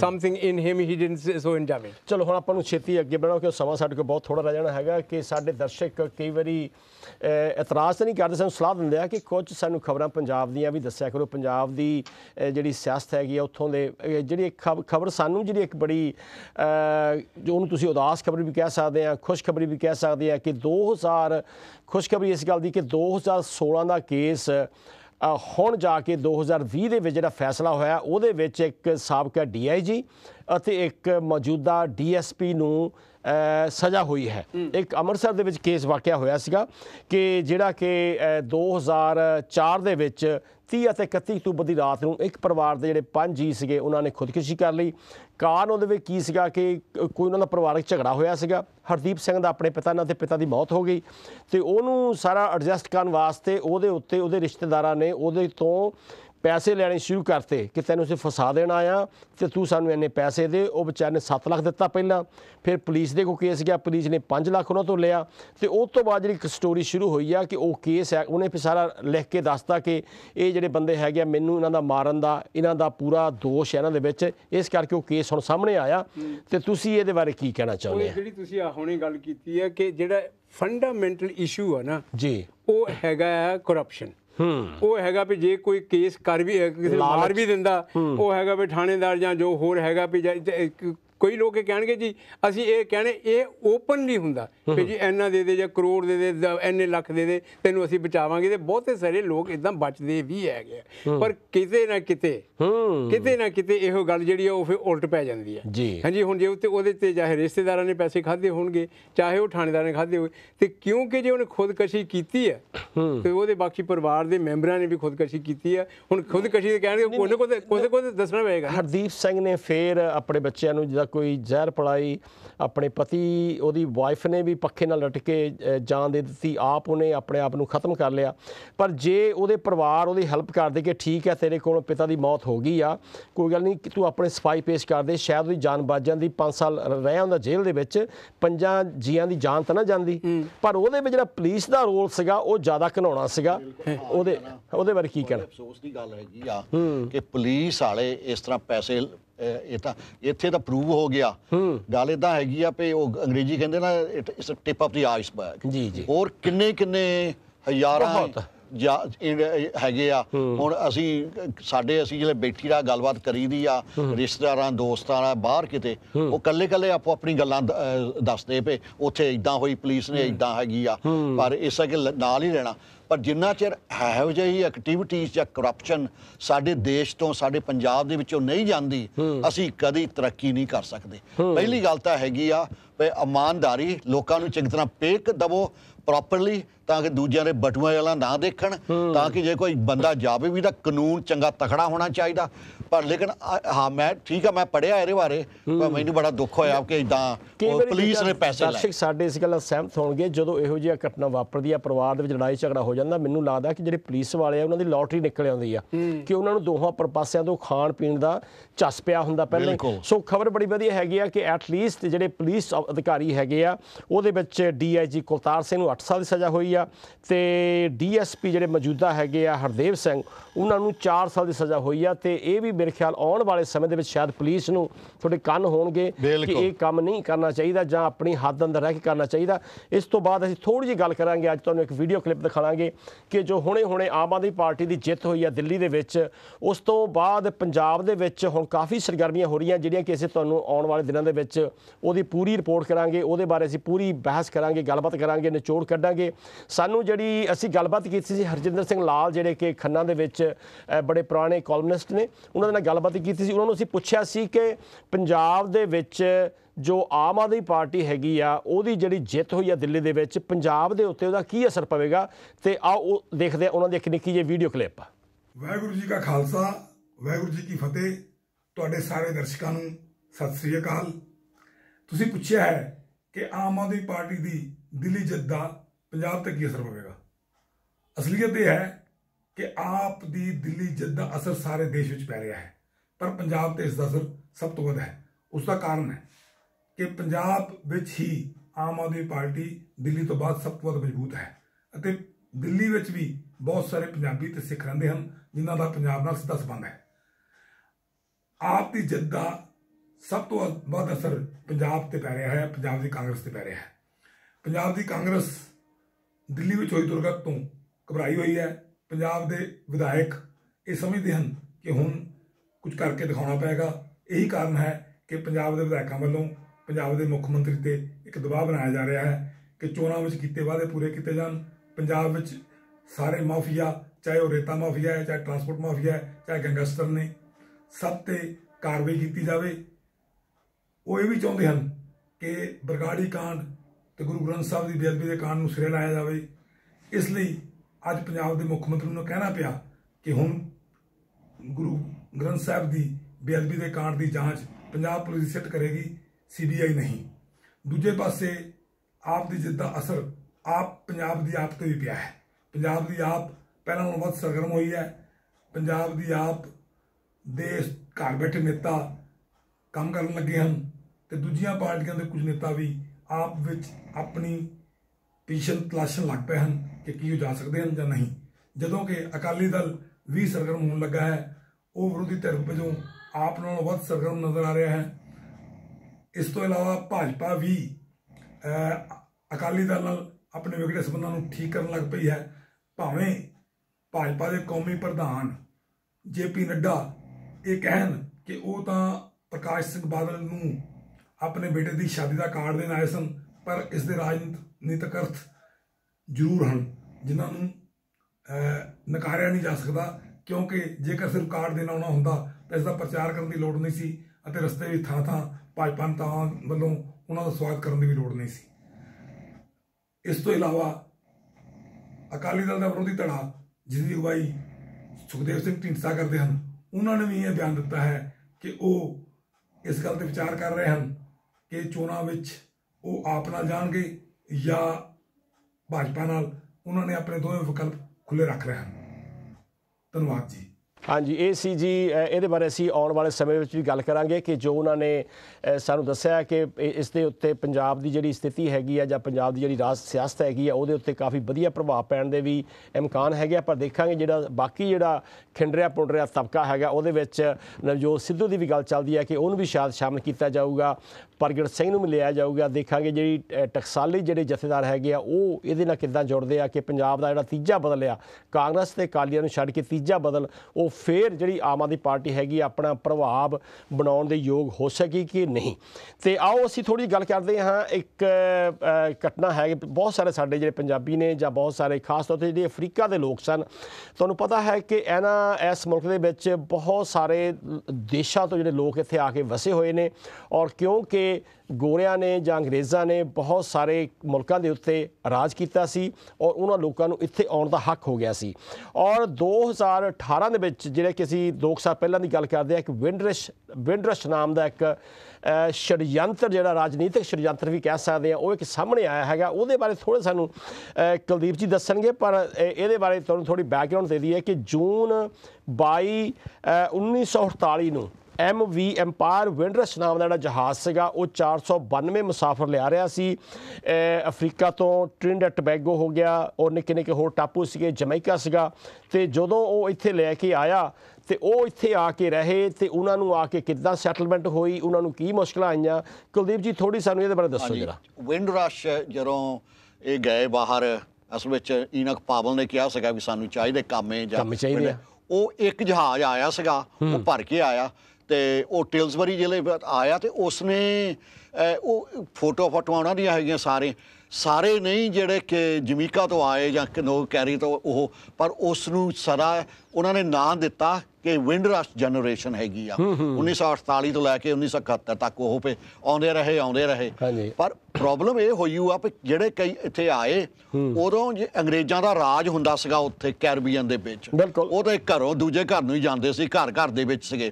something in him he didn't didn't so in David ਚਲੋ ਹੁਣ ਆਪਾਂ ਨੂੰ ਛੇਤੀ ਅੱਗੇ ਬੜਾ ਕਿ ਸਮਾਂ ਸਾਡੇ ਕੋਲ ਬਹੁਤ ਥੋੜਾ ਰਹਿ ਜਾਣਾ ਹੈਗਾ ਕਿ ਸਾਡੇ ਦਰਸ਼ਕ ਕਈ ਵਾਰੀ ਇਤਰਾਜ਼ ਨਹੀਂ ਕਰਦੇ ਸਾਨੂੰ ਸਲਾਹ ਦਿੰਦੇ ਆ ਕਿ ਕੁਝ ਸਾਨੂੰ ਖਬਰਾਂ ਪੰਜਾਬ ਦੀਆਂ ਵੀ ਦੱਸਿਆ ਕਰੋ ਪੰਜਾਬ ਦੀ ਜਿਹੜੀ ਸਿਆਸਤ ਹੈਗੀ ਆ ਉੱਥੋਂ ਦੇ ਜਿਹੜੀ ਖਬਰ ਸਾਨੂੰ ਜਿਹੜੀ ਇੱਕ ਬੜੀ ਜੋ ਉਹਨੂੰ ਤੁਸੀਂ ਉਦਾਸ ਖਬਰ ਵੀ ਕਹਿ ਸਕਦੇ ਆ ਖੁਸ਼ਖਬਰੀ ਵੀ ਕਹਿ ਸਕਦੇ ਆ ਕਿ 2000 ਖੁਸ਼ਖਬਰੀ ਇਸ ਗੱਲ ਦੀ ਕਿ 2016 ਦਾ ਕੇਸ ਹੁਣ ਜਾ ਕੇ 2020 ਦੇ ਵਿੱਚ ਜਿਹੜਾ ਫੈਸਲਾ ਹੋਇਆ ਉਹਦੇ ਵਿੱਚ ਇੱਕ ਸਾਬਕਾ ਡੀਆਈਜੀ ਅਤੇ ਇੱਕ ਮੌਜੂਦਾ ਡੀਐਸਪੀ ਨੂੰ ਸਜ਼ਾ ਹੋਈ ਹੈ ਇੱਕ ਅੰਮ੍ਰਿਤਸਰ ਦੇ ਵਿੱਚ ਕੇਸ ਵਾਕਿਆ ਹੋਇਆ ਸੀਗਾ ਕਿ ਜਿਹੜਾ ਕਿ 2004 ਦੇ ਵਿੱਚ 30 ਅਤੇ 31 ਅਕਤੂਬਰ ਦੀ ਰਾਤ ਨੂੰ ਇੱਕ ਪਰਿਵਾਰ ਦੇ ਜਿਹੜੇ ਪੰਜ ਜੀ ਸੀਗੇ ਉਹਨਾਂ ਨੇ ਖੁਦਕੁਸ਼ੀ ਕਰ ਲਈ ਕਾਰਨ ਉਹਦੇ ਵਿੱਚ ਕੀ ਸੀਗਾ ਕਿ ਕੋਈ ਉਹਨਾਂ ਦਾ ਪਰਿਵਾਰਕ ਝਗੜਾ ਹੋਇਆ ਸੀਗਾ ਹਰਦੀਪ ਸਿੰਘ ਦਾ ਆਪਣੇ ਪਿਤਾ ਨਾਲ ਤੇ ਪਿਤਾ ਦੀ ਮੌਤ ਹੋ ਗਈ ਤੇ ਉਹਨੂੰ ਸਾਰਾ ਐਡਜਸਟ ਕਰਨ ਵਾਸਤੇ ਉਹਦੇ ਉੱਤੇ ਉਹਦੇ ਰਿਸ਼ਤੇਦਾਰਾਂ ਨੇ ਉਹਦੇ ਤੋਂ ਪੈਸੇ ਲੈਣੇ ਸ਼ੁਰੂ ਕਰਤੇ ਕਿ ਤੈਨੂੰ ਅਸੀਂ ਫਸਾ ਦੇਣਾ ਆ ਤੇ ਤੂੰ ਸਾਨੂੰ ਇੰਨੇ ਪੈਸੇ ਦੇ ਉਹ ਵਿਚਾਰ ਨੇ 7 ਲੱਖ ਦਿੱਤਾ ਪਹਿਲਾਂ ਫਿਰ ਪੁਲਿਸ ਦੇ ਕੋ ਕੇਸ ਗਿਆ ਪੁਲਿਸ ਨੇ 5 ਲੱਖ ਉਹਨਾਂ ਤੋਂ ਲਿਆ ਤੇ ਉਸ ਤੋਂ ਬਾਅਦ ਜਿਹੜੀ ਸਟੋਰੀ ਸ਼ੁਰੂ ਹੋਈ ਆ ਕਿ ਉਹ ਕੇਸ ਹੈ ਉਹਨੇ ਫਿਰ ਸਾਰਾ ਲਿਖ ਕੇ ਦੱਸਤਾ ਕਿ ਇਹ ਜਿਹੜੇ ਬੰਦੇ ਹੈਗੇ ਮੈਨੂੰ ਇਹਨਾਂ ਦਾ ਮਾਰਨ ਦਾ ਇਹਨਾਂ ਦਾ ਪੂਰਾ ਦੋਸ਼ ਹੈ ਇਹਨਾਂ ਦੇ ਵਿੱਚ ਇਸ ਕਰਕੇ ਉਹ ਕੇਸ ਹੁਣ ਸਾਹਮਣੇ ਆਇਆ ਤੇ ਤੁਸੀਂ ਇਹਦੇ ਬਾਰੇ ਕੀ ਕਹਿਣਾ ਚਾਹੁੰਦੇ ਆ ਜਿਹੜੀ ਤੁਸੀਂ ਆ ਹੁਣੇ ਗੱਲ ਕੀਤੀ ਹੈ ਕਿ ਜਿਹੜਾ ਫੰਡਾਮੈਂਟਲ ਇਸ਼ੂ ਆ ਨਾ ਜੀ ਉਹ ਹੈਗਾ ਕਰਪਸ਼ਨ ਹੂੰ ਉਹ ਹੈਗਾ ਵੀ ਜੇ ਕੋਈ ਕੇਸ ਕਰ ਵੀ ਕਿਸੇ ਮਾਰ ਵੀ ਦਿੰਦਾ ਉਹ ਹੈਗਾ ਵੀ ਥਾਣੇਦਾਰ ਜਾਂ ਜੋ ਹੋਰ ਹੈਗਾ ਵੀ ਕੋਈ ਲੋਕ ਇਹ ਕਹਿਣਗੇ ਜੀ ਅਸੀਂ ਇਹ ਕਹਿਣੇ ਇਹ ਓਪਨ ਨਹੀਂ ਹੁੰਦਾ ਕਿ ਜੀ ਐਨਾ ਦੇ ਦੇ ਜਾਂ ਕਰੋੜ ਦੇ ਦੇ ਐਨੇ ਲੱਖ ਦੇ ਦੇ ਤੈਨੂੰ ਅਸੀਂ ਬਚਾਵਾਂਗੇ ਤੇ ਬਹੁਤੇ ਸਾਰੇ ਲੋਕ ਇਦਾਂ ਬਚਦੇ ਵੀ ਹੈਗੇ ਪਰ ਕਿਤੇ ਨਾ ਕਿਤੇ ਕਿਤੇ ਨਾ ਕਿਤੇ ਇਹੋ ਗੱਲ ਜਿਹੜੀ ਆ ਉਹ ਫਿਰ ਉਲਟ ਪੈ ਜਾਂਦੀ ਹੈ ਹਾਂਜੀ ਹੁਣ ਜੇ ਉੱਤੇ ਉਹਦੇ ਤੇ ਚਾਹੇ ਰਿਸ਼ਤੇਦਾਰਾਂ ਨੇ ਪੈਸੇ ਖਾਦੇ ਹੋਣਗੇ ਚਾਹੇ ਉਹ ਥਾਣੇਦਾਰਾਂ ਨੇ ਖਾਦੇ ਹੋਏ ਤੇ ਕਿਉਂਕਿ ਜੇ ਉਹਨੇ ਖੁਦਕਸ਼ੀ ਕੀਤੀ ਹੈ ਤੇ ਉਹਦੇ ਬਾਕੀ ਪਰਿਵਾਰ ਦੇ ਮੈਂਬਰਾਂ ਨੇ ਵੀ ਖੁਦਕਸ਼ੀ ਕੀਤੀ ਹੈ ਹੁਣ ਖੁਦਕਸ਼ੀ ਦੇ ਕਹਿਣਗੇ ਕੋਈ ਨਾ ਕੋਈ ਕੋਈ ਦੱਸਣਾ ਪਏਗਾ ਹਰਦੀਪ ਸਿੰਘ ਨੇ ਫੇਰ ਆਪਣੇ ਬੱਚਿਆਂ ਨੂੰ ਜਿਹਦਾ ਕੋਈ ਜ਼ਹਿਰ ਪੜਾਈ ਆਪਣੇ ਪਤੀ ਉਹਦੀ ਵਾਈਫ ਨੇ ਵੀ ਪੱਖੇ ਨਾਲ ਲਟਕੇ ਜਾਨ ਦੇ ਦਿੱਤੀ ਆਪ ਉਹਨੇ ਆਪਣੇ ਆਪ ਨੂੰ ਖਤਮ ਕਰ ਲਿਆ ਪਰ ਜੇ ਉਹਦੇ ਪਰਿਵਾਰ ਉਹਦੀ ਹੈਲਪ ਕਰ ਦੇ ਕਿ ਠੀਕ ਹੈ ਤੇਰੇ ਕੋਲ ਪਿਤਾ ਦੀ ਮੌਤ ਹੋ ਗਈ ਆ ਕੋਈ ਗੱਲ ਨਹੀਂ ਤੂੰ ਆਪਣੇ ਸਫਾਈ ਪੇਸ਼ ਕਰ ਦੇ ਸ਼ਾਇਦ ਉਹਦੀ ਜਾਨ ਬਚ ਜਾਂਦੀ 5 ਸਾਲ ਰਹਿ ਹੁੰਦਾ ਜੇਲ੍ਹ ਦੇ ਵਿੱਚ ਪੰਜਾਂ ਜੀਆਂ ਦੀ ਜਾਨ ਤਾਂ ਨਾ ਜਾਂਦੀ ਪਰ ਉਹਦੇ ਵਿੱਚ ਜਿਹੜਾ ਪੁਲਿਸ ਦਾ ਰੋਲ ਸੀਗਾ ਉਹ ਜ਼ਿਆਦਾ ਘਨਾਉਣਾ ਸੀਗਾ ਉਹਦੇ ਉਹਦੇ ਬਾਰੇ ਕੀ ਕਹਿਣਾ ਅਫਸੋਸ ਦੀ ਗੱਲ ਹੈ ਜੀ ਆ ਕਿ ਪੁਲਿਸ ਵਾਲੇ ਇਸ ਤਰ੍ਹਾਂ ਪੈਸੇ ਇਹ ਤਾਂ ਇੱਥੇ ਤਾਂ ਪ੍ਰੂਵ ਹੋ ਗਿਆ ਗੱਲ ਇਦਾਂ ਹੈਗੀ ਆ ਵੀ ਉਹ ਅੰਗਰੇਜ਼ੀ ਕਹਿੰਦੇ ਨਾ it a tip of the iceberg ਜੀ ਜੀ ਹੋਰ ਕਿੰਨੇ ਕਿੰਨੇ ਹਜ਼ਾਰਾਂ ਜਾਂ ਹੈਗੇ ਆ ਹੁਣ ਅਸੀਂ ਸਾਡੇ ਅਸੀਂ ਜਿਹੜੇ ਬੈਠੀ ਰਾ ਗੱਲਬਾਤ ਕਰੀਦੀ ਆ ਰਿਸ਼ਤੇਦਾਰਾਂ ਦੋਸਤਾਂ ਨਾਲ ਬਾਹਰ ਕਿਤੇ ਉਹ ਕੱਲੇ ਕੱਲੇ ਆਪੋ ਆਪਣੀ ਗੱਲਾਂ ਦੱਸਦੇ ਪਏ ਉੱਥੇ ਇਦਾਂ ਹੋਈ ਪੁਲਿਸ ਨੇ ਇਦਾਂ ਹੈਗੀ ਆ ਪਰ ਇਸਾ ਕੇ ਨਾਲ ਹੀ ਰਹਿਣਾ ਪਰ ਜਿੰਨਾ ਚਿਰ ਇਹੋ ਜਿਹੀ ਐਕਟੀਵਿਟੀਜ਼ ਜਾਂ ਕਰਪਸ਼ਨ ਸਾਡੇ ਦੇਸ਼ ਤੋਂ ਸਾਡੇ ਪੰਜਾਬ ਦੇ ਵਿੱਚੋਂ ਨਹੀਂ ਜਾਂਦੀ ਅਸੀਂ ਕਦੀ ਤਰੱਕੀ ਨਹੀਂ ਕਰ ਸਕਦੇ ਪਹਿਲੀ ਗੱਲ ਤਾਂ ਹੈਗੀ ਆ ਵੀ ਇਮਾਨਦਾਰੀ ਲੋਕਾਂ ਨੂੰ ਚੰਗੀ ਤਰ੍ਹਾਂ ਪੇਕ ਦਵੋ ਪ੍ਰੋਪਰਲੀ ਤਾਂ ਕਿ ਦੂਜਿਆਂ ਦੇ ਬਟੂਆਂ ਵਾਲਾ ਨਾ ਦੇਖਣ ਤਾਂ ਕਿ ਜੇ ਕੋਈ ਬੰਦਾ ਜਾਵੇ ਵੀ ਤਾਂ ਕਾਨੂੰਨ ਚੰਗਾ ਤਖੜਾ ਹੋਣਾ ਚਾਹੀਦਾ ਪਰ ਲੇਕਿਨ ਹਾਂ ਮੈਂ ਠੀਕ ਆ ਮੈਂ ਪੜਿਆ ਇਹਦੇ ਬਾਰੇ ਪਰ ਮੈਨੂੰ ਬੜਾ ਦੁੱਖ ਹੋਇਆ ਕਿ ਇਦਾਂ ਪੁਲਿਸ ਨੇ ਪੈਸੇ ਲਏ ਸਾਡੇ ਇਸ ਗੱਲ ਸਹਿਮਤ ਹੋਣਗੇ ਜਦੋਂ ਇਹੋ ਜਿਹੀ ਘਟਨਾ ਵਾਪਰਦੀ ਆ ਪਰਿਵਾਰ ਦੇ ਵਿੱਚ ਲੜਾਈ ਝਗੜਾ ਹੋ ਜਾਂਦਾ ਮੈਨੂੰ ਲੱਗਦਾ ਕਿ ਜਿਹੜੇ ਪੁਲਿਸ ਵਾਲੇ ਆ ਉਹਨਾਂ ਦੀ ਲੋਟਰੀ ਨਿਕਲ ਆਉਂਦੀ ਆ ਕਿ ਉਹਨਾਂ ਨੂੰ ਦੋਹਾਂ ਪਰਪਾਸਿਆਂ ਤੋਂ ਖਾਣ ਪੀਣ ਦਾ ਚਸ ਪਿਆ ਹੁੰਦਾ ਪਹਿਲੇ ਸੋ ਖਬਰ ਬੜੀ ਵਧੀਆ ਹੈਗੀ ਆ ਕਿ ਐਟ ਲੀਸਟ ਜਿਹੜੇ ਪੁਲਿਸ ਅਧਿਕਾਰੀ ਹੈਗੇ ਆ ਉਹਦੇ ਵਿੱਚ ਡੀਆਈਜੀ ਕੁਲਤਾਰ ਸਿੰਘ ਨੂੰ 8 ਸਾਲ ਦੀ ਸਜ਼ਾ ਹੋਈ ਆ ਤੇ ਡੀਐਸਪੀ ਜਿਹੜੇ ਮੌਜੂਦਾ ਹੈਗੇ ਆ ਹਰਦੇਵ ਸਿੰਘ ਉਹਨਾਂ ਨੂੰ 4 ਸਾਲ ਦੀ ਸਜ਼ਾ ਹੋਈ ਆ ਤੇ ਇਹ ਵੀ ਮੇਰੇ ਖਿਆਲ ਆਉਣ ਵਾਲੇ ਸਮੇਂ ਦੇ ਵਿੱਚ ਸ਼ਾਇਦ ਪੁਲਿਸ ਨੂੰ ਥੋੜੇ ਕੰਨ ਹੋਣਗੇ ਕਿ ਇਹ ਕੰਮ ਨਹੀਂ ਕਰਨਾ ਚਾਹੀਦਾ ਜਾਂ ਆਪਣੀ ਹੱਦ ਅੰਦਰ ਰਹਿ ਕੇ ਕਰਨਾ ਚਾਹੀਦਾ ਇਸ ਤੋਂ ਬਾਅਦ ਅਸੀਂ ਥੋੜੀ ਜਿਹੀ ਗੱਲ ਕਰਾਂਗੇ ਅੱਜ ਤੁਹਾਨੂੰ ਇੱਕ ਵੀਡੀਓ ਕਲਿੱਪ ਦਿਖਾਵਾਂਗੇ ਕਿ ਜੋ ਹੁਣੇ-ਹੁਣੇ ਆਮ ਆਦਮੀ ਪਾਰਟੀ ਦੀ ਜਿੱਤ ਹੋਈ ਆ ਦਿੱਲੀ ਦੇ ਵਿੱਚ ਉਸ ਤੋਂ ਬਾਅਦ ਪੰਜਾਬ ਦੇ ਵਿੱਚ ਹੁਣ ਕਾਫੀ ਸਰਗਰਮੀਆਂ ਹੋ ਰਹੀਆਂ ਜਿਹੜੀਆਂ ਕਿ ਅਸੀਂ ਤੁਹਾਨੂੰ ਆਉਣ ਵਾਲੇ ਦਿਨਾਂ ਦੇ ਵਿੱਚ ਉਹਦੀ ਪੂਰੀ ਰਿਪੋਰਟ ਕਰਾਂਗੇ ਉਹਦੇ ਬਾਰੇ ਅਸੀਂ ਪੂਰੀ ਬਹਿਸ ਕਰਾਂਗੇ ਗੱਲਬਾਤ ਕਰਾਂਗੇ ਨਿਚੋੜ ਕੱਢਾਂਗੇ ਸਾਨੂੰ ਜਿਹੜੀ ਅਸੀਂ ਗੱਲਬਾਤ ਕੀਤੀ ਸੀ ਹਰਜਿੰਦਰ ਸਿੰਘ ਲਾਲ ਜਿਹੜੇ ਕਿ ਖੰਨਾ ਦੇ ਵਿੱਚ ਬੜੇ ਪੁਰਾਣੇ ਕਾਲਮਨਿਸਟ ਨੇ ਉਹਨਾਂ ਨਾਲ ਗੱਲਬਾਤ ਕੀਤੀ ਸੀ ਉਹਨਾਂ ਨੂੰ ਅਸੀਂ ਪੁੱਛਿਆ ਸੀ ਕਿ ਪੰਜਾਬ ਦੇ ਵਿੱਚ ਜੋ ਆਮ ਆਦਮੀ ਪਾਰਟੀ ਹੈਗੀ ਆ ਉਹਦੀ ਜਿਹੜੀ ਜਿੱਤ ਹੋਈ ਆ ਦਿੱਲੀ ਦੇ ਵਿੱਚ ਪੰਜਾਬ ਦੇ ਉੱਤੇ ਉਹਦਾ ਕੀ ਅਸਰ ਪਵੇਗਾ ਤੇ ਆਓ ਦੇਖਦੇ ਆ ਉਹਨਾਂ ਦੀ ਇੱਕ ਨਿੱਕੀ ਜਿਹੀ ਵੀਡੀਓ ਕਲਿੱਪ ਵਾਹਿਗੁਰੂ ਜੀ ਕਾ ਖਾਲਸਾ ਵਾਹਿਗੁਰੂ ਜੀ ਕੀ ਫਤਿਹ ਤੁਹਾਡੇ ਸਾਰੇ ਦਰਸ਼ਕਾਂ ਨੂੰ ਸਤਿ ਸ੍ਰੀ ਅਕਾਲ ਤੁਸੀਂ ਪੁੱਛਿਆ ਹੈ ਕਿ ਆਮ ਆਦਮੀ ਪਾਰਟੀ ਦੀ ਦਿੱਲੀ ਜਿੱਤ ਦਾ ਪੰਜਾਬ ਤੇ ਕੀ ਅਸਰ ਪਵੇਗਾ ਅਸਲੀਅਤ ਇਹ ਹੈ ਕਿ ਆਪ ਦੀ ਦਿੱਲੀ ਜਿੱਦ ਅਸਰ ਸਾਰੇ ਦੇਸ਼ ਵਿੱਚ ਪੈ ਰਿਹਾ ਹੈ ਪਰ ਪੰਜਾਬ ਤੇ ਇਸ ਦਾ ਅਸਰ ਸਭ ਤੋਂ ਵੱਧ ਹੈ ਉਸ ਦਾ ਕਾਰਨ ਹੈ ਕਿ ਪੰਜਾਬ ਵਿੱਚ ਹੀ ਆਮ ਆਦਮੀ ਪਾਰਟੀ ਦਿੱਲੀ ਤੋਂ ਬਾਅਦ ਸਭ ਤੋਂ ਵੱਧ ਮਜ਼ਬੂਤ ਹੈ ਅਤੇ ਦਿੱਲੀ ਵਿੱਚ ਵੀ ਬਹੁਤ ਸਾਰੇ ਪੰਜਾਬੀ ਤੇ ਸਿੱਖ ਰਹਿੰਦੇ ਹਨ ਜਿਨ੍ਹਾਂ ਦਾ ਪੰਜਾਬ ਨਾਲ ਸਿੱਧਾ ਸਬੰਧ ਹੈ ਆਪ ਦੀ ਜਿੱਦ ਦਾ ਸਭ ਤੋਂ ਵੱਧ ਅਸਰ ਪੰਜਾਬ ਤੇ ਪੈ ਰਿਹਾ ਹੈ ਪੰਜਾਬ ਦੀ ਕਾਂਗਰਸ ਤੇ ਪੈ ਰਿਹਾ ਹੈ ਪੰਜਾਬ ਦੀ ਕਾਂਗਰਸ ਦਿੱਲੀ ਵਿੱਚ ਹੋਈ ਦੁਰਗਤ ਤੋਂ ਘਬਰਾਈ ਹੋਈ ਹੈ ਪੰਜਾਬ ਦੇ ਵਿਧਾਇਕ ਇਹ ਸਮਝਦੇ ਹਨ ਕਿ ਹੁਣ ਕੁਝ ਕਰਕੇ ਦਿਖਾਉਣਾ ਪਏਗਾ ਇਹੀ ਕਾਰਨ ਹੈ ਕਿ ਪੰਜਾਬ ਦੇ ਵਿਧਾਇਕਾਂ ਵੱਲੋਂ ਪੰਜਾਬ ਦੇ ਮੁੱਖ ਮੰਤਰੀ ਤੇ ਇੱਕ ਦਬਾਅ ਬਣਾਇਆ ਜਾ ਰਿਹਾ ਹੈ ਕਿ ਚੋਣਾਂ ਵਿੱਚ ਕੀਤੇ ਵਾਅਦੇ ਪੂਰੇ ਕੀਤੇ ਜਾਣ ਪੰਜਾਬ ਵਿੱਚ ਸਾਰੇ ਮਾਫੀਆ ਚਾਹੇ ਉਹ ਰੇਤਾ ਮਾਫੀਆ ਹੈ ਚਾਹੇ ਟਰਾਂਸਪੋਰਟ ਮਾਫੀਆ ਹੈ ਚਾਹੇ ਗੈਂਗਸਟਰ ਨੇ ਸਭ ਤੇ ਕਾਰਵਾਈ ਕੀਤੀ ਜਾਵੇ ਉਹ ਇਹ ਵੀ ਚਾਹੁੰਦੇ ਹਨ ਕਿ ਬਰਗਾੜੀ ਕਾਂਡ ਤੇ ਗੁਰੂ ਗ੍ਰੰਥ ਸਾਹਿਬ ਦੀ ਬੇਅਦਬੀ ਦੇ ਕਾਨੂੰਨ ਨੂੰ ਸਿਰੇ ਲਾਇਆ ਜਾਵੇ ਇਸ ਲਈ ਅੱਜ ਪੰਜਾਬ ਦੇ ਮੁੱਖ ਮੰਤਰੀ ਨੂੰ ਕਹਿਣਾ ਪਿਆ ਕਿ ਹੁਣ ਗੁਰੂ ਗ੍ਰੰਥ ਸਾਹਿਬ ਦੀ ਬੇਅਦਬੀ ਦੇ ਕਾਂਡ ਦੀ ਜਾਂਚ ਪੰਜਾਬ ਪੁਲਿਸ ਸਿੱਟ ਕਰੇਗੀ ਸੀਬੀਆਈ ਨਹੀਂ ਦੂਜੇ ਪਾਸੇ ਆਪ ਦੀ ਦਾ ਅਸਰ ਆਪ ਪੰਜਾਬ ਦੀ ਆਪ ਤੇ ਵੀ ਪਿਆ ਹੈ ਪੰਜਾਬ ਦੀ ਆਪ ਪਹਿਲਾਂ ਨਾਲੋਂ ਵੱਧ ਸਰਗਰਮ ਹੋਈ ਹੈ ਪੰਜਾਬ ਦੀ ਆਪ ਦੇਸ਼ ਘਰ ਬੈਠੇ ਨੇਤਾ ਕੰਮ ਕਰਨ ਲੱਗੇ ਹਨ ਤੇ ਦੂਜੀਆਂ ਪਾਰਟੀਆਂ ਦੇ ਕੁਝ ਨੇਤਾ ਵੀ ਆਪ ਵਿੱਚ ਆਪਣੀ ਪੀਸ਼ਨ ਤਲਾਸ਼ਣ ਲੱਗ ਪਏ ਹਨ ਕਿ ਕੀ ਹੋ ਜਾ ਸਕਦੇ ਹਨ ਜਾਂ ਨਹੀਂ ਜਦੋਂ ਕਿ ਅਕਾਲੀ ਦਲ ਵੀ ਸਰਗਰਮ ਹੋਣ ਲੱਗਾ ਹੈ ਉਹ ਵਿਰੋਧੀ ਧਿਰ ਵਜੋਂ ਆਪ ਨਾਲੋਂ ਵੱਧ ਸਰਗਰਮ ਨਜ਼ਰ ਆ ਰਿਹਾ ਹੈ ਇਸ ਤੋਂ ਇਲਾਵਾ ਭਾਜਪਾ ਵੀ ਅਕਾਲੀ ਦਲ ਨਾਲ ਆਪਣੇ ਵਿਗੜੇ ਸਬੰਧਾਂ ਨੂੰ ਠੀਕ ਕਰਨ ਲੱਗ ਪਈ ਹੈ ਭਾਵੇਂ ਭਾਜਪਾ ਦੇ ਕੌਮੀ ਪ੍ਰਧਾਨ ਜੇਪੀ ਨੱਡਾ ਇਹ ਕਹਿਣ ਕਿ ਉਹ ਤਾਂ ਪ੍ਰਕਾਸ਼ ਸਿੰਘ ਬਾਦਲ ਨੂੰ ਆਪਣੇ ਬੇਟੇ ਦੀ ਸ਼ਾਦੀ ਦਾ ਕਾਰਡ ਦੇਣ ਆਏ ਸਨ ਪਰ ਇਸ ਦੇ ਰਾਜਨੀਤਿਕ ਅਰਥ ਜ਼ਰੂਰ ਹਨ ਜਿਨ੍ਹਾਂ ਨੂੰ ਨਕਾਰਿਆ ਨਹੀਂ ਜਾ ਸਕਦਾ ਕਿਉਂਕਿ ਜੇਕਰ ਸਿਰਫ ਕਾਰਡ ਦੇਣਾ ਆਉਣਾ ਹੁੰਦਾ ਤਾਂ ਇਸ ਦਾ ਪ੍ਰਚਾਰ ਕਰਨ ਦੀ ਲੋੜ ਨਹੀਂ ਸੀ ਅਤੇ ਰਸਤੇ ਵਿੱਚ ਥਾਂ ਥਾਂ ਭਾਜਪਾ ਨੇਤਾਵਾਂ ਵੱਲੋਂ ਉਹਨਾਂ ਦਾ ਸਵਾਗਤ ਕਰਨ ਦੀ ਵੀ ਲੋੜ ਨਹੀਂ ਸੀ ਇਸ ਤੋਂ ਇਲਾਵਾ ਅਕਾਲੀ ਦਲ ਦਾ ਵਿਰੋਧੀ ਧੜਾ ਜਿਸ ਦੀ ਅਗਵਾਈ ਸੁਖਦੇਵ ਸਿੰਘ ਢੀਂਡਸਾ ਕਰਦੇ ਹਨ ਉਹਨਾਂ ਨੇ ਵੀ ਇਹ ਬਿਆਨ ਦਿੱਤਾ ਹੈ ਕਿ ਉਹ ਇਸ ਗੱਲ ਤੇ ਵਿਚਾਰ ਕਰ ਰਹੇ ਹਨ ਕਿ ਚੋਣਾਂ ਵਿੱਚ ਉਹ ਆਪ ਨਾਲ ਜਾਣਗੇ ਜਾਂ ਭਾਜਪਾ ਨਾਲ ਉਹਨਾਂ ਨੇ ਆਪਣੇ ਦੋਵੇਂ ਵਿਕਲਪ ਖੁੱਲੇ ਰੱਖ ਰਹੇ ਹਨ ਧੰਨਵਾਦ ਜੀ ਹਾਂਜੀ ਇਹ ਸੀ ਜੀ ਇਹਦੇ ਬਾਰੇ ਅਸੀਂ ਆਉਣ ਵਾਲੇ ਸਮੇਂ ਵਿੱਚ ਵੀ ਗੱਲ ਕਰਾਂਗੇ ਕਿ ਜੋ ਉਹਨਾਂ ਨੇ ਸਾਨੂੰ ਦੱਸਿਆ ਕਿ ਇਸ ਦੇ ਉੱਤੇ ਪੰਜਾਬ ਦੀ ਜਿਹੜੀ ਸਥਿਤੀ ਹੈਗੀ ਆ ਜਾਂ ਪੰਜਾਬ ਦੀ ਜਿਹੜੀ ਰਾਜ ਸਿਆਸਤ ਹੈਗੀ ਆ ਉਹਦੇ ਉੱਤੇ ਕਾਫੀ ਵਧੀਆ ਪ੍ਰਭਾਵ ਪੈਣ ਦੇ ਵੀ ਇਮਕਾਨ ਹੈਗੇ ਆ ਪਰ ਦੇਖਾਂਗੇ ਜਿਹੜਾ ਬਾਕੀ ਜਿਹੜਾ ਖਿੰਡਰਿਆ ਪੁੰਡਰਿਆ ਤਬਕਾ ਹੈਗਾ ਉਹਦੇ ਵਿੱਚ ਨਵਜੋਤ ਸਿੱਧੂ ਦੀ ਵੀ ਗੱਲ ਚੱਲਦੀ ਹੈ ਕਿ ਉਹਨੂੰ ਵੀ ਸ਼ਾਇਦ ਸ਼ਾਮਲ ਕੀਤਾ ਜਾਊਗਾ ਪ੍ਰਗਟ ਸਿੰਘ ਨੂੰ ਮਿਲਿਆ ਜਾਊਗਾ ਦੇਖਾਂਗੇ ਜਿਹੜੀ ਟਕਸਾਲੀ ਜਿਹੜੇ ਜਥੇਦਾਰ ਹੈਗੇ ਆ ਉਹ ਇਹਦੇ ਨਾਲ ਕਿੱਦਾਂ ਜੁੜਦੇ ਆ ਕਿ ਪੰਜਾਬ ਦਾ ਜਿਹੜਾ ਤੀਜਾ ਬਦਲ ਆ ਕਾਂਗਰਸ ਤੇ ਕਾਲੀਆਂ ਨੂੰ ਛੱਡ ਕੇ ਤੀਜਾ ਬਦਲ ਉਹ ਫੇਰ ਜਿਹੜੀ ਆਮ ਆਦਮੀ ਪਾਰਟੀ ਹੈਗੀ ਆਪਣਾ ਪ੍ਰਭਾਵ ਬਣਾਉਣ ਦੇ ਯੋਗ ਹੋ ਸਕੀ ਕਿ ਨਹੀਂ ਤੇ ਆਓ ਅਸੀਂ ਥੋੜੀ ਗੱਲ ਕਰਦੇ ਹਾਂ ਇੱਕ ਘਟਨਾ ਹੈ ਬਹੁਤ ਸਾਰੇ ਸਾਡੇ ਜਿਹੜੇ ਪੰਜਾਬੀ ਨੇ ਜਾਂ ਬਹੁਤ ਸਾਰੇ ਖਾਸ ਤੌਰ ਤੇ ਜਿਹੜੇ ਅਫਰੀਕਾ ਦੇ ਲੋਕ ਸਨ ਤੁਹਾਨੂੰ ਪਤਾ ਹੈ ਕਿ ਇਹਨਾਂ ਇਸ ਮੁਲਕ ਦੇ ਵਿੱਚ ਬਹੁਤ ਸਾਰੇ ਦੇਸ਼ਾਂ ਤੋਂ ਜਿਹੜੇ ਲੋਕ ਇੱਥੇ ਆ ਕੇ ਵਸੇ ਹੋਏ ਨੇ ਔਰ ਕਿਉਂਕਿ ਗੋਰਿਆਂ ਨੇ ਜਾਂ ਅੰਗਰੇਜ਼ਾਂ ਨੇ ਬਹੁਤ ਸਾਰੇ ਮੁਲਕਾਂ ਦੇ ਉੱਤੇ ਰਾਜ ਕੀਤਾ ਸੀ ਔਰ ਉਹਨਾਂ ਲੋਕਾਂ ਨੂੰ ਇੱਥੇ ਆਉਣ ਦਾ ਹੱਕ ਹੋ ਗਿਆ ਸੀ ਔਰ 2018 ਦੇ ਵਿੱਚ ਜਿਹੜੇ ਕਿ ਅਸੀਂ 2 ਸਾਲ ਪਹਿਲਾਂ ਦੀ ਗੱਲ ਕਰਦੇ ਆ ਇੱਕ ਵਿੰਡਰਸ਼ ਵਿੰਡਰਸ਼ ਨਾਮ ਦਾ ਇੱਕ ਸ਼ੜਯੰਤਰ ਜਿਹੜਾ ਰਾਜਨੀਤਿਕ ਸ਼ੜਯੰਤਰ ਵੀ ਕਹਿ ਸਕਦੇ ਆ ਉਹ ਇੱਕ ਸਾਹਮਣੇ ਆਇਆ ਹੈਗਾ ਉਹਦੇ ਬਾਰੇ ਥੋੜੇ ਸਾਨੂੰ ਕੁਲਦੀਪ ਜੀ ਦੱਸਣਗੇ ਪਰ ਇਹਦੇ ਬਾਰੇ ਤੁਹਾਨੂੰ ਥੋੜੀ ਬੈਕਗ੍ਰਾਉਂਡ ਦੇ ਦਈਏ ਕਿ ਜੂਨ 22 1948 ਨੂੰ ਐਮ ਵੀ ਐਮਪਾਇਰ ਵਿੰਡਰਸ ਨਾਮ ਦਾ ਜਿਹੜਾ ਜਹਾਜ਼ ਸੀਗਾ ਉਹ 492 ਮੁਸਾਫਰ ਲਿਆ ਰਿਹਾ ਸੀ ਅਫਰੀਕਾ ਤੋਂ ਟ੍ਰਿੰਡ ਟਬੈਗੋ ਹੋ ਗਿਆ ਔਰ ਨਿੱਕੇ ਨਿੱਕੇ ਹੋਰ ਟਾਪੂ ਸੀਗੇ ਜਮੈਕਾ ਸੀਗਾ ਤੇ ਜਦੋਂ ਉਹ ਇੱਥੇ ਲੈ ਕੇ ਆਇਆ ਤੇ ਉਹ ਇੱਥੇ ਆ ਕੇ ਰਹੇ ਤੇ ਉਹਨਾਂ ਨੂੰ ਆ ਕੇ ਕਿੱਦਾਂ ਸੈਟਲਮੈਂਟ ਹੋਈ ਉਹਨਾਂ ਨੂੰ ਕੀ ਮੁਸ਼ਕਲਾਂ ਆਈਆਂ ਕੁਲਦੀਪ ਜੀ ਥੋੜੀ ਸਾਨੂੰ ਇਹਦੇ ਬਾਰੇ ਦੱਸੋ ਜਰਾ ਵਿੰਡ ਰਸ਼ ਜਦੋਂ ਇਹ ਗਏ ਬਾਹਰ ਅਸਲ ਵਿੱਚ ਇਨਕ ਪਾਵਲ ਨੇ ਕਿਹਾ ਸੀਗਾ ਵੀ ਸਾਨੂੰ ਚਾਹੀਦੇ ਕੰਮੇ ਜਾਂ ਕੰਮ ਚਾਹੀਦੇ ਉਹ ਇੱਕ ਜਹਾਜ਼ ਆਇਆ ਸੀਗਾ ਉਹ ਭਰ ਕੇ ਆਇਆ ਤੇ ਉਹ ਟਿਲਸਬਰੀ ਜ਼ਿਲ੍ਹੇ ਆਇਆ ਤੇ ਉਸਨੇ ਉਹ ਫੋਟੋ ਫਟਵਾਉਣਾ ਦੀਆਂ ਹੈਗੀਆਂ ਸਾਰੇ ਸਾਰੇ ਨਹੀਂ ਜਿਹੜੇ ਕਿ ਜਮੀਕਾ ਤੋਂ ਆਏ ਜਾਂ ਨੋ ਕੈਰੀ ਤੋਂ ਉਹ ਪਰ ਉਸ ਨੂੰ ਸਰਾ ਉਹਨਾਂ ਨੇ ਨਾਂ ਦਿੱਤਾ ਕਿ ਵਿੰਡਰਸ ਜਨਰੇਸ਼ਨ ਹੈਗੀ ਆ 1948 ਤੋਂ ਲੈ ਕੇ 1971 ਤੱਕ ਉਹ ਪੇ ਆਉਂਦੇ ਰਹੇ ਆਉਂਦੇ ਰਹੇ ਪਰ ਪ੍ਰੋਬਲਮ ਇਹ ਹੋਈ ਆ ਕਿ ਜਿਹੜੇ ਕਈ ਇੱਥੇ ਆਏ ਉਦੋਂ ਜੇ ਅੰਗਰੇਜ਼ਾਂ ਦਾ ਰਾਜ ਹੁੰਦਾ ਸੀਗਾ ਉੱਥੇ ਕੈਰਬੀਅਨ ਦੇ ਵਿੱਚ ਉਹ ਤਾਂ ਘਰੋਂ ਦੂਜੇ ਘਰ ਨੂੰ ਹੀ ਜਾਂਦੇ ਸੀ ਘਰ ਘਰ ਦੇ ਵਿੱਚ ਸੀਗੇ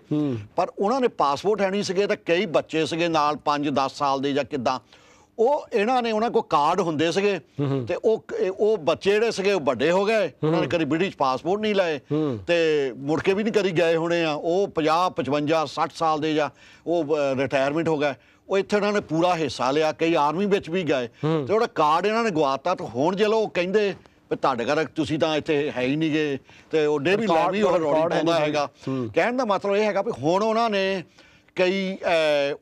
ਪਰ ਉਹਨਾਂ ਨੇ ਪਾਸਪੋਰਟ ਹੈ ਨਹੀਂ ਸੀਗੇ ਤਾਂ ਕਈ ਬੱਚੇ ਸੀਗੇ ਨਾਲ 5 10 ਸਾਲ ਦੇ ਜਾਂ ਕਿਦਾਂ ਉਹ ਇਹਨਾਂ ਨੇ ਉਹਨਾਂ ਕੋਲ ਕਾਰਡ ਹੁੰਦੇ ਸੀਗੇ ਤੇ ਉਹ ਉਹ ਬੱਚੇ ਜਿਹੜੇ ਸੀਗੇ ਉਹ ਵੱਡੇ ਹੋ ਗਏ ਉਹਨਾਂ ਨੇ ਕਦੀ ਬ੍ਰਿਟਿਸ਼ ਪਾਸਪੋਰਟ ਨਹੀਂ ਲਏ ਤੇ ਮੁੜ ਕੇ ਵੀ ਨਹੀਂ ਕਰੀ ਗਏ ਹੋਣੇ ਆ ਉਹ 50 55 60 ਸਾਲ ਦੇ ਜਾਂ ਉਹ ਰਿਟਾਇਰਮੈਂਟ ਹੋ ਗਏ ਉਹ ਇੱਥੇ ਉਹਨਾਂ ਨੇ ਪੂਰਾ ਹਿੱਸਾ ਲਿਆ ਕਈ ਆਰਮੀ ਵਿੱਚ ਵੀ ਗਏ ਤੇ ਉਹਦਾ ਕਾਰਡ ਇਹਨਾਂ ਨੇ ਗਵਾਤਾ ਤਾਂ ਹੁਣ ਜੇ ਉਹ ਕਹਿੰਦੇ ਵੀ ਤੁਹਾਡੇ ਘਰ ਤੁਸੀਂ ਤਾਂ ਇੱਥੇ ਹੈ ਹੀ ਨਹੀਂਗੇ ਤੇ ਉਹ ਲੈ ਵੀ ਉਹ ਰੋੜੀ ਪਾਉਂਦਾ ਹੈਗਾ ਕਹਿਣ ਦਾ ਮਤਲਬ ਇਹ ਹੈਗਾ ਵੀ ਹੁਣ ਉਹਨਾਂ ਨੇ ਕਈ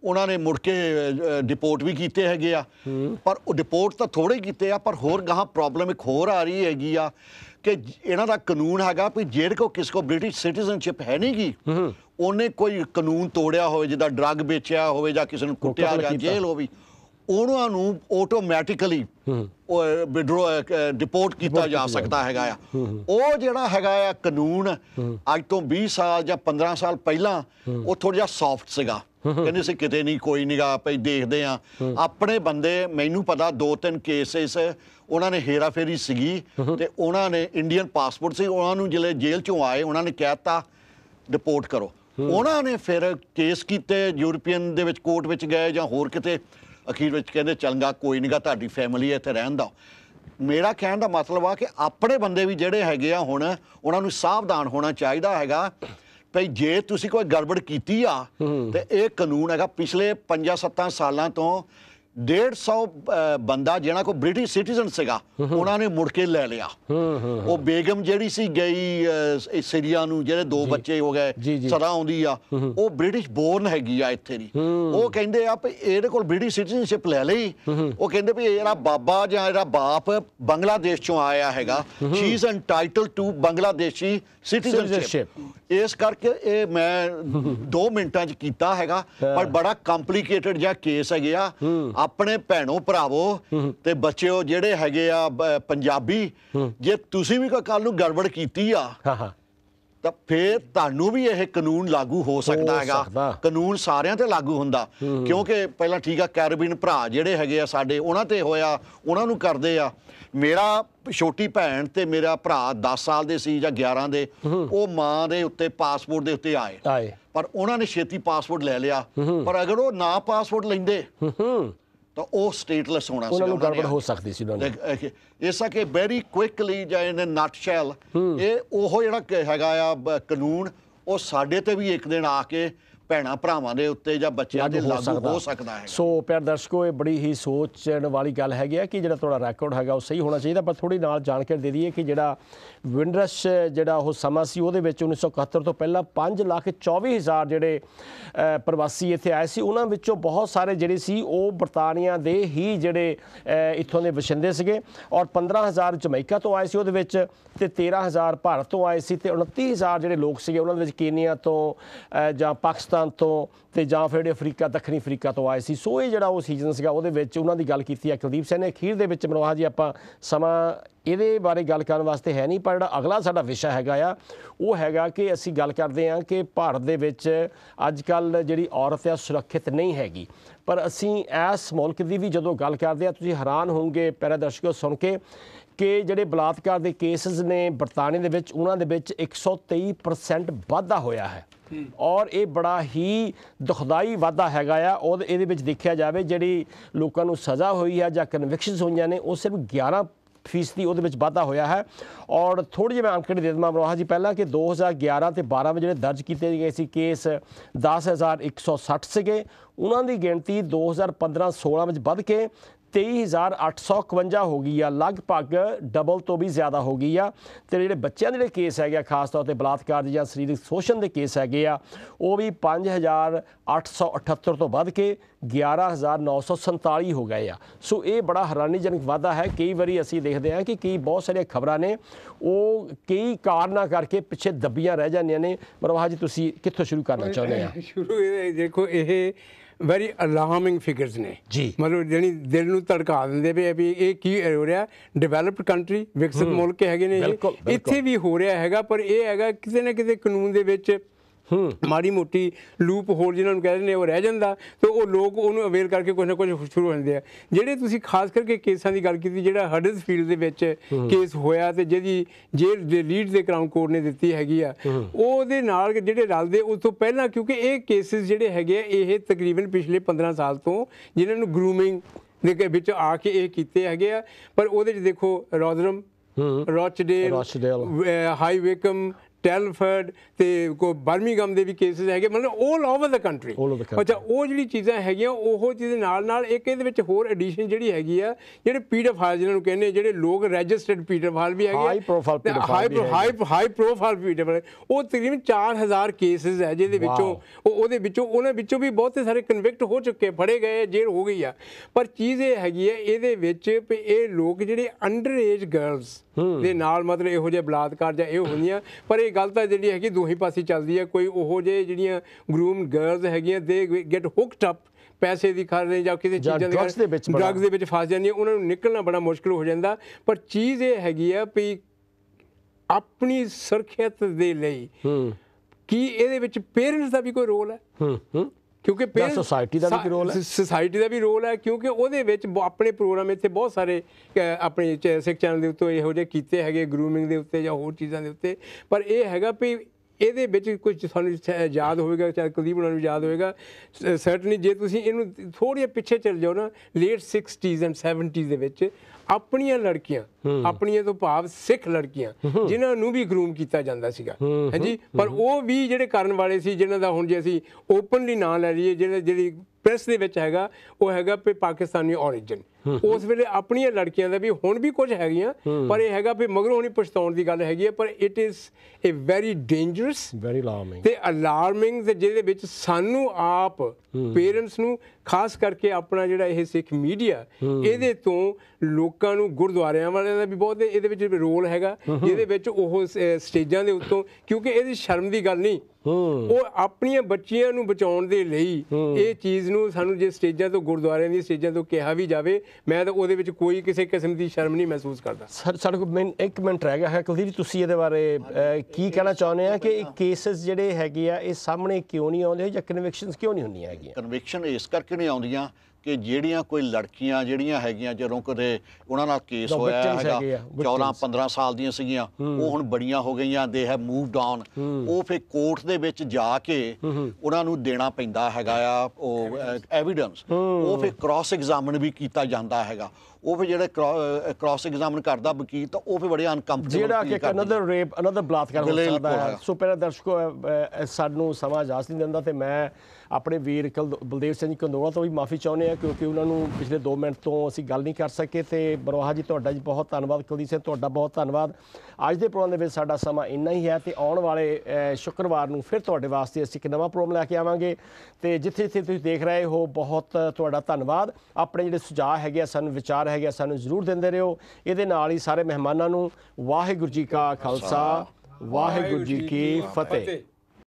ਉਹਨਾਂ ਨੇ ਮੁੜ ਕੇ ਡਿਪੋਰਟ ਵੀ ਕੀਤੇ ਹੈਗੇ ਆ ਪਰ ਉਹ ਡਿਪੋਰਟ ਤਾਂ ਥੋੜੇ ਕੀਤੇ ਆ ਪਰ ਹੋਰ ਗਾਹਾਂ ਪ੍ਰੋਬਲਮ ਇੱਕ ਹੋਰ ਆ ਰਹੀ ਹੈਗੀ ਆ ਕਿ ਇਹਨਾਂ ਦਾ ਕਾਨੂੰਨ ਹੈਗਾ ਵੀ ਜਿਹੜੇ ਕੋ ਕਿਸ ਕੋ ਬ੍ਰਿਟਿਸ਼ ਸਿਟੀਜ਼ਨਸ਼ਿਪ ਹੈ ਨਹੀਂ ਨਹੀਂਗੀ ਉਹਨੇ ਕੋਈ ਕਾਨੂੰਨ ਤੋੜਿਆ ਹੋਵੇ ਜਿਹਦਾ ਡਰੱਗ ਵੇਚਿਆ ਹੋਵੇ ਜਾਂ ਕਿਸੇ ਨੂੰ ਕੁੱਟਿਆ ਜਾਂ ਜੇਲ੍ਹ ਹੋਵੇ ਉਹਨਾਂ ਨੂੰ ਆਟੋਮੈਟਿਕਲੀ ਉਹ ਵਿਡਰੋ ਡਿਪੋਰਟ ਕੀਤਾ ਜਾ ਸਕਦਾ ਹੈਗਾ ਆ ਉਹ ਜਿਹੜਾ ਹੈਗਾ ਆ ਕਾਨੂੰਨ ਅੱਜ ਤੋਂ 20 ਸਾਲ ਜਾਂ 15 ਸਾਲ ਪਹਿਲਾਂ ਉਹ ਥੋੜਾ ਜਿਹਾ ਸੌਫਟ ਸੀਗਾ ਕਹਿੰਦੇ ਸੀ ਕਿਤੇ ਨਹੀਂ ਕੋਈ ਨਿਗਾਹ ਪਈ ਦੇਖਦੇ ਆ ਆਪਣੇ ਬੰਦੇ ਮੈਨੂੰ ਪਤਾ ਦੋ ਤਿੰਨ ਕੇਸਸ ਉਹਨਾਂ ਨੇ ਹੇਰਾਫੇਰੀ ਸੀਗੀ ਤੇ ਉਹਨਾਂ ਨੇ ਇੰਡੀਅਨ ਪਾਸਪੋਰਟ ਸੀ ਉਹਨਾਂ ਨੂੰ ਜਿਹੜੇ ਜੇਲ੍ਹ ਚੋਂ ਆਏ ਉਹਨਾਂ ਨੇ ਕਹਿਤਾ ਡਿਪੋਰਟ ਕਰੋ ਉਹਨਾਂ ਨੇ ਫਿਰ ਕੇਸ ਕੀਤੇ ਯੂਰਪੀਅਨ ਦੇ ਵਿੱਚ ਕੋਰਟ ਵਿੱਚ ਗਏ ਜਾਂ ਹੋਰ ਕਿਤੇ ਅਖੀਰ ਵਿੱਚ ਕਹਿੰਦੇ ਚਲਗਾ ਕੋਈ ਨਹੀਂਗਾ ਤੁਹਾਡੀ ਫੈਮਿਲੀ ਇੱਥੇ ਰਹਿਣ ਦਾ ਮੇਰਾ ਕਹਿਣ ਦਾ ਮਤਲਬ ਆ ਕਿ ਆਪਣੇ ਬੰਦੇ ਵੀ ਜਿਹੜੇ ਹੈਗੇ ਆ ਹੁਣ ਉਹਨਾਂ ਨੂੰ ਸਾਵਧਾਨ ਹੋਣਾ ਚਾਹੀਦਾ ਹੈਗਾ ਭਈ ਜੇ ਤੁਸੀਂ ਕੋਈ ਗੜਬੜ ਕੀਤੀ ਆ ਤੇ ਇਹ ਕਾਨੂੰਨ ਹੈਗਾ ਪਿਛਲੇ 5-7 ਸਾਲਾਂ ਤੋਂ 150 ਬੰਦਾ ਜਿਹੜਾ ਕੋ ਬ੍ਰਿਟਿਸ਼ ਸਿਟੀਜ਼ਨ ਸੀਗਾ ਉਹਨਾਂ ਨੇ ਮੁੜ ਕੇ ਲੈ ਲਿਆ ਉਹ ਬੇਗਮ ਜਿਹੜੀ ਸੀ ਗਈ ਸਿਰੀਆ ਨੂੰ ਜਿਹੜੇ ਦੋ ਬੱਚੇ ਹੋ ਗਏ ਸਦਾ ਆਉਂਦੀ ਆ ਉਹ ਬ੍ਰਿਟਿਸ਼ ਬੋਰਨ ਹੈਗੀ ਆ ਇੱਥੇ ਦੀ ਉਹ ਕਹਿੰਦੇ ਆ ਵੀ ਇਹਦੇ ਕੋਲ ਬ੍ਰਿਟਿਸ਼ ਸਿਟੀਜ਼ਨਸ਼ਿਪ ਲੈ ਲਈ ਉਹ ਕਹਿੰਦੇ ਵੀ ਇਹਦਾ ਬਾਬਾ ਜਾਂ ਇਹਦਾ ਬਾਪ ਬੰਗਲਾਦੇਸ਼ ਚੋਂ ਆਇਆ ਹੈਗਾ she is entitled to Bangladeshi citizenship ਇਸ ਕਰਕੇ ਇਹ ਮੈਂ 2 ਮਿੰਟਾਂ 'ਚ ਕੀਤਾ ਹੈਗਾ ਪਰ ਬੜਾ ਕੰਪਲਿਕੇਟਡ ਜਿਹਾ ਕੇਸ ਹੈਗਾ ਆਪਣੇ ਭੈਣੋ ਭਰਾਵੋ ਤੇ ਬੱਚਿਓ ਜਿਹੜੇ ਹੈਗੇ ਆ ਪੰਜਾਬੀ ਜੇ ਤੁਸੀਂ ਵੀ ਕੋਈ ਕੱਲ ਨੂੰ ਗੜਬੜ ਕੀਤੀ ਆ ਤਾਂ ਫੇਰ ਤੁਹਾਨੂੰ ਵੀ ਇਹ ਕਾਨੂੰਨ ਲਾਗੂ ਹੋ ਸਕਦਾ ਹੈਗਾ ਕਾਨੂੰਨ ਸਾਰਿਆਂ ਤੇ ਲਾਗੂ ਹੁੰਦਾ ਕਿਉਂਕਿ ਪਹਿਲਾਂ ਠੀਕ ਆ ਕੈਰਬਿਨ ਭਰਾ ਜਿਹੜੇ ਹੈਗੇ ਆ ਸਾਡੇ ਉਹਨਾਂ ਤੇ ਹੋਇਆ ਉਹਨਾਂ ਨੂੰ ਕਰਦੇ ਆ ਮੇਰਾ ਛੋਟੀ ਭੈਣ ਤੇ ਮੇਰਾ ਭਰਾ 10 ਸਾਲ ਦੇ ਸੀ ਜਾਂ 11 ਦੇ ਉਹ ਮਾਂ ਦੇ ਉੱਤੇ ਪਾਸਪੋਰਟ ਦੇ ਉੱਤੇ ਆਏ ਪਰ ਉਹਨਾਂ ਨੇ ਛੇਤੀ ਪਾਸਪੋਰਟ ਲੈ ਲਿਆ ਪਰ ਅਗਰ ਉਹ ਨਾ ਪਾਸਪੋਰਟ ਲੈਂਦੇ ਤਾਂ ਉਹ ਸਟੇਟਲੈਸ ਹੋਣਾ ਸੀ ਉਹਨਾਂ ਨੂੰ ਗੜਬੜ ਹੋ ਸਕਦੀ ਸੀ ਉਹਨਾਂ ਨੂੰ ਇਸਾ ਕਿ ਵੈਰੀ ਕੁਇਕਲੀ ਜਾਂ ਇਨ ਨਟ ਸ਼ੈਲ ਇਹ ਉਹ ਜਿਹੜਾ ਹੈਗਾ ਆ ਕਾਨੂੰਨ ਉਹ ਸਾਡੇ ਤੇ ਵੀ ਇੱਕ ਦਿਨ ਆ ਕੇ ਭੈਣਾ ਭਰਾਵਾਂ ਦੇ ਉੱਤੇ ਜਾਂ ਬੱਚਿਆਂ ਦੇ ਲਾਗੂ ਹੋ ਸਕਦਾ ਹੈ ਸੋ ਪਿਆਰ ਦਰਸ਼ਕੋ ਇਹ ਬੜੀ ਹੀ ਸੋਚਣ ਵਾਲੀ ਗੱਲ ਹੈਗੀ ਹੈ ਕਿ ਜਿਹੜਾ ਤੁਹਾਡਾ ਰੈਕੋਰਡ ਹੈਗਾ ਉਹ ਸਹੀ ਹੋਣਾ ਚਾਹੀਦਾ ਪਰ ਥੋੜੀ ਨਾਲ ਜਾਣਕਾਰੀ ਦੇ ਦਈਏ ਕਿ ਜਿਹੜਾ ਵਿੰਡਰਸ਼ ਜਿਹੜਾ ਉਹ ਸਮਾਂ ਸੀ ਉਹਦੇ ਵਿੱਚ 1971 ਤੋਂ ਪਹਿਲਾਂ 5 ਲੱਖ 24 ਹਜ਼ਾਰ ਜਿਹੜੇ ਪ੍ਰਵਾਸੀ ਇੱਥੇ ਆਏ ਸੀ ਉਹਨਾਂ ਵਿੱਚੋਂ ਬਹੁਤ ਸਾਰੇ ਜਿਹੜੇ ਸੀ ਉਹ ਬਰਤਾਨੀਆ ਦੇ ਹੀ ਜਿਹੜੇ ਇੱਥੋਂ ਦੇ ਵਸਿੰਦੇ ਸੀਗੇ ਔਰ 15000 ਜਮੈਕਾ ਤੋਂ ਆਏ ਸੀ ਉਹਦੇ ਵਿੱਚ ਤੇ 13000 ਭਾਰਤ ਤੋਂ ਆਏ ਸੀ ਤੇ 29000 ਜਿਹੜੇ ਲੋਕ ਸੀਗੇ ਉਹਨਾਂ ਦੇ ਵਿੱਚ ਕੇਨੀਆ ਤੋਂ ਜਾਂ ਪਾਕਿਸਤਾਨ ਪਾਕਿਸਤਾਨ ਤੋਂ ਤੇ ਜਾਂ ਫਿਰ ਜਿਹੜੇ ਅਫਰੀਕਾ ਦੱਖਣੀ ਅਫਰੀਕਾ ਤੋਂ ਆਏ ਸੀ ਸੋ ਇਹ ਜਿਹੜਾ ਉਹ ਸੀਜ਼ਨ ਸੀਗਾ ਉਹਦੇ ਵਿੱਚ ਉਹਨਾਂ ਦੀ ਗੱਲ ਕੀਤੀ ਹੈ ਕੁਲਦੀਪ ਸਿੰਘ ਨੇ ਅਖੀਰ ਦੇ ਵਿੱਚ ਮਨਵਾਹ ਜੀ ਆਪਾਂ ਸਮਾਂ ਇਹਦੇ ਬਾਰੇ ਗੱਲ ਕਰਨ ਵਾਸਤੇ ਹੈ ਨਹੀਂ ਪਰ ਜਿਹੜਾ ਅਗਲਾ ਸਾਡਾ ਵਿਸ਼ਾ ਹੈਗਾ ਆ ਉਹ ਹੈਗਾ ਕਿ ਅਸੀਂ ਗੱਲ ਕਰਦੇ ਹਾਂ ਕਿ ਭਾਰਤ ਦੇ ਵਿੱਚ ਅੱਜ ਕੱਲ ਜਿਹੜੀ ਔਰਤ ਆ ਸੁਰੱਖਿਅਤ ਨਹੀਂ ਹੈਗੀ ਪਰ ਅਸੀਂ ਇਸ ਮੁਲਕ ਦੀ ਵੀ ਜਦੋਂ ਗੱਲ ਕਰਦੇ ਆ ਤੁਸੀਂ ਹੈਰਾਨ ਹੋਵੋਗੇ ਪੈਰਾਦਰਸ਼ਕੋ ਸੁਣ ਕੇ ਕਿ ਜਿਹੜੇ ਬਲਾਤਕਾਰ ਦੇ ਕੇਸਸ ਨੇ ਬਰਤਾਨੀ ਦੇ ਵਿੱਚ ਉਹਨਾਂ ਦੇ ਵਿੱਚ 123% ਵਾਧਾ ਹੋਇਆ ਹੈ ਔਰ ਇਹ ਬੜਾ ਹੀ ਦੁਖਦਾਈ ਵਾਧਾ ਹੈਗਾ ਆ ਉਹ ਇਹਦੇ ਵਿੱਚ ਦੇਖਿਆ ਜਾਵੇ ਜਿਹੜੀ ਲੋਕਾਂ ਨੂੰ ਸਜ਼ਾ ਹੋਈ ਹੈ ਜਾਂ ਕਨਵਿਕਸ਼ਨਸ ਹੋਈਆਂ ਨੇ ਉਹ ਸਿਰਫ 11 ਫੀਸਦੀ ਉਹਦੇ ਵਿੱਚ ਵਾਧਾ ਹੋਇਆ ਹੈ ਔਰ ਥੋੜੀ ਜਿਹੀ ਮੈਂ ਅੰਕੜੇ ਦੇ ਦਵਾਂ ਬਰੋਹਾ ਜੀ ਪਹਿਲਾਂ ਕਿ 2011 ਤੇ 12 ਵਿੱਚ ਜਿਹੜੇ ਦਰਜ ਕੀਤੇ ਗਏ ਸੀ ਕੇਸ 10160 ਸੀਗੇ ਉਹਨਾਂ ਦੀ ਗਿਣਤੀ 2015-16 ਵਿੱਚ ਵੱਧ ਕੇ 23851 ਹੋ ਗਈ ਆ ਲਗਭਗ ਡਬਲ ਤੋਂ ਵੀ ਜ਼ਿਆਦਾ ਹੋ ਗਈ ਆ ਤੇ ਜਿਹੜੇ ਬੱਚਿਆਂ ਦੇ ਜਿਹੜੇ ਕੇਸ ਹੈਗੇ ਆ ਖਾਸ ਤੌਰ ਤੇ ਬਲਾਤਕਾਰ ਦੇ ਜਾਂ ਸਰੀਰਕ ਸ਼ੋਸ਼ਣ ਦੇ ਕੇਸ ਹੈਗੇ ਆ ਉਹ ਵੀ 5878 ਤੋਂ ਵੱਧ ਕੇ 11947 ਹੋ ਗਏ ਆ ਸੋ ਇਹ ਬੜਾ ਹੈਰਾਨੀਜਨਕ ਵਾਧਾ ਹੈ ਕਈ ਵਾਰੀ ਅਸੀਂ ਦੇਖਦੇ ਹਾਂ ਕਿ ਕਈ ਬਹੁਤ ਸਾਰੀਆਂ ਖਬਰਾਂ ਨੇ ਉਹ ਕਈ ਕਾਰਨਾਂ ਕਰਕੇ ਪਿੱਛੇ ਦੱਬੀਆਂ ਰਹਿ ਜਾਂਦੀਆਂ ਨੇ ਪਰ ਵਾਹ ਜੀ ਤੁਸੀਂ ਕਿੱਥੋਂ ਸ਼ੁਰੂ ਕਰਨਾ ਚਾਹੁੰਦੇ ਆ ਸ਼ੁਰੂ ਇਹ ਦੇਖੋ ਇਹ ਵੈਰੀ ਅਲਾਰਮਿੰਗ ਫਿਗਰਸ ਨੇ ਜੀ ਮਤਲਬ ਜਿਹੜੀ ਦਿਲ ਨੂੰ ਧੜਕਾ ਦਿੰਦੇ ਵੀ ਵੀ ਇਹ ਕੀ ਹੋ ਰਿਹਾ ਡਿਵੈਲਪਡ ਕੰਟਰੀ ਵਿਕਸਿਤ ਮੁਲਕ ਹੈਗੇ ਨੇ ਇੱਥੇ ਵੀ ਹੋ ਰਿਹਾ ਹੈਗਾ ਪਰ ਇਹ ਹੈਗਾ ਕਿਸੇ ਨਾ ਕਿਸੇ ਕਾਨੂੰਨ ਦੇ ਵਿੱਚ ਮਾੜੀ ਮੋਟੀ ਲੂਪ ਹੋਲ ਜਿਹਨਾਂ ਨੂੰ ਕਹਿੰਦੇ ਨੇ ਉਹ ਰਹਿ ਜਾਂਦਾ ਤੇ ਉਹ ਲੋਕ ਉਹਨੂੰ ਅਵੇਅਰ ਕਰਕੇ ਕੁਝ ਨਾ ਕੁਝ ਸ਼ੁਰੂ ਹੋ ਜਾਂਦੇ ਆ ਜਿਹੜੇ ਤੁਸੀਂ ਖਾਸ ਕਰਕੇ ਕੇਸਾਂ ਦੀ ਗੱਲ ਕੀਤੀ ਜਿਹੜਾ ਹਰਡਸ ਫੀਲਡ ਦੇ ਵਿੱਚ ਕੇਸ ਹੋਇਆ ਤੇ ਜਿਹਦੀ ਜੇਲ ਦੇ ਲੀਡ ਦੇ ਕਰਾਉਂ ਕੋਰਟ ਨੇ ਦਿੱਤੀ ਹੈਗੀ ਆ ਉਹਦੇ ਨਾਲ ਜਿਹੜੇ ਰਲਦੇ ਉਸ ਤੋਂ ਪਹਿਲਾਂ ਕਿਉਂਕਿ ਇਹ ਕੇਸਿਸ ਜਿਹੜੇ ਹੈਗੇ ਆ ਇਹ ਤਕਰੀਬਨ ਪਿਛਲੇ 15 ਸਾਲ ਤੋਂ ਜਿਨ੍ਹਾਂ ਨੂੰ ਗਰੂਮਿੰਗ ਦੇ ਵਿੱਚ ਆ ਕੇ ਇਹ ਕੀਤੇ ਹੈਗੇ ਆ ਪਰ ਉਹਦੇ 'ਚ ਦੇਖੋ ਰੋਦਰਮ ਰੋਚਡੇਲ ਹਾਈ ਵੇਕਮ ਟੈਲਫਰਡ ਤੇ ਕੋ ਬਰਮਿੰਗਮ ਦੇ ਵੀ ਕੇਸਸ ਹੈਗੇ ਮਤਲਬ 올 ਓਵਰ ਦਾ ਕੰਟਰੀ ਅੱਛਾ ਉਹ ਜਿਹੜੀ ਚੀਜ਼ਾਂ ਹੈਗੀਆਂ ਉਹ ਜਿਹਦੇ ਨਾਲ ਨਾਲ ਇੱਕ ਇਹਦੇ ਵਿੱਚ ਹੋਰ ਐਡੀਸ਼ਨ ਜਿਹੜੀ ਹੈਗੀ ਆ ਜਿਹੜੇ ਪੀਡੋਫਾਈਲ ਜਿਹਨਾਂ ਨੂੰ ਕਹਿੰਦੇ ਜਿਹੜੇ ਲੋਕ ਰੈਜਿਸਟਰਡ ਪੀਡੋਫਾਈਲ ਵੀ ਹੈਗੇ high profile paedophile high high profile paedophile ਉਹ ਤਕਰੀਬਨ 4000 ਕੇਸਸ ਹੈ ਜਿਹਦੇ ਵਿੱਚੋਂ ਉਹ ਉਹਦੇ ਵਿੱਚੋਂ ਉਹਨਾਂ ਵਿੱਚੋਂ ਵੀ ਬਹੁਤੇ ਸਾਰੇ ਕਨਵਿਕਟ ਹੋ ਚੁੱਕੇ ਫੜੇ ਗਏ ਜੇਲ੍ਹ ਹੋ ਗਈ ਆ ਪਰ ਚੀਜ਼ ਇਹ ਹੈਗੀ ਹੈ ਇਹਦੇ ਵਿੱਚ ਇਹ ਲੋਕ ਜਿਹੜੇ ਅੰਡਰ ਏਜ ਗਰਲਸ ਦੇ ਨਾਲ ਮਤਲਬ ਇਹੋ ਜਿਹੇ ਬਲਾਤਕਾਰ ਜਾਂ ਇਹ ਹੁੰਦੀਆਂ ਪਰ ਇਹ ਗੱਲ ਤਾਂ ਜਿਹੜੀ ਹੈਗੀ ਦੋਹੀ ਪਾਸੇ ਚੱਲਦੀ ਹੈ ਕੋਈ ਉਹੋ ਜੇ ਜਿਹੜੀਆਂ ਗਰੂਮ ਗਰਲਸ ਹੈਗੀਆਂ ਦੇ ਗੈਟ ਹੁਕਡ ਅਪ ਪੈਸੇ ਦੀ ਖਾਣੇ ਜਾਂ ਕਿਸੇ ਚੀਜ਼ਾਂ ਦੇ ਡਰਗਸ ਦੇ ਵਿੱਚ ਡਰਗਸ ਦੇ ਵਿੱਚ ਫਸ ਜਾਂਦੀਆਂ ਉਹਨਾਂ ਨੂੰ ਨਿਕਲਣਾ ਬੜਾ ਮੁਸ਼ਕਲ ਹੋ ਜਾਂਦਾ ਪਰ ਚੀਜ਼ ਇਹ ਹੈਗੀ ਆ ਵੀ ਆਪਣੀ ਸੁਰੱਖਿਅਤ ਦੇ ਲਈ ਹੂੰ ਕੀ ਇਹਦੇ ਵਿੱਚ ਪੇਰੈਂਟਸ ਦਾ ਵੀ ਕੋਈ ਰੋਲ ਹੈ ਹੂੰ ਹੂੰ ਕਿਉਂਕਿ ਪੇਰ ਸੋਸਾਇਟੀ ਦਾ ਵੀ ਰੋਲ ਹੈ ਸੋਸਾਇਟੀ ਦਾ ਵੀ ਰੋਲ ਹੈ ਕਿਉਂਕਿ ਉਹਦੇ ਵਿੱਚ ਆਪਣੇ ਪ੍ਰੋਗਰਾਮ ਇੱਥੇ ਬਹੁਤ ਸਾਰੇ ਆਪਣੇ ਸਿੱਖ ਚੈਨਲ ਦੇ ਉੱਤੇ ਇਹੋ ਜਿਹੇ ਕੀਤੇ ਹੈਗੇ ਗਰੂਮਿੰਗ ਦੇ ਉੱਤੇ ਜਾਂ ਹੋਰ ਚੀਜ਼ਾਂ ਦੇ ਉੱਤੇ ਪਰ ਇਹ ਹੈਗਾ ਵੀ ਇਹਦੇ ਵਿੱਚ ਕੁਝ ਤੁਹਾਨੂੰ ਯਾਦ ਹੋਵੇਗਾ ਚਾਹ ਕੁਲਦੀਪ ਨੂੰ ਯਾਦ ਹੋਵੇਗਾ ਸਰਟਨਲੀ ਜੇ ਤੁਸੀਂ ਇਹਨੂੰ ਥੋੜੀ ਪਿੱਛੇ ਚਲ ਜਾਓ ਨਾ ਲੇਟ 60s ਐਂਡ 70s ਦੇ ਵਿੱਚ ਆਪਣੀਆਂ ਲੜਕੀਆਂ ਆਪਣੀਆਂ ਤੋਂ ਭਾਵ ਸਿੱਖ ਲੜਕੀਆਂ ਜਿਨ੍ਹਾਂ ਨੂੰ ਵੀ ਗਰੂਮ ਕੀਤਾ ਜਾਂਦਾ ਸੀਗਾ ਹਾਂਜੀ ਪਰ ਉਹ ਵੀ ਜਿਹੜੇ ਕਰਨ ਵਾਲੇ ਸੀ ਜਿਨ੍ਹਾਂ ਦਾ ਹੁਣ ਜੇ ਅਸੀਂ ਓਪਨਲੀ ਨਾਂ ਲੈ ਲਈਏ ਜਿਹੜੇ ਜਿਹੜੀ ਪ੍ਰੈਸ ਦੇ ਵਿੱਚ ਹੈਗਾ ਉਹ ਹੈਗਾ ਪੇ ਪਾਕਿਸਤਾਨੀ origin ਉਸ ਵੇਲੇ ਆਪਣੀਆਂ ਲੜਕੀਆਂ ਦਾ ਵੀ ਹੁਣ ਵੀ ਕੁਝ ਹੈਗੀਆਂ ਪਰ ਇਹ ਹੈਗਾ ਵੀ ਮਗਰੋਂ ਹਣੀ ਪਛਤਾਉਣ ਦੀ ਗੱਲ ਹੈਗੀ ਹੈ ਪਰ it is a very dangerous very alarming ਤੇ ਅਲਾਰਮਿੰਗ ਜਿਹਦੇ ਵਿੱਚ ਸਾਨੂੰ ਆਪ ਪੇਰੈਂਟਸ ਨੂੰ ਖਾਸ ਕਰਕੇ ਆਪਣਾ ਜਿਹੜਾ ਇਹ ਸਿੱਖ ਮੀਡੀਆ ਇਹਦੇ ਤੋਂ ਲੋਕਾਂ ਨੂੰ ਗੁਰਦੁਆਰਿਆਂ ਵਾਲਿਆਂ ਦਾ ਵੀ ਬਹੁਤ ਇਹਦੇ ਵਿੱਚ ਰੋਲ ਹੈਗਾ ਜਿਹਦੇ ਵਿੱਚ ਉਹ ਸਟੇਜਾਂ ਦੇ ਉੱਤੋਂ ਕਿਉਂਕਿ ਇਹਦੀ ਸ਼ਰਮ ਦੀ ਗੱਲ ਨਹੀਂ ਉਹ ਆਪਣੀਆਂ ਬੱਚੀਆਂ ਨੂੰ ਬਚਾਉਣ ਦੇ ਲਈ ਇਹ ਚੀਜ਼ ਨੂੰ ਸਾਨੂੰ ਜੇ ਸਟੇਜਾਂ ਤੋਂ ਗੁਰਦੁਆਰਿਆਂ ਦੀ ਸਟੇਜਾਂ ਤੋਂ ਕਿਹਾ ਵੀ ਜਾਵੇ ਮੈਂ ਤਾਂ ਉਹਦੇ ਵਿੱਚ ਕੋਈ ਕਿਸੇ ਕਿਸਮ ਦੀ ਸ਼ਰਮ ਨਹੀਂ ਮਹਿਸੂਸ ਕਰਦਾ ਸਰ ਸਾਡੇ ਕੋਲ ਇੱਕ ਮਿੰਟ ਰਹਿ ਗਿਆ ਹੈ ਕੁਲਦੀਪ ਤੁਸੀਂ ਇਹਦੇ ਬਾਰੇ ਕੀ ਕਹਿਣਾ ਚਾਹੁੰਦੇ ਆ ਕਿ ਇਹ ਕੇਸਸ ਜਿਹੜੇ ਹੈਗੇ ਆ ਇਹ ਸਾਹਮਣੇ ਕਿਉਂ ਨਹੀਂ ਆਉਂਦੇ ਜਾਂ ਕਨਵਿਕਸ਼ਨਸ ਕਿਉਂ ਨਹੀਂ ਹੁੰਦੀਆਂ ਹੈਗੀਆਂ ਕਨਵਿਕਸ਼ਨ ਇਸ ਕਰਕੇ ਨਹੀਂ ਆਉਂਦੀਆਂ ਕਿ ਜਿਹੜੀਆਂ ਕੋਈ ਲੜਕੀਆਂ ਜਿਹੜੀਆਂ ਹੈਗੀਆਂ ਜਦੋਂ ਕਦੇ ਉਹਨਾਂ ਨਾਲ ਕੇਸ ਹੋਇਆ ਹੈਗਾ 14 15 ਸਾਲ ਦੀਆਂ ਸੀਗੀਆਂ ਉਹ ਹੁਣ ਬੜੀਆਂ ਹੋ ਗਈਆਂ ਦੇ ਹੈ ਮੂਵਡ ਆਨ ਉਹ ਫਿਰ ਕੋਰਟ ਦੇ ਵਿੱਚ ਜਾ ਕੇ ਉਹਨਾਂ ਨੂੰ ਦੇਣਾ ਪੈਂਦਾ ਹੈਗਾ ਆ ਉਹ ਐਵੀਡੈਂਸ ਉਹ ਫਿਰ ਕ੍ਰਾਸ ਐਗਜ਼ਾਮਨ ਵੀ ਕੀਤਾ ਜਾਂਦਾ ਹੈਗਾ ਉਹ ਫਿਰ ਜਿਹੜੇ ਕ੍ਰਾਸ ਐਗਜ਼ਾਮਨ ਕਰਦਾ ਵਕੀਲ ਤਾਂ ਉਹ ਫਿਰ ਬੜੇ ਅਨਕੰਫਰਟੇਬਲ ਜਿਹੜਾ ਕਿ ਅਨਦਰ ਰੇਪ ਅਨਦਰ ਬਲਾਤਕਾਰ ਹੋ ਸਕਦਾ ਹੈ ਸੋ ਪਹਿਲਾਂ ਦਰਸ਼ਕੋ ਸਾਨੂੰ ਸਮਝ ਆਸ ਨਹੀਂ ਦਿੰਦਾ ਤੇ ਮੈਂ ਆਪਣੇ ਵੀਰ ਬਲਦੇਵ ਸਿੰਘ ਕੰਦੋਲਾ ਤੋਂ ਵੀ ਮਾਫੀ ਚਾਹੁੰਦੇ ਆ ਕਿਉਂਕਿ ਉਹਨਾਂ ਨੂੰ ਪਿਛਲੇ 2 ਮਿੰਟ ਤੋਂ ਅਸੀਂ ਗੱਲ ਨਹੀਂ ਕਰ ਸਕੇ ਤੇ ਬਰੋਹਾ ਜੀ ਤੁਹਾਡਾ ਜੀ ਬਹੁਤ ਧੰਨਵਾਦ ਕੁਲਦੀਪ ਸਿੰਘ ਤੁਹਾਡਾ ਬਹੁਤ ਧੰਨਵਾਦ ਅੱਜ ਦੇ ਪ੍ਰੋਗਰਾਮ ਦੇ ਵਿੱਚ ਸਾਡਾ ਸਮਾਂ ਇੰਨਾ ਹੀ ਹੈ ਤੇ ਆਉਣ ਵਾਲੇ ਸ਼ੁੱਕਰਵਾਰ ਨੂੰ ਫਿਰ ਤੁਹਾਡੇ ਵਾਸਤੇ ਅਸੀਂ ਇੱਕ ਨਵਾਂ ਪ੍ਰੋਗਰਾਮ ਲੈ ਕੇ ਆਵਾਂਗੇ ਤੇ ਜਿੱਥੇ ਜਿੱਥੇ ਤੁਸੀਂ ਦੇਖ ਰਹੇ ਹੋ ਬਹੁਤ ਤੁਹਾਡਾ ਧੰਨਵਾਦ ਆਪਣੇ ਜਿਹੜੇ ਸੁਝਾਅ ਹੈਗੇ ਆ ਸਾਨੂੰ ਵਿਚਾਰ ਹੈਗੇ ਆ ਸਾਨੂੰ ਜ਼ਰੂਰ ਦਿੰਦੇ ਰਹੋ ਇਹਦੇ ਨਾਲ ਹੀ ਸਾਰੇ ਮਹਿਮਾਨਾਂ ਨੂੰ ਵਾਹਿਗੁਰੂ ਜੀ ਕਾ ਖਾਲਸਾ ਵਾਹਿਗੁਰੂ ਜੀ ਕੀ ਫਤਿਹ